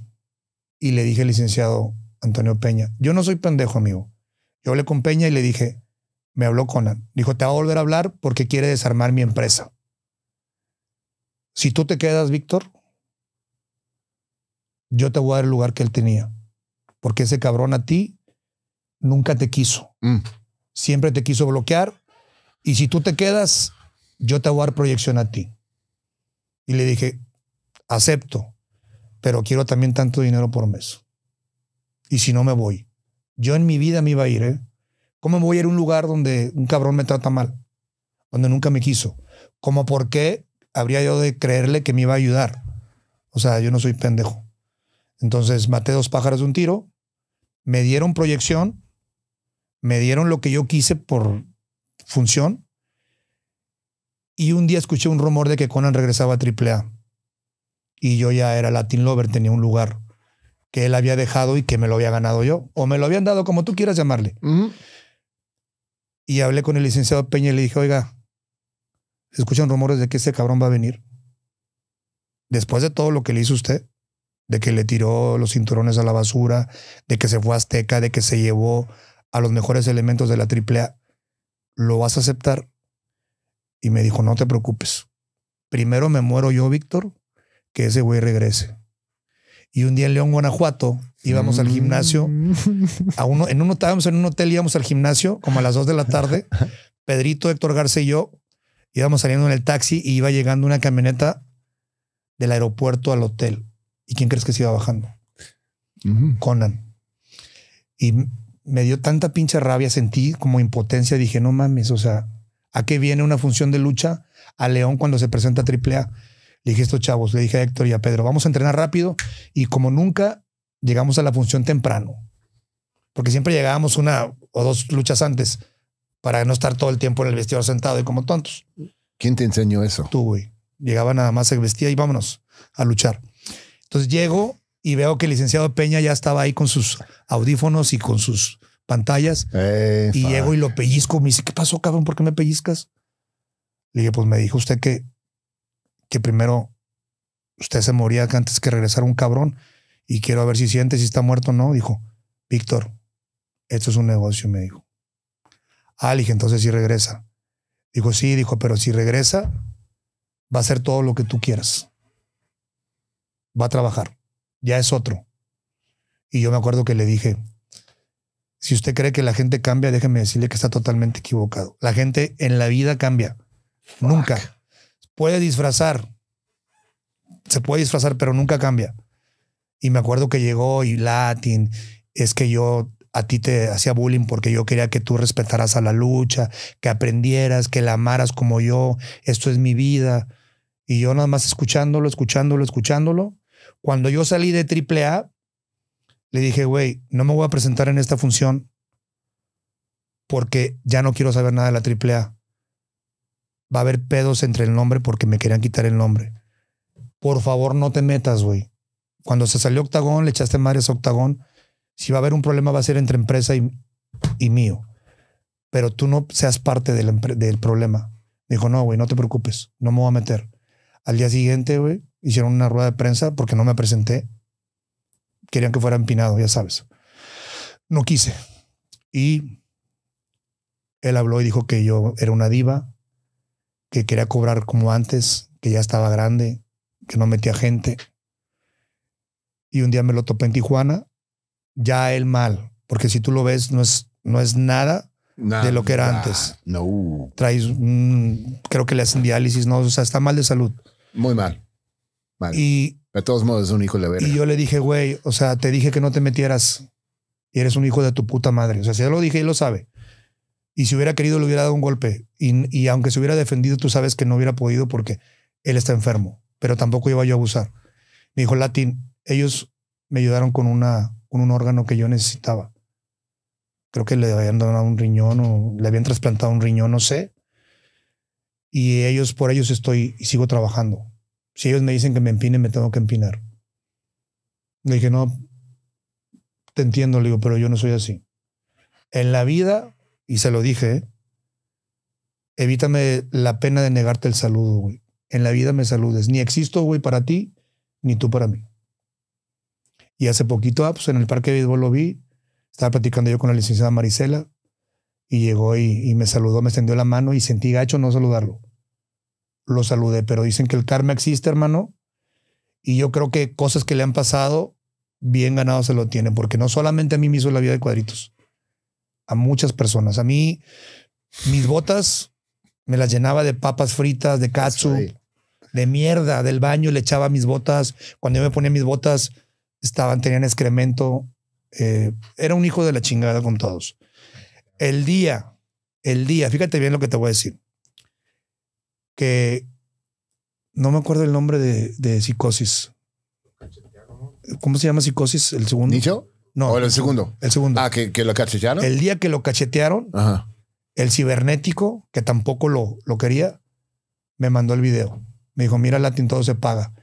y le dije, licenciado Antonio Peña, yo no soy pendejo, amigo. Yo hablé con Peña y le dije, me habló Conan, dijo, te va a volver a hablar porque quiere desarmar mi empresa. Si tú te quedas, Víctor, yo te voy a dar el lugar que él tenía porque ese cabrón a ti nunca te quiso. Mm. Siempre te quiso bloquear. Y si tú te quedas, yo te voy a dar proyección a ti. Y le dije, acepto, pero quiero también tanto dinero por mes. Y si no me voy, yo en mi vida me iba a ir. ¿eh? ¿Cómo me voy a ir a un lugar donde un cabrón me trata mal? Donde nunca me quiso. ¿Cómo por qué habría yo de creerle que me iba a ayudar? O sea, yo no soy pendejo. Entonces maté dos pájaros de un tiro, me dieron proyección, me dieron lo que yo quise por función. Y un día escuché un rumor de que Conan regresaba a AAA. Y yo ya era Latin Lover, tenía un lugar que él había dejado y que me lo había ganado yo. O me lo habían dado, como tú quieras llamarle. Y hablé con el licenciado Peña y le dije, oiga, se escuchan rumores de que ese cabrón va a venir. Después de todo lo que le hizo usted de que le tiró los cinturones a la basura, de que se fue a Azteca, de que se llevó a los mejores elementos de la AAA. ¿Lo vas a aceptar? Y me dijo, no te preocupes. Primero me muero yo, Víctor, que ese güey regrese. Y un día en León, Guanajuato, íbamos al gimnasio. A uno, en, estábamos en un hotel, íbamos al gimnasio como a las 2 de la tarde. Pedrito, Héctor Garce y yo íbamos saliendo en el taxi y iba llegando una camioneta del aeropuerto al hotel. ¿Y quién crees que se iba bajando? Conan. Y me dio tanta pinche rabia, sentí como impotencia, dije, no mames, o sea, ¿a qué viene una función de lucha a León cuando se presenta a AAA? Le dije esto chavos, le dije a Héctor y a Pedro, vamos a entrenar rápido y como nunca llegamos a la función temprano, porque siempre llegábamos una o dos luchas antes para no estar todo el tiempo en el vestidor sentado y como tontos. ¿Quién te enseñó eso? Tú, güey. Llegaba nada más, el vestido y vámonos a luchar. Entonces llego y veo que el licenciado Peña ya estaba ahí con sus audífonos y con sus pantallas. y llego y lo pellizco. Me dice, ¿qué pasó, cabrón? ¿Por qué me pellizcas? Le dije, pues me dijo usted que, que primero usted se moría antes que regresar un cabrón y quiero ver si siente, si está muerto o no. Dijo, Víctor, esto es un negocio, me dijo. Ah, le dije, entonces sí regresa. Dijo, sí, dijo, pero si regresa, va a ser todo lo que tú quieras va a trabajar, ya es otro. Y yo me acuerdo que le dije, si usted cree que la gente cambia, déjeme decirle que está totalmente equivocado. La gente en la vida cambia. Nunca. Puede disfrazar. Se puede disfrazar, pero nunca cambia. Y me acuerdo que llegó y Latin, es que yo a ti te hacía bullying porque yo quería que tú respetaras a la lucha, que aprendieras, que la amaras como yo. Esto es mi vida. Y yo nada más escuchándolo, escuchándolo, escuchándolo, cuando yo salí de AAA, le dije, güey, no me voy a presentar en esta función porque ya no quiero saber nada de la AAA. Va a haber pedos entre el nombre porque me querían quitar el nombre. Por favor, no te metas, güey. Cuando se salió Octagón, le echaste madres a Octagón. Si va a haber un problema, va a ser entre empresa y, mío. Pero tú no seas parte del, del problema. Dijo, no, güey, no te preocupes, no me voy a meter. Al día siguiente, güey, hicieron una rueda de prensa porque no me presenté. Querían que fuera empinado, ya sabes. No quise. Y él habló y dijo que yo era una diva, que quería cobrar como antes, que ya estaba grande, que no metía gente. Y un día me lo topé en Tijuana, ya él mal, porque si tú lo ves, no es, no es nada de lo que era antes. No. Traes, creo que le hacen diálisis, no, o sea, está mal de salud. Muy mal. Y de todos modos es un hijo de Y yo le dije, güey, o sea, te dije que no te metieras. Y eres un hijo de tu puta madre. O sea, si yo lo dije, él lo sabe. Y si hubiera querido, le hubiera dado un golpe. Y, aunque se hubiera defendido, tú sabes que no hubiera podido porque él está enfermo. Pero tampoco iba yo a abusar. Me dijo, Latin, ellos me ayudaron con, una, con un órgano que yo necesitaba. Creo que le habían donado un riñón o le habían trasplantado un riñón, no sé. Y ellos, por ellos estoy y sigo trabajando. Si ellos me dicen que me empine, me tengo que empinar. Le dije, no, te entiendo, le digo, pero yo no soy así. En la vida, y se lo dije, evítame la pena de negarte el saludo, güey. En la vida me saludes. Ni existo, güey, para ti, ni tú para mí. Y hace poquito, ah, pues en el parque de béisbol lo vi, estaba platicando yo con la licenciada Marisela, y llegó y, y me saludó, me extendió la mano y sentí gacho no saludarlo lo saludé, pero dicen que el karma existe, hermano, y yo creo que cosas que le han pasado, bien ganado se lo tienen, porque no solamente a mí me hizo la vida de cuadritos, a muchas personas. A mí, mis botas me las llenaba de papas fritas, de katsu, de mierda, del baño, le echaba mis botas. Cuando yo me ponía mis botas, estaban, tenían excremento. Eh, era un hijo de la chingada con todos. El día, el día, fíjate bien lo que te voy a decir que no me acuerdo el nombre de, psicosis. ¿Cómo se llama psicosis? El segundo. ¿Nicho? No. el segundo? El segundo. Ah, que, que lo cachetearon. El día que lo cachetearon, el cibernético, que tampoco lo, lo quería, me mandó el video. Me dijo, mira, Latin, todo se paga.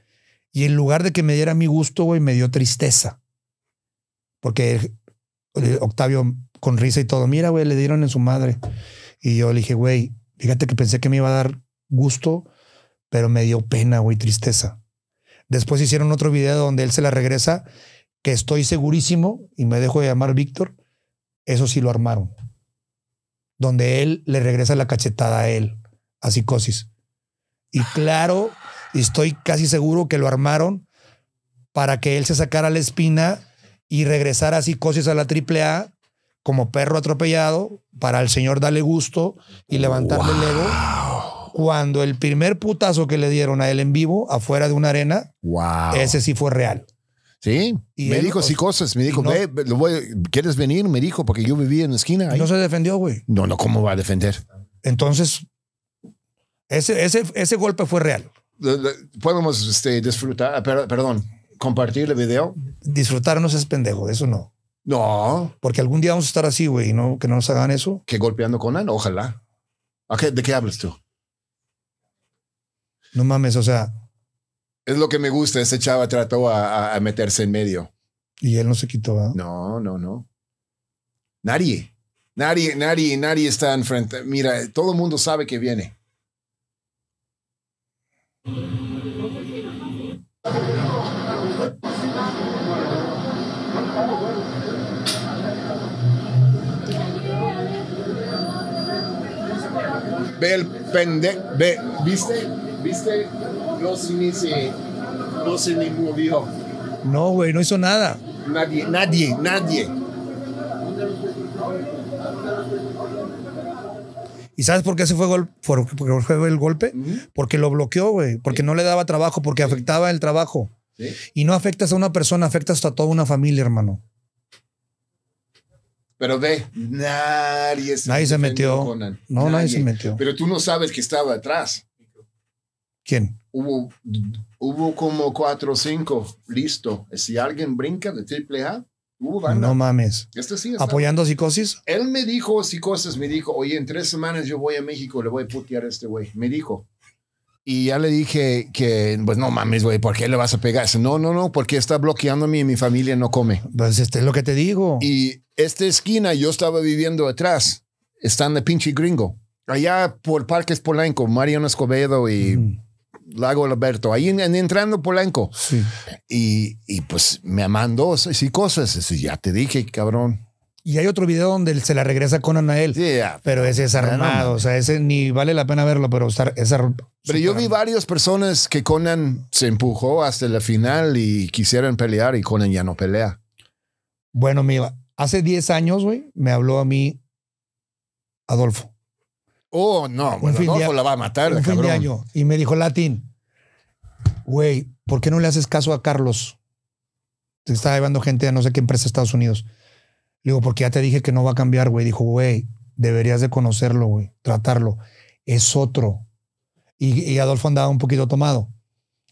Y en lugar de que me diera mi gusto, güey, me dio tristeza. Porque eh, Octavio, con risa y todo, mira, güey, le dieron en su madre. Y yo le dije, güey, fíjate que pensé que me iba a dar gusto, pero me dio pena, güey, tristeza. Después hicieron otro video donde él se la regresa, que estoy segurísimo, y me dejo de llamar Víctor, eso sí lo armaron. Donde él le regresa la cachetada a él, a psicosis. Y claro, estoy casi seguro que lo armaron para que él se sacara la espina y regresara a psicosis a la AAA como perro atropellado para el señor darle gusto y levantarle el ego cuando el primer putazo que le dieron a él en vivo, afuera de una arena, wow. ese sí fue real. Sí, y me dijo sí pues, cosas, me dijo, ¿quieres venir? Me dijo, porque yo vivía en la esquina. Ahí. No se defendió, güey. No, no, ¿cómo va a defender? Entonces, ese, ese, ese golpe fue real. Podemos este, disfrutar, ah, perdón, compartir el video. Disfrutarnos es pendejo, eso no. No. Porque algún día vamos a estar así, güey, y no, que no nos hagan eso. Que golpeando con él, ojalá. ¿De qué hablas tú? No mames, o sea. Es lo que me gusta. Ese chava trató a, meterse en medio. Y él no se quitó, No, no, no. Nadie. Nadie, nadie, nadie está enfrente. Mira, todo el mundo sabe que viene. Ve el pendejo. ¿Viste? No, se, no ni movió. No, güey, no hizo nada. Nadie, nadie, nadie. ¿Y sabes por qué se fue, el golpe? Porque lo bloqueó, güey. Porque no le daba trabajo, porque afectaba el trabajo. Y no afectas a una persona, afectas a toda una familia, hermano. Pero ve, nadie se, nadie se metió. No, nadie. se metió. Pero tú no sabes que estaba atrás. ¿Quién? Hubo, hubo como cuatro o cinco, listo. Si alguien brinca de triple A, hubo banda. No mames. Este sí ¿Apoyando Psicosis? Él me dijo, Psicosis me dijo, oye, en tres semanas yo voy a México, le voy a putear a este güey. Me dijo. Y ya le dije que, pues no mames, güey, ¿por qué le vas a pegar? Dice, no, no, no, porque está bloqueando a mí y mi familia no come. Pues este es lo que te digo. Y esta esquina yo estaba viviendo atrás, Están de pinche gringo. Allá por Parques Polanco, Mariano Escobedo y... Lago Alberto, ahí entrando Polanco. Y, pues me mandó sí cosas. eso ya te dije, cabrón. Y hay otro video donde se la regresa con Anael. Sí, Pero ese es armado. O sea, ese ni vale la pena verlo, pero estar, Pero yo vi varias personas que Conan se empujó hasta la final y quisieron pelear y Conan ya no pelea. Bueno, mira, hace 10 años, güey, me habló a mí Adolfo. Oh, no, la va a matar, un fin de año. Y me dijo Latín, güey, ¿por qué no le haces caso a Carlos? Te está llevando gente a no sé qué empresa de Estados Unidos. Le digo, porque ya te dije que no va a cambiar, güey. Dijo, güey, deberías de conocerlo, güey, tratarlo. Es otro. Y, y, Adolfo andaba un poquito tomado.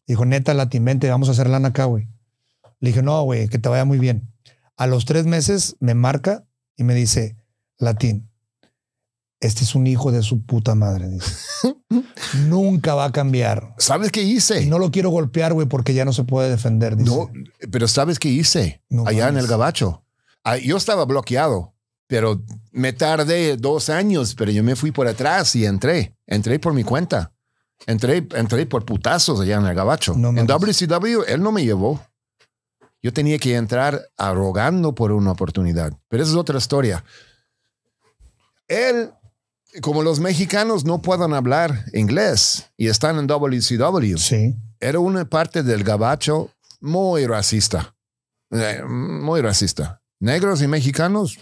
Dijo, neta, Latín, vente, vamos a hacer lana acá, güey. Le dije, no, güey, que te vaya muy bien. A los tres meses me marca y me dice, Latín, este es un hijo de su puta madre, dice. Nunca va a cambiar. ¿Sabes qué hice? no lo quiero golpear, güey, porque ya no se puede defender, dice. No, pero ¿sabes qué hice? Allá en el gabacho. Ah, yo estaba bloqueado, pero me tardé dos años, pero yo me fui por atrás y entré. Entré por mi cuenta. Entré, entré por putazos allá en el gabacho. en WCW, él no me llevó. Yo tenía que entrar arrogando por una oportunidad. Pero esa es otra historia. Él como los mexicanos no pueden hablar inglés y están en WCW, sí. era una parte del gabacho muy racista. Eh, muy racista. Negros y mexicanos.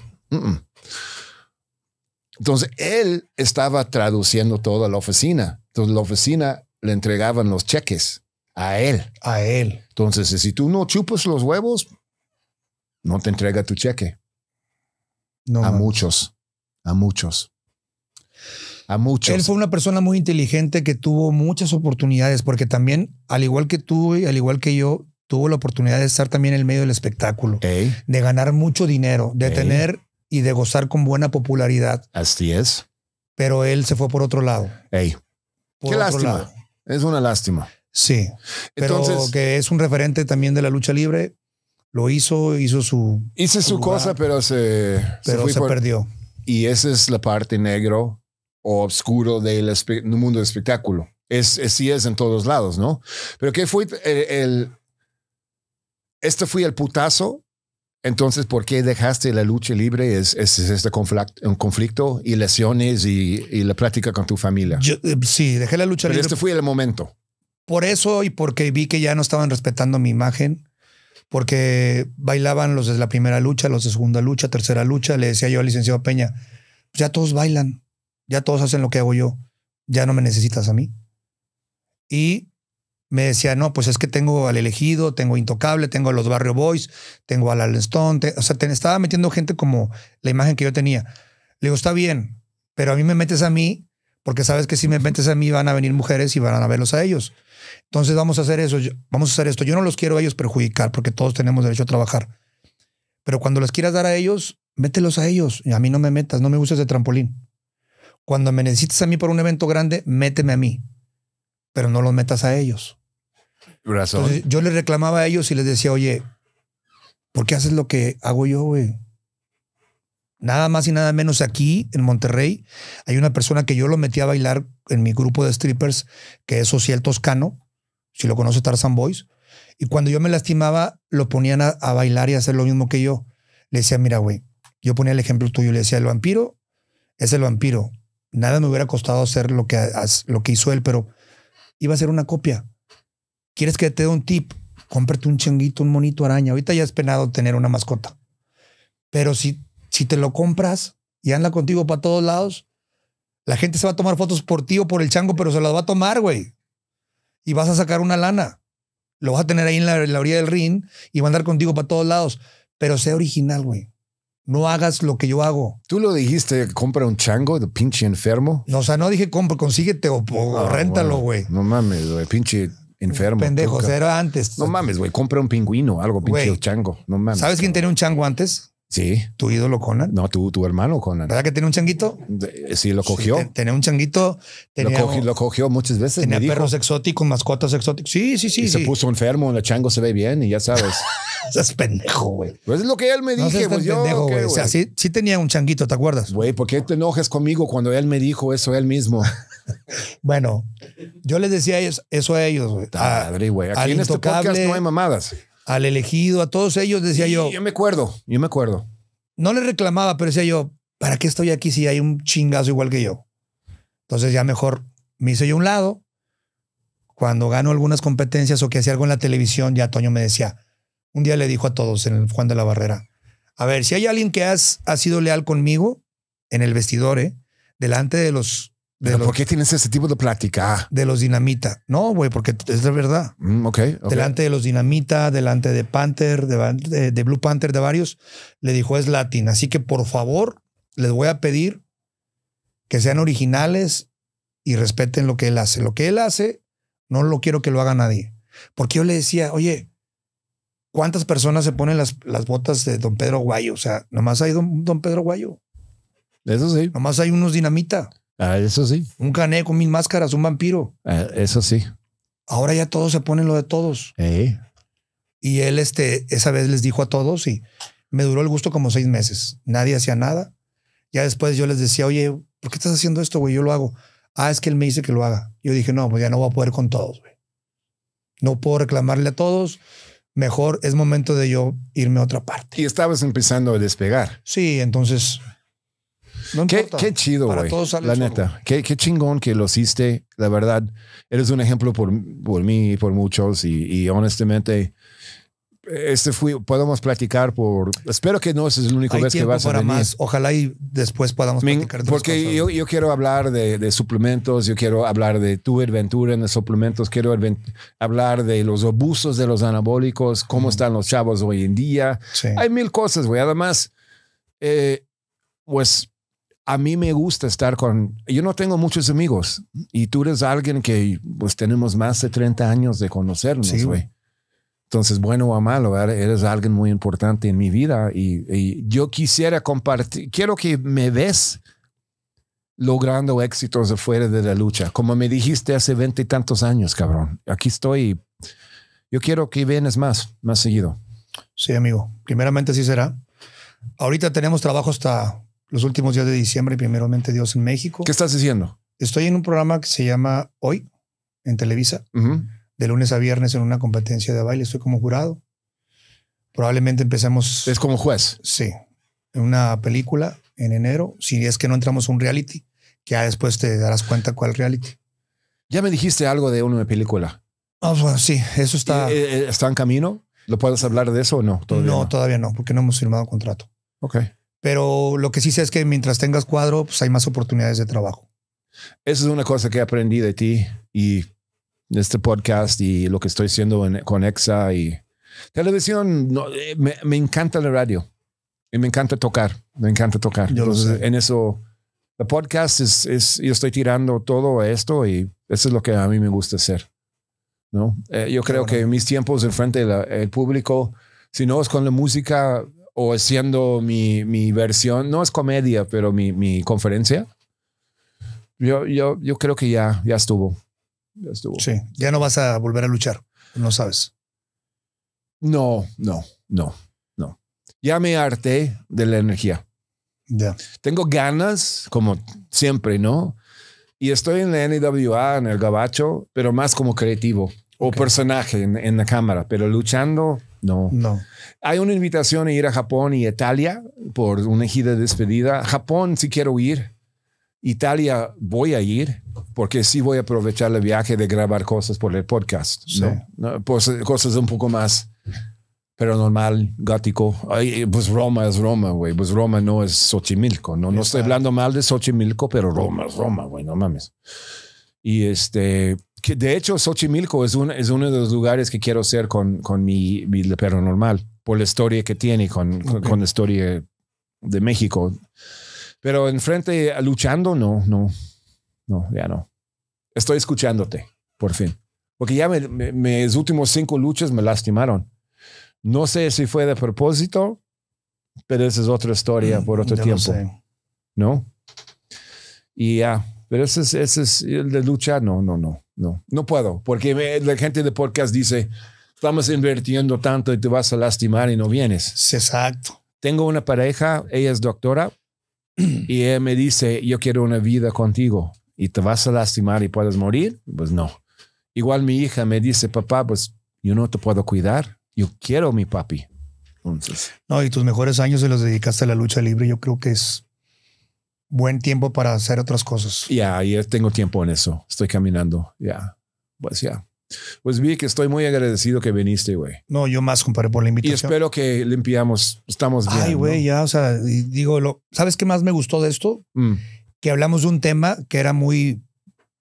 Entonces, él estaba traduciendo toda la oficina. Entonces, la oficina le entregaban los cheques a él. A él. Entonces, si tú no chupas los huevos, no te entrega tu cheque. No, a muchos. A muchos. A Él fue una persona muy inteligente que tuvo muchas oportunidades, porque también, al igual que tú y al igual que yo, tuvo la oportunidad de estar también en el medio del espectáculo, de ganar mucho dinero, de tener y de gozar con buena popularidad. Así es. Pero él se fue por otro lado. Qué lástima. Es una lástima. Sí. Pero Entonces, que es un referente también de la lucha libre. Lo hizo, hizo su. hice su, cosa, pero se. Pero se, perdió. Y esa es la parte negro o oscuro del mundo del espectáculo. Es, es, sí es en todos lados, ¿no? Pero ¿qué fue el, Este fue el putazo. Entonces, ¿por qué dejaste la lucha libre? Es, es, este conflicto, un conflicto y lesiones y, la práctica con tu familia. Eh, sí, dejé la lucha Pero libre. Este fue el momento. Por eso y porque vi que ya no estaban respetando mi imagen porque bailaban los de la primera lucha, los de segunda lucha, tercera lucha. Le decía yo al licenciado Peña, pues ya todos bailan ya todos hacen lo que hago yo, ya no me necesitas a mí. Y me decía, no, pues es que tengo al elegido, tengo Intocable, tengo a los Barrio Boys, tengo a la Stone, o sea, te, estaba metiendo gente como la imagen que yo tenía. Le digo, está bien, pero a mí me metes a mí, porque sabes que si me metes a mí van a venir mujeres y van a verlos a ellos. Entonces vamos a hacer eso, vamos a hacer esto. Yo no los quiero a ellos perjudicar, porque todos tenemos derecho a trabajar. Pero cuando los quieras dar a ellos, mételos a ellos. Y a mí no me metas, no me uses de trampolín. Cuando me necesites a mí para un evento grande, méteme a mí, pero no los metas a ellos. yo les reclamaba a ellos y les decía, oye, ¿por qué haces lo que hago yo, güey? Nada más y nada menos aquí en Monterrey hay una persona que yo lo metí a bailar en mi grupo de strippers, que es Social Toscano, si lo conoce Tarzan Boys. Y cuando yo me lastimaba, lo ponían a, bailar y hacer lo mismo que yo. Le decía, mira, güey, yo ponía el ejemplo tuyo, le decía, el vampiro es el vampiro, nada me hubiera costado hacer lo que, hizo él, pero iba a ser una copia. ¿Quieres que te dé un tip? Cómprate un changuito, un monito araña. Ahorita ya es penado tener una mascota. Pero si, si te lo compras y anda contigo para todos lados, la gente se va a tomar fotos por ti o por el chango, pero se las va a tomar, güey. Y vas a sacar una lana. Lo vas a tener ahí en la, orilla del ring y va a andar contigo para todos lados. Pero sea original, güey. No hagas lo que yo hago. Tú lo dijiste, compra un chango, de pinche enfermo. No, o sea, no dije compra, consíguete o, o ah, güey. no mames, güey, pinche enfermo. Pendejo, o era antes. No mames, güey, compra un pingüino, algo pinche chango. No mames. ¿Sabes quién tenía un chango antes? Sí. ¿Tu ídolo Conan? No, tu, tu hermano Conan. ¿Verdad que tiene un changuito? sí, lo cogió. tenía un changuito. lo, cogió, muchas veces. Tenía perros exóticos, mascotas exóticas. Sí, sí, sí. Y se puso enfermo, el chango se ve bien y ya sabes. Es pendejo, güey. Pues es lo que él me no dije, pues pendejo, güey. O sea, sí, tenía un changuito, ¿te acuerdas? Güey, ¿por qué te enojas conmigo cuando él me dijo eso él mismo? bueno, yo les decía eso a ellos, güey. Madre, güey. Aquí en este podcast no hay mamadas al elegido, a todos ellos, decía sí, yo. Yo me acuerdo, yo me acuerdo. No le reclamaba, pero decía yo, ¿para qué estoy aquí si hay un chingazo igual que yo? Entonces ya mejor me hice yo un lado. Cuando gano algunas competencias o que hacía algo en la televisión, ya Toño me decía, un día le dijo a todos en el Juan de la Barrera, a ver, si hay alguien que has, ha sido leal conmigo en el vestidor, ¿eh? delante de los ¿Por qué tienes ese tipo de plática? Ah. De los dinamita. No, güey, porque es de verdad. Mm, okay, Delante de los dinamita, delante de Panther, de, Blue Panther, de varios, le dijo es latín. Así que por favor, les voy a pedir que sean originales y respeten lo que él hace. Lo que él hace, no lo quiero que lo haga nadie. Porque yo le decía, oye, ¿cuántas personas se ponen las, las botas de Don Pedro Guayo? O sea, nomás hay Don, don Pedro Guayo. Eso sí. Nomás hay unos dinamita. Ah, eso sí. Un cané con mil máscaras, un vampiro. Ah, eso sí. Ahora ya todos se ponen lo de todos. Eh. Y él, este, esa vez les dijo a todos y me duró el gusto como seis meses. Nadie hacía nada. Ya después yo les decía, oye, ¿por qué estás haciendo esto, güey? Yo lo hago. Ah, es que él me dice que lo haga. Yo dije, no, pues ya no voy a poder con todos, güey. No puedo reclamarle a todos. Mejor es momento de yo irme a otra parte. Y estabas empezando a despegar. Sí, entonces qué, chido, güey. La neta. Qué, chingón que lo hiciste. La verdad, eres un ejemplo por, por mí y por muchos. Y, honestamente, este fui, podemos platicar por. Espero que no ese es el único vez que vas a venir. más. Ojalá y después podamos platicar. De porque yo, yo, quiero hablar de, suplementos, yo quiero hablar de tu aventura en los suplementos, quiero hablar de los abusos de los anabólicos, cómo están los chavos hoy en día. Hay mil cosas, güey. Además, eh, pues a mí me gusta estar con, yo no tengo muchos amigos y tú eres alguien que pues tenemos más de 30 años de conocernos, güey. Entonces, bueno o malo, eres alguien muy importante en mi vida y, yo quisiera compartir, quiero que me ves logrando éxitos afuera de la lucha, como me dijiste hace veinte y tantos años, cabrón. Aquí estoy. Yo quiero que vienes más, más seguido. Sí, amigo. Primeramente sí será. Ahorita tenemos trabajo hasta los últimos días de diciembre, primeramente Dios en México. ¿Qué estás diciendo? Estoy en un programa que se llama Hoy, en Televisa, de lunes a viernes en una competencia de baile. Estoy como jurado. Probablemente empecemos. ¿Es como juez? Sí. En una película en enero, si es que no entramos a un reality, que ya después te darás cuenta cuál reality. Ya me dijiste algo de una película. Oh, sí, eso está. Eh, eh, eh, ¿Está en camino? ¿Lo puedes hablar de eso o no? no, todavía no, porque no hemos firmado contrato. Ok. Pero lo que sí sé es que mientras tengas cuadro, pues hay más oportunidades de trabajo. eso es una cosa que aprendí de ti y de este podcast y lo que estoy haciendo con EXA y televisión. No, eh, me, encanta la radio y me encanta tocar. Me encanta tocar. en eso, el podcast es, yo estoy tirando todo esto y eso es lo que a mí me gusta hacer. ¿no? Eh, yo creo que mis tiempos frente del público, si no es con la música, o siendo mi, mi versión, no es comedia, pero mi, mi conferencia, yo, yo, yo creo que ya, ya estuvo. Ya estuvo. Sí, ya no vas a volver a luchar, no sabes. No, no, no, no. Ya me harté de la energía. ya Tengo ganas, como siempre, ¿no? Y estoy en la NWA, en el gabacho, pero más como creativo o personaje en la cámara, pero luchando no. No. Hay una invitación a ir a Japón y Italia por una gira de despedida. Japón si quiero ir. Italia voy a ir porque sí voy a aprovechar el viaje de grabar cosas por el podcast. ¿no? Pues, cosas un poco más pero normal, gótico. Eh, pues Roma es Roma, güey. Pues Roma no es Xochimilco. No, no estoy hablando mal de Xochimilco, pero Roma es Roma, güey. No mames. Y este, de hecho Xochimilco es, un, es uno de los lugares que quiero ser con, con mi, mi perro normal, por la historia que tiene, con, con, la historia de México. Pero enfrente, luchando, no, no, no, ya no. Estoy escuchándote, por fin. Porque ya mis últimos cinco luchas me lastimaron. No sé si fue de propósito, pero esa es otra historia mm, por otro tiempo. ¿No? Y ya, pero ese es, ese es el de lucha no, no, no. No, no puedo, porque la gente de podcast dice, estamos invirtiendo tanto y te vas a lastimar y no vienes. Exacto. Tengo una pareja, ella es doctora, y ella me dice, yo quiero una vida contigo y te vas a lastimar y puedes morir. Pues no. Igual mi hija me dice, papá, pues yo no te puedo cuidar, yo quiero a mi papi. Entonces. No, y tus mejores años se los dedicaste a la lucha libre, yo creo que es buen tiempo para hacer otras cosas. Ya, yeah, tengo tiempo en eso. Estoy caminando. Ya, pues ya. Pues vi que estoy muy agradecido que viniste, güey. No, yo más comparé por la invitación. Y espero que limpiamos, estamos bien. Ay, güey, ya, o sea, digo, lo, ¿sabes qué más me gustó de esto? Mm. Que hablamos de un tema que era muy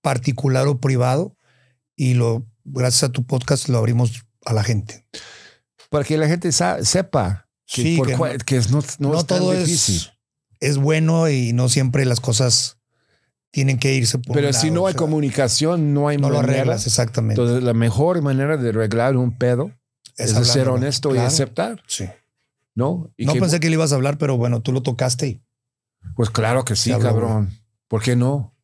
particular o privado y lo, gracias a tu podcast, lo abrimos a la gente. Para que la gente sepa que, no, es todo difícil. Es, es bueno y no siempre las cosas tienen que irse por Pero si no hay comunicación, no hay no Lo arreglas, exactamente. Entonces, la mejor manera de arreglar un pedo es, ser honesto y aceptar. Sí. ¿No? no pensé que le ibas a hablar, pero bueno, tú lo tocaste Pues claro que sí, cabrón. ¿Por qué no?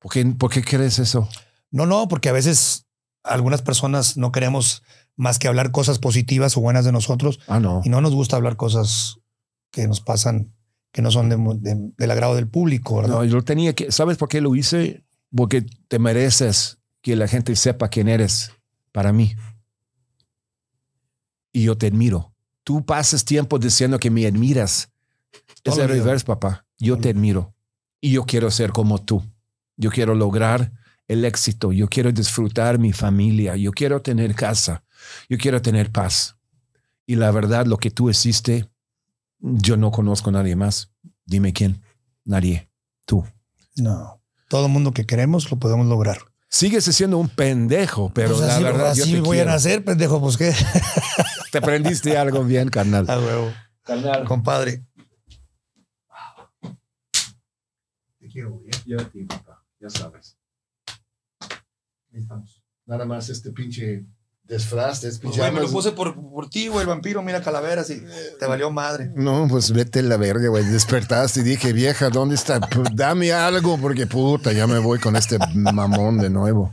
¿Por qué, ¿Por qué crees eso? No, no, porque a veces algunas personas no queremos más que hablar cosas positivas o buenas de nosotros. Ah, no. Y no nos gusta hablar cosas que nos pasan que no son del agrado del público. No, yo tenía que, ¿sabes por qué lo hice? Porque te mereces que la gente sepa quién eres para mí. Y yo te admiro. Tú pasas tiempo diciendo que me admiras. es el reverse, papá. Yo te admiro. Y yo quiero ser como tú. Yo quiero lograr el éxito. Yo quiero disfrutar mi familia. Yo quiero tener casa. Yo quiero tener paz. Y la verdad, lo que tú hiciste yo no conozco a nadie más. Dime quién. Nadie. Tú. No. Todo el mundo que queremos lo podemos lograr. Sigues siendo un pendejo, pero pues la verdad. yo te voy a nacer, pendejo, pues qué. te aprendiste algo bien, carnal. A huevo. Carnal. Compadre. Te quiero, bien. Yo a ti, papá. Ya sabes. Ahí estamos. Nada más este pinche Desfraste, pues, te güey, me lo puse por, por ti, güey, el vampiro, mira calaveras y te valió madre. No, pues vete la verga, güey. Despertaste y dije, vieja, ¿dónde está? Pues, dame algo, porque puta, ya me voy con este mamón de nuevo.